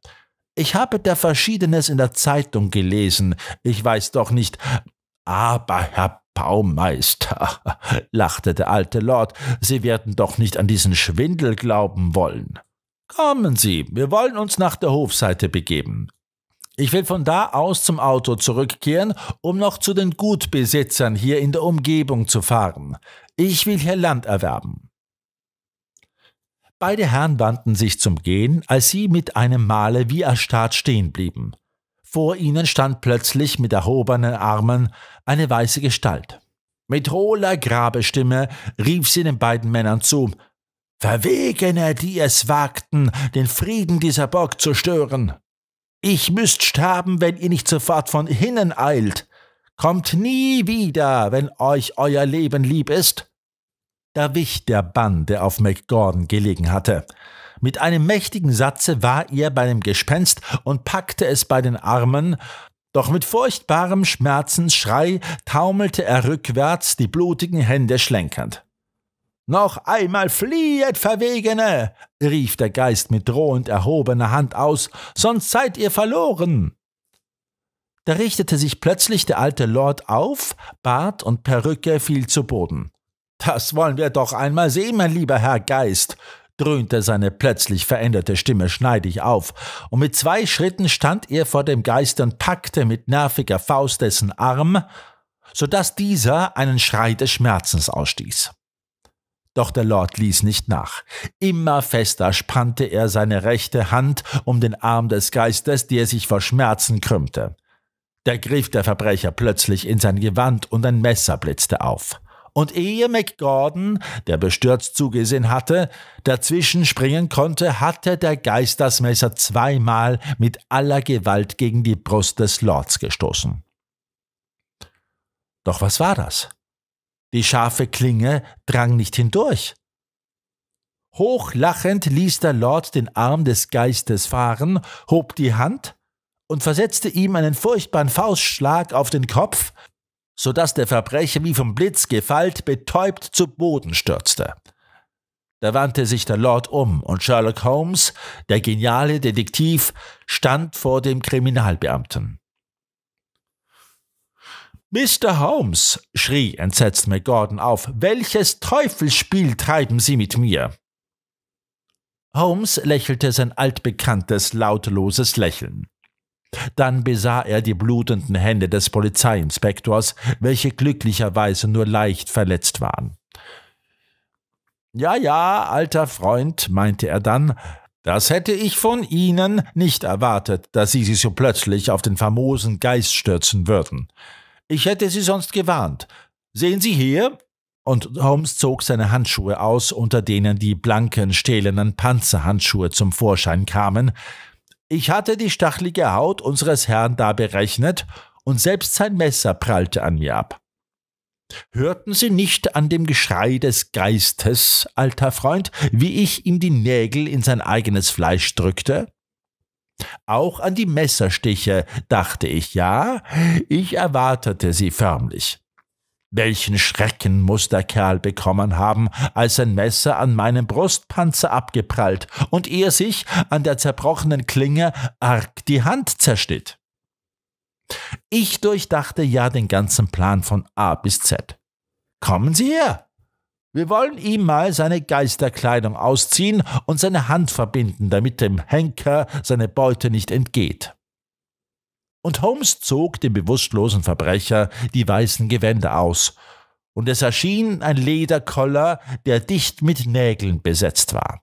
Ich habe da Verschiedenes in der Zeitung gelesen. Ich weiß doch nicht. Aber, Herr Baumeister, lachte der alte Lord, Sie werden doch nicht an diesen Schwindel glauben wollen. Kommen Sie, wir wollen uns nach der Hofseite begeben. Ich will von da aus zum Auto zurückkehren, um noch zu den Gutbesitzern hier in der Umgebung zu fahren. Ich will hier Land erwerben. Beide Herren wandten sich zum Gehen, als sie mit einem Male wie erstarrt stehen blieben. Vor ihnen stand plötzlich mit erhobenen Armen eine weiße Gestalt. Mit hohler Grabestimme rief sie den beiden Männern zu Verwegene, die es wagten, den Frieden dieser Burg zu stören. Ich müsst sterben, wenn ihr nicht sofort von hinnen eilt. Kommt nie wieder, wenn euch euer Leben lieb ist. Da wich der Bann, der auf McGordon gelegen hatte. Mit einem mächtigen Satze war er bei dem Gespenst und packte es bei den Armen, doch mit furchtbarem Schmerzensschrei taumelte er rückwärts, die blutigen Hände schlenkernd. Noch einmal fliehet, Verwegene! rief der Geist mit drohend erhobener Hand aus, sonst seid ihr verloren! Da richtete sich plötzlich der alte Lord auf, Bart und Perücke fiel zu Boden. Das wollen wir doch einmal sehen, mein lieber Herr Geist, dröhnte seine plötzlich veränderte Stimme schneidig auf, und mit zwei Schritten stand er vor dem Geist und packte mit nerviger Faust dessen Arm, so daß dieser einen Schrei des Schmerzens ausstieß. Doch der Lord ließ nicht nach. Immer fester spannte er seine rechte Hand um den Arm des Geistes, der sich vor Schmerzen krümmte. Da griff der Verbrecher plötzlich in sein Gewand und ein Messer blitzte auf und ehe McGordon, der bestürzt zugesehen hatte, dazwischen springen konnte, hatte der Geist das Messer zweimal mit aller Gewalt gegen die Brust des Lords gestoßen. Doch was war das? Die scharfe Klinge drang nicht hindurch. Hochlachend ließ der Lord den Arm des Geistes fahren, hob die Hand und versetzte ihm einen furchtbaren Faustschlag auf den Kopf, sodass der Verbrecher wie vom Blitz gefallt betäubt zu Boden stürzte. Da wandte sich der Lord um und Sherlock Holmes, der geniale Detektiv, stand vor dem Kriminalbeamten. Mr. Holmes, schrie entsetzt McGordon auf, welches Teufelsspiel treiben Sie mit mir? Holmes lächelte sein altbekanntes, lautloses Lächeln. Dann besah er die blutenden Hände des Polizeiinspektors, welche glücklicherweise nur leicht verletzt waren. Ja, ja, alter Freund, meinte er dann, das hätte ich von Ihnen nicht erwartet, dass Sie sich so plötzlich auf den famosen Geist stürzen würden. Ich hätte Sie sonst gewarnt. Sehen Sie hier? Und Holmes zog seine Handschuhe aus, unter denen die blanken, stählernen Panzerhandschuhe zum Vorschein kamen, ich hatte die stachelige Haut unseres Herrn da berechnet, und selbst sein Messer prallte an mir ab. Hörten Sie nicht an dem Geschrei des Geistes, alter Freund, wie ich ihm die Nägel in sein eigenes Fleisch drückte? Auch an die Messerstiche dachte ich, ja, ich erwartete sie förmlich. Welchen Schrecken muß der Kerl bekommen haben, als ein Messer an meinem Brustpanzer abgeprallt und er sich an der zerbrochenen Klinge arg die Hand zerschnitt. Ich durchdachte ja den ganzen Plan von A bis Z. Kommen Sie her! Wir wollen ihm mal seine Geisterkleidung ausziehen und seine Hand verbinden, damit dem Henker seine Beute nicht entgeht und Holmes zog dem bewusstlosen Verbrecher die weißen Gewänder aus, und es erschien ein Lederkoller, der dicht mit Nägeln besetzt war.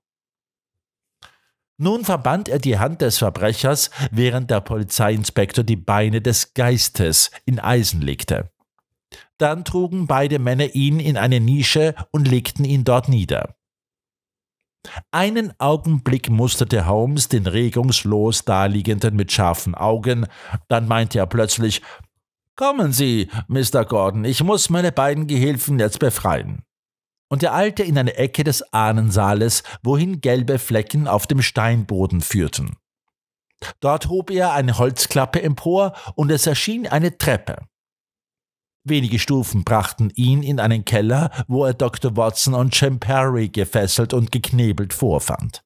Nun verband er die Hand des Verbrechers, während der Polizeiinspektor die Beine des Geistes in Eisen legte. Dann trugen beide Männer ihn in eine Nische und legten ihn dort nieder. Einen Augenblick musterte Holmes den regungslos daliegenden mit scharfen Augen, dann meinte er plötzlich Kommen Sie, Mr. Gordon, ich muss meine beiden Gehilfen jetzt befreien. Und er eilte in eine Ecke des Ahnensaales, wohin gelbe Flecken auf dem Steinboden führten. Dort hob er eine Holzklappe empor und es erschien eine Treppe. Wenige Stufen brachten ihn in einen Keller, wo er Dr. Watson und Champerry gefesselt und geknebelt vorfand.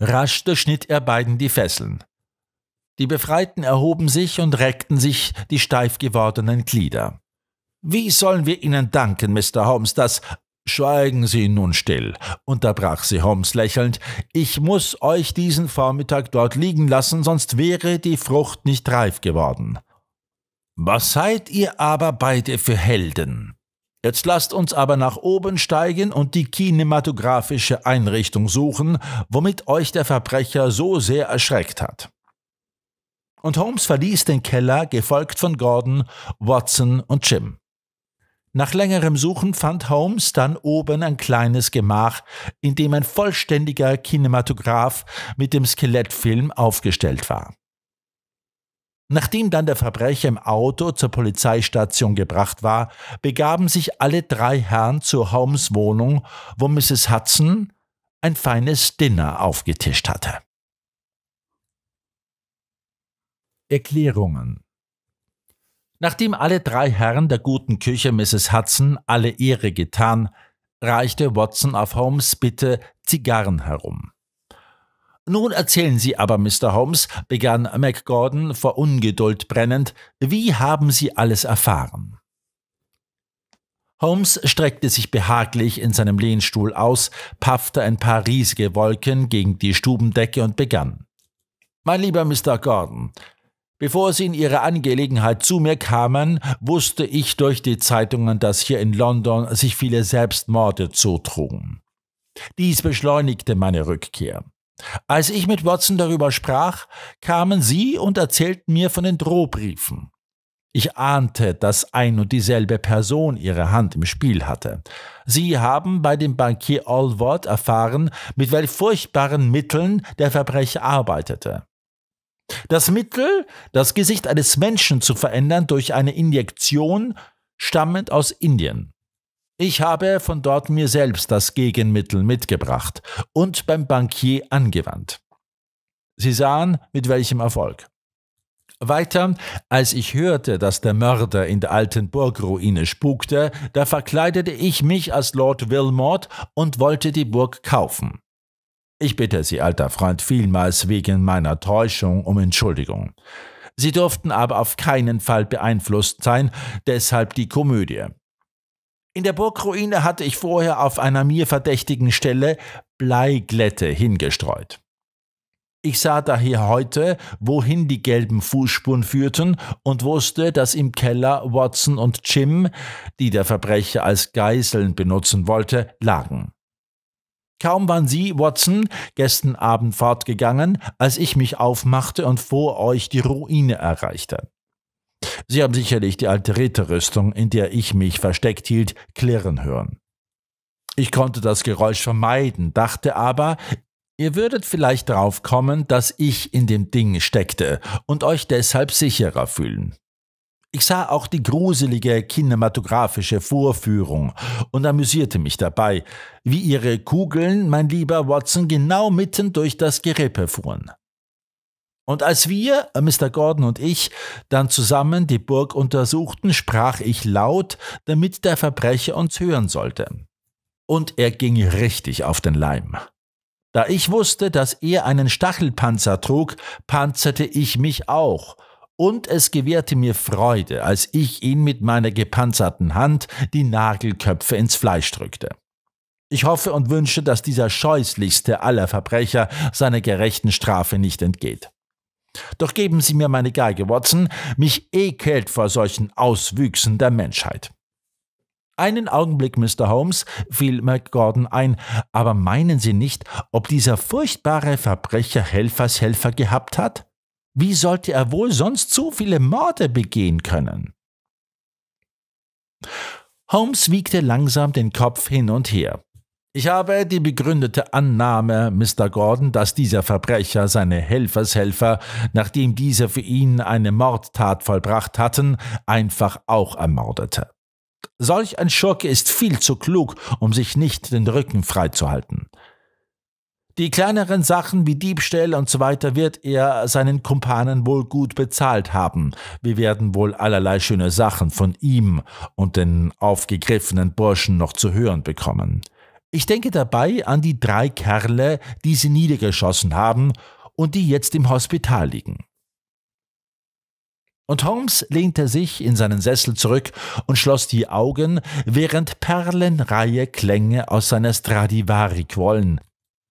Rasch durchschnitt er beiden die Fesseln. Die Befreiten erhoben sich und reckten sich die steif gewordenen Glieder. Wie sollen wir Ihnen danken, Mr. Holmes, dass Schweigen Sie nun still, unterbrach sie Holmes lächelnd. Ich muss euch diesen Vormittag dort liegen lassen, sonst wäre die Frucht nicht reif geworden. Was seid ihr aber beide für Helden? Jetzt lasst uns aber nach oben steigen und die kinematografische Einrichtung suchen, womit euch der Verbrecher so sehr erschreckt hat. Und Holmes verließ den Keller, gefolgt von Gordon, Watson und Jim. Nach längerem Suchen fand Holmes dann oben ein kleines Gemach, in dem ein vollständiger Kinematograph mit dem Skelettfilm aufgestellt war. Nachdem dann der Verbrecher im Auto zur Polizeistation gebracht war, begaben sich alle drei Herren zur Holmes Wohnung, wo Mrs. Hudson ein feines Dinner aufgetischt hatte. Erklärungen Nachdem alle drei Herren der guten Küche Mrs. Hudson alle Ehre getan, reichte Watson auf Holmes Bitte Zigarren herum. Nun erzählen Sie aber, Mr. Holmes, begann McGordon vor Ungeduld brennend, wie haben Sie alles erfahren? Holmes streckte sich behaglich in seinem Lehnstuhl aus, paffte ein paar riesige Wolken gegen die Stubendecke und begann. Mein lieber Mr. Gordon, Bevor Sie in Ihrer Angelegenheit zu mir kamen, wusste ich durch die Zeitungen, dass hier in London sich viele Selbstmorde zutrugen. Dies beschleunigte meine Rückkehr. Als ich mit Watson darüber sprach, kamen Sie und erzählten mir von den Drohbriefen. Ich ahnte, dass ein und dieselbe Person ihre Hand im Spiel hatte. Sie haben bei dem Bankier Allward erfahren, mit welch furchtbaren Mitteln der Verbrecher arbeitete. Das Mittel, das Gesicht eines Menschen zu verändern durch eine Injektion, stammend aus Indien. Ich habe von dort mir selbst das Gegenmittel mitgebracht und beim Bankier angewandt. Sie sahen, mit welchem Erfolg. Weiter, als ich hörte, dass der Mörder in der alten Burgruine spukte, da verkleidete ich mich als Lord Wilmot und wollte die Burg kaufen. Ich bitte Sie, alter Freund, vielmals wegen meiner Täuschung um Entschuldigung. Sie durften aber auf keinen Fall beeinflusst sein, deshalb die Komödie. In der Burgruine hatte ich vorher auf einer mir verdächtigen Stelle Bleiglätte hingestreut. Ich sah daher heute, wohin die gelben Fußspuren führten und wusste, dass im Keller Watson und Jim, die der Verbrecher als Geiseln benutzen wollte, lagen. Kaum waren Sie, Watson, gestern Abend fortgegangen, als ich mich aufmachte und vor euch die Ruine erreichte. Sie haben sicherlich die alte Ritterrüstung, in der ich mich versteckt hielt, klirren hören. Ich konnte das Geräusch vermeiden, dachte aber, ihr würdet vielleicht darauf kommen, dass ich in dem Ding steckte und euch deshalb sicherer fühlen. Ich sah auch die gruselige kinematografische Vorführung und amüsierte mich dabei, wie ihre Kugeln, mein lieber Watson, genau mitten durch das Gerippe fuhren. Und als wir, äh, Mr. Gordon und ich, dann zusammen die Burg untersuchten, sprach ich laut, damit der Verbrecher uns hören sollte. Und er ging richtig auf den Leim. Da ich wusste, dass er einen Stachelpanzer trug, panzerte ich mich auch, und es gewährte mir Freude, als ich ihn mit meiner gepanzerten Hand die Nagelköpfe ins Fleisch drückte. Ich hoffe und wünsche, dass dieser scheußlichste aller Verbrecher seiner gerechten Strafe nicht entgeht. Doch geben Sie mir meine Geige, Watson, mich ekelt vor solchen Auswüchsen der Menschheit. Einen Augenblick, Mr. Holmes, fiel McGordon ein, aber meinen Sie nicht, ob dieser furchtbare Verbrecher Helfershelfer gehabt hat? Wie sollte er wohl sonst so viele Morde begehen können? Holmes wiegte langsam den Kopf hin und her. Ich habe die begründete Annahme, Mr. Gordon, dass dieser Verbrecher seine Helfershelfer, nachdem diese für ihn eine Mordtat vollbracht hatten, einfach auch ermordete. Solch ein Schurke ist viel zu klug, um sich nicht den Rücken freizuhalten. Die kleineren Sachen wie Diebstähle und so weiter wird er seinen Kumpanen wohl gut bezahlt haben. Wir werden wohl allerlei schöne Sachen von ihm und den aufgegriffenen Burschen noch zu hören bekommen. Ich denke dabei an die drei Kerle, die sie niedergeschossen haben und die jetzt im Hospital liegen. Und Holmes lehnte sich in seinen Sessel zurück und schloss die Augen, während Perlenreihe Klänge aus seiner Stradivari quollen,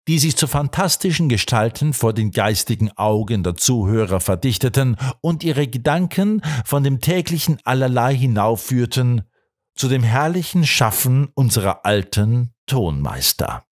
die sich zu fantastischen Gestalten vor den geistigen Augen der Zuhörer verdichteten und ihre Gedanken von dem täglichen Allerlei hinaufführten zu dem herrlichen Schaffen unserer alten Tonmeister.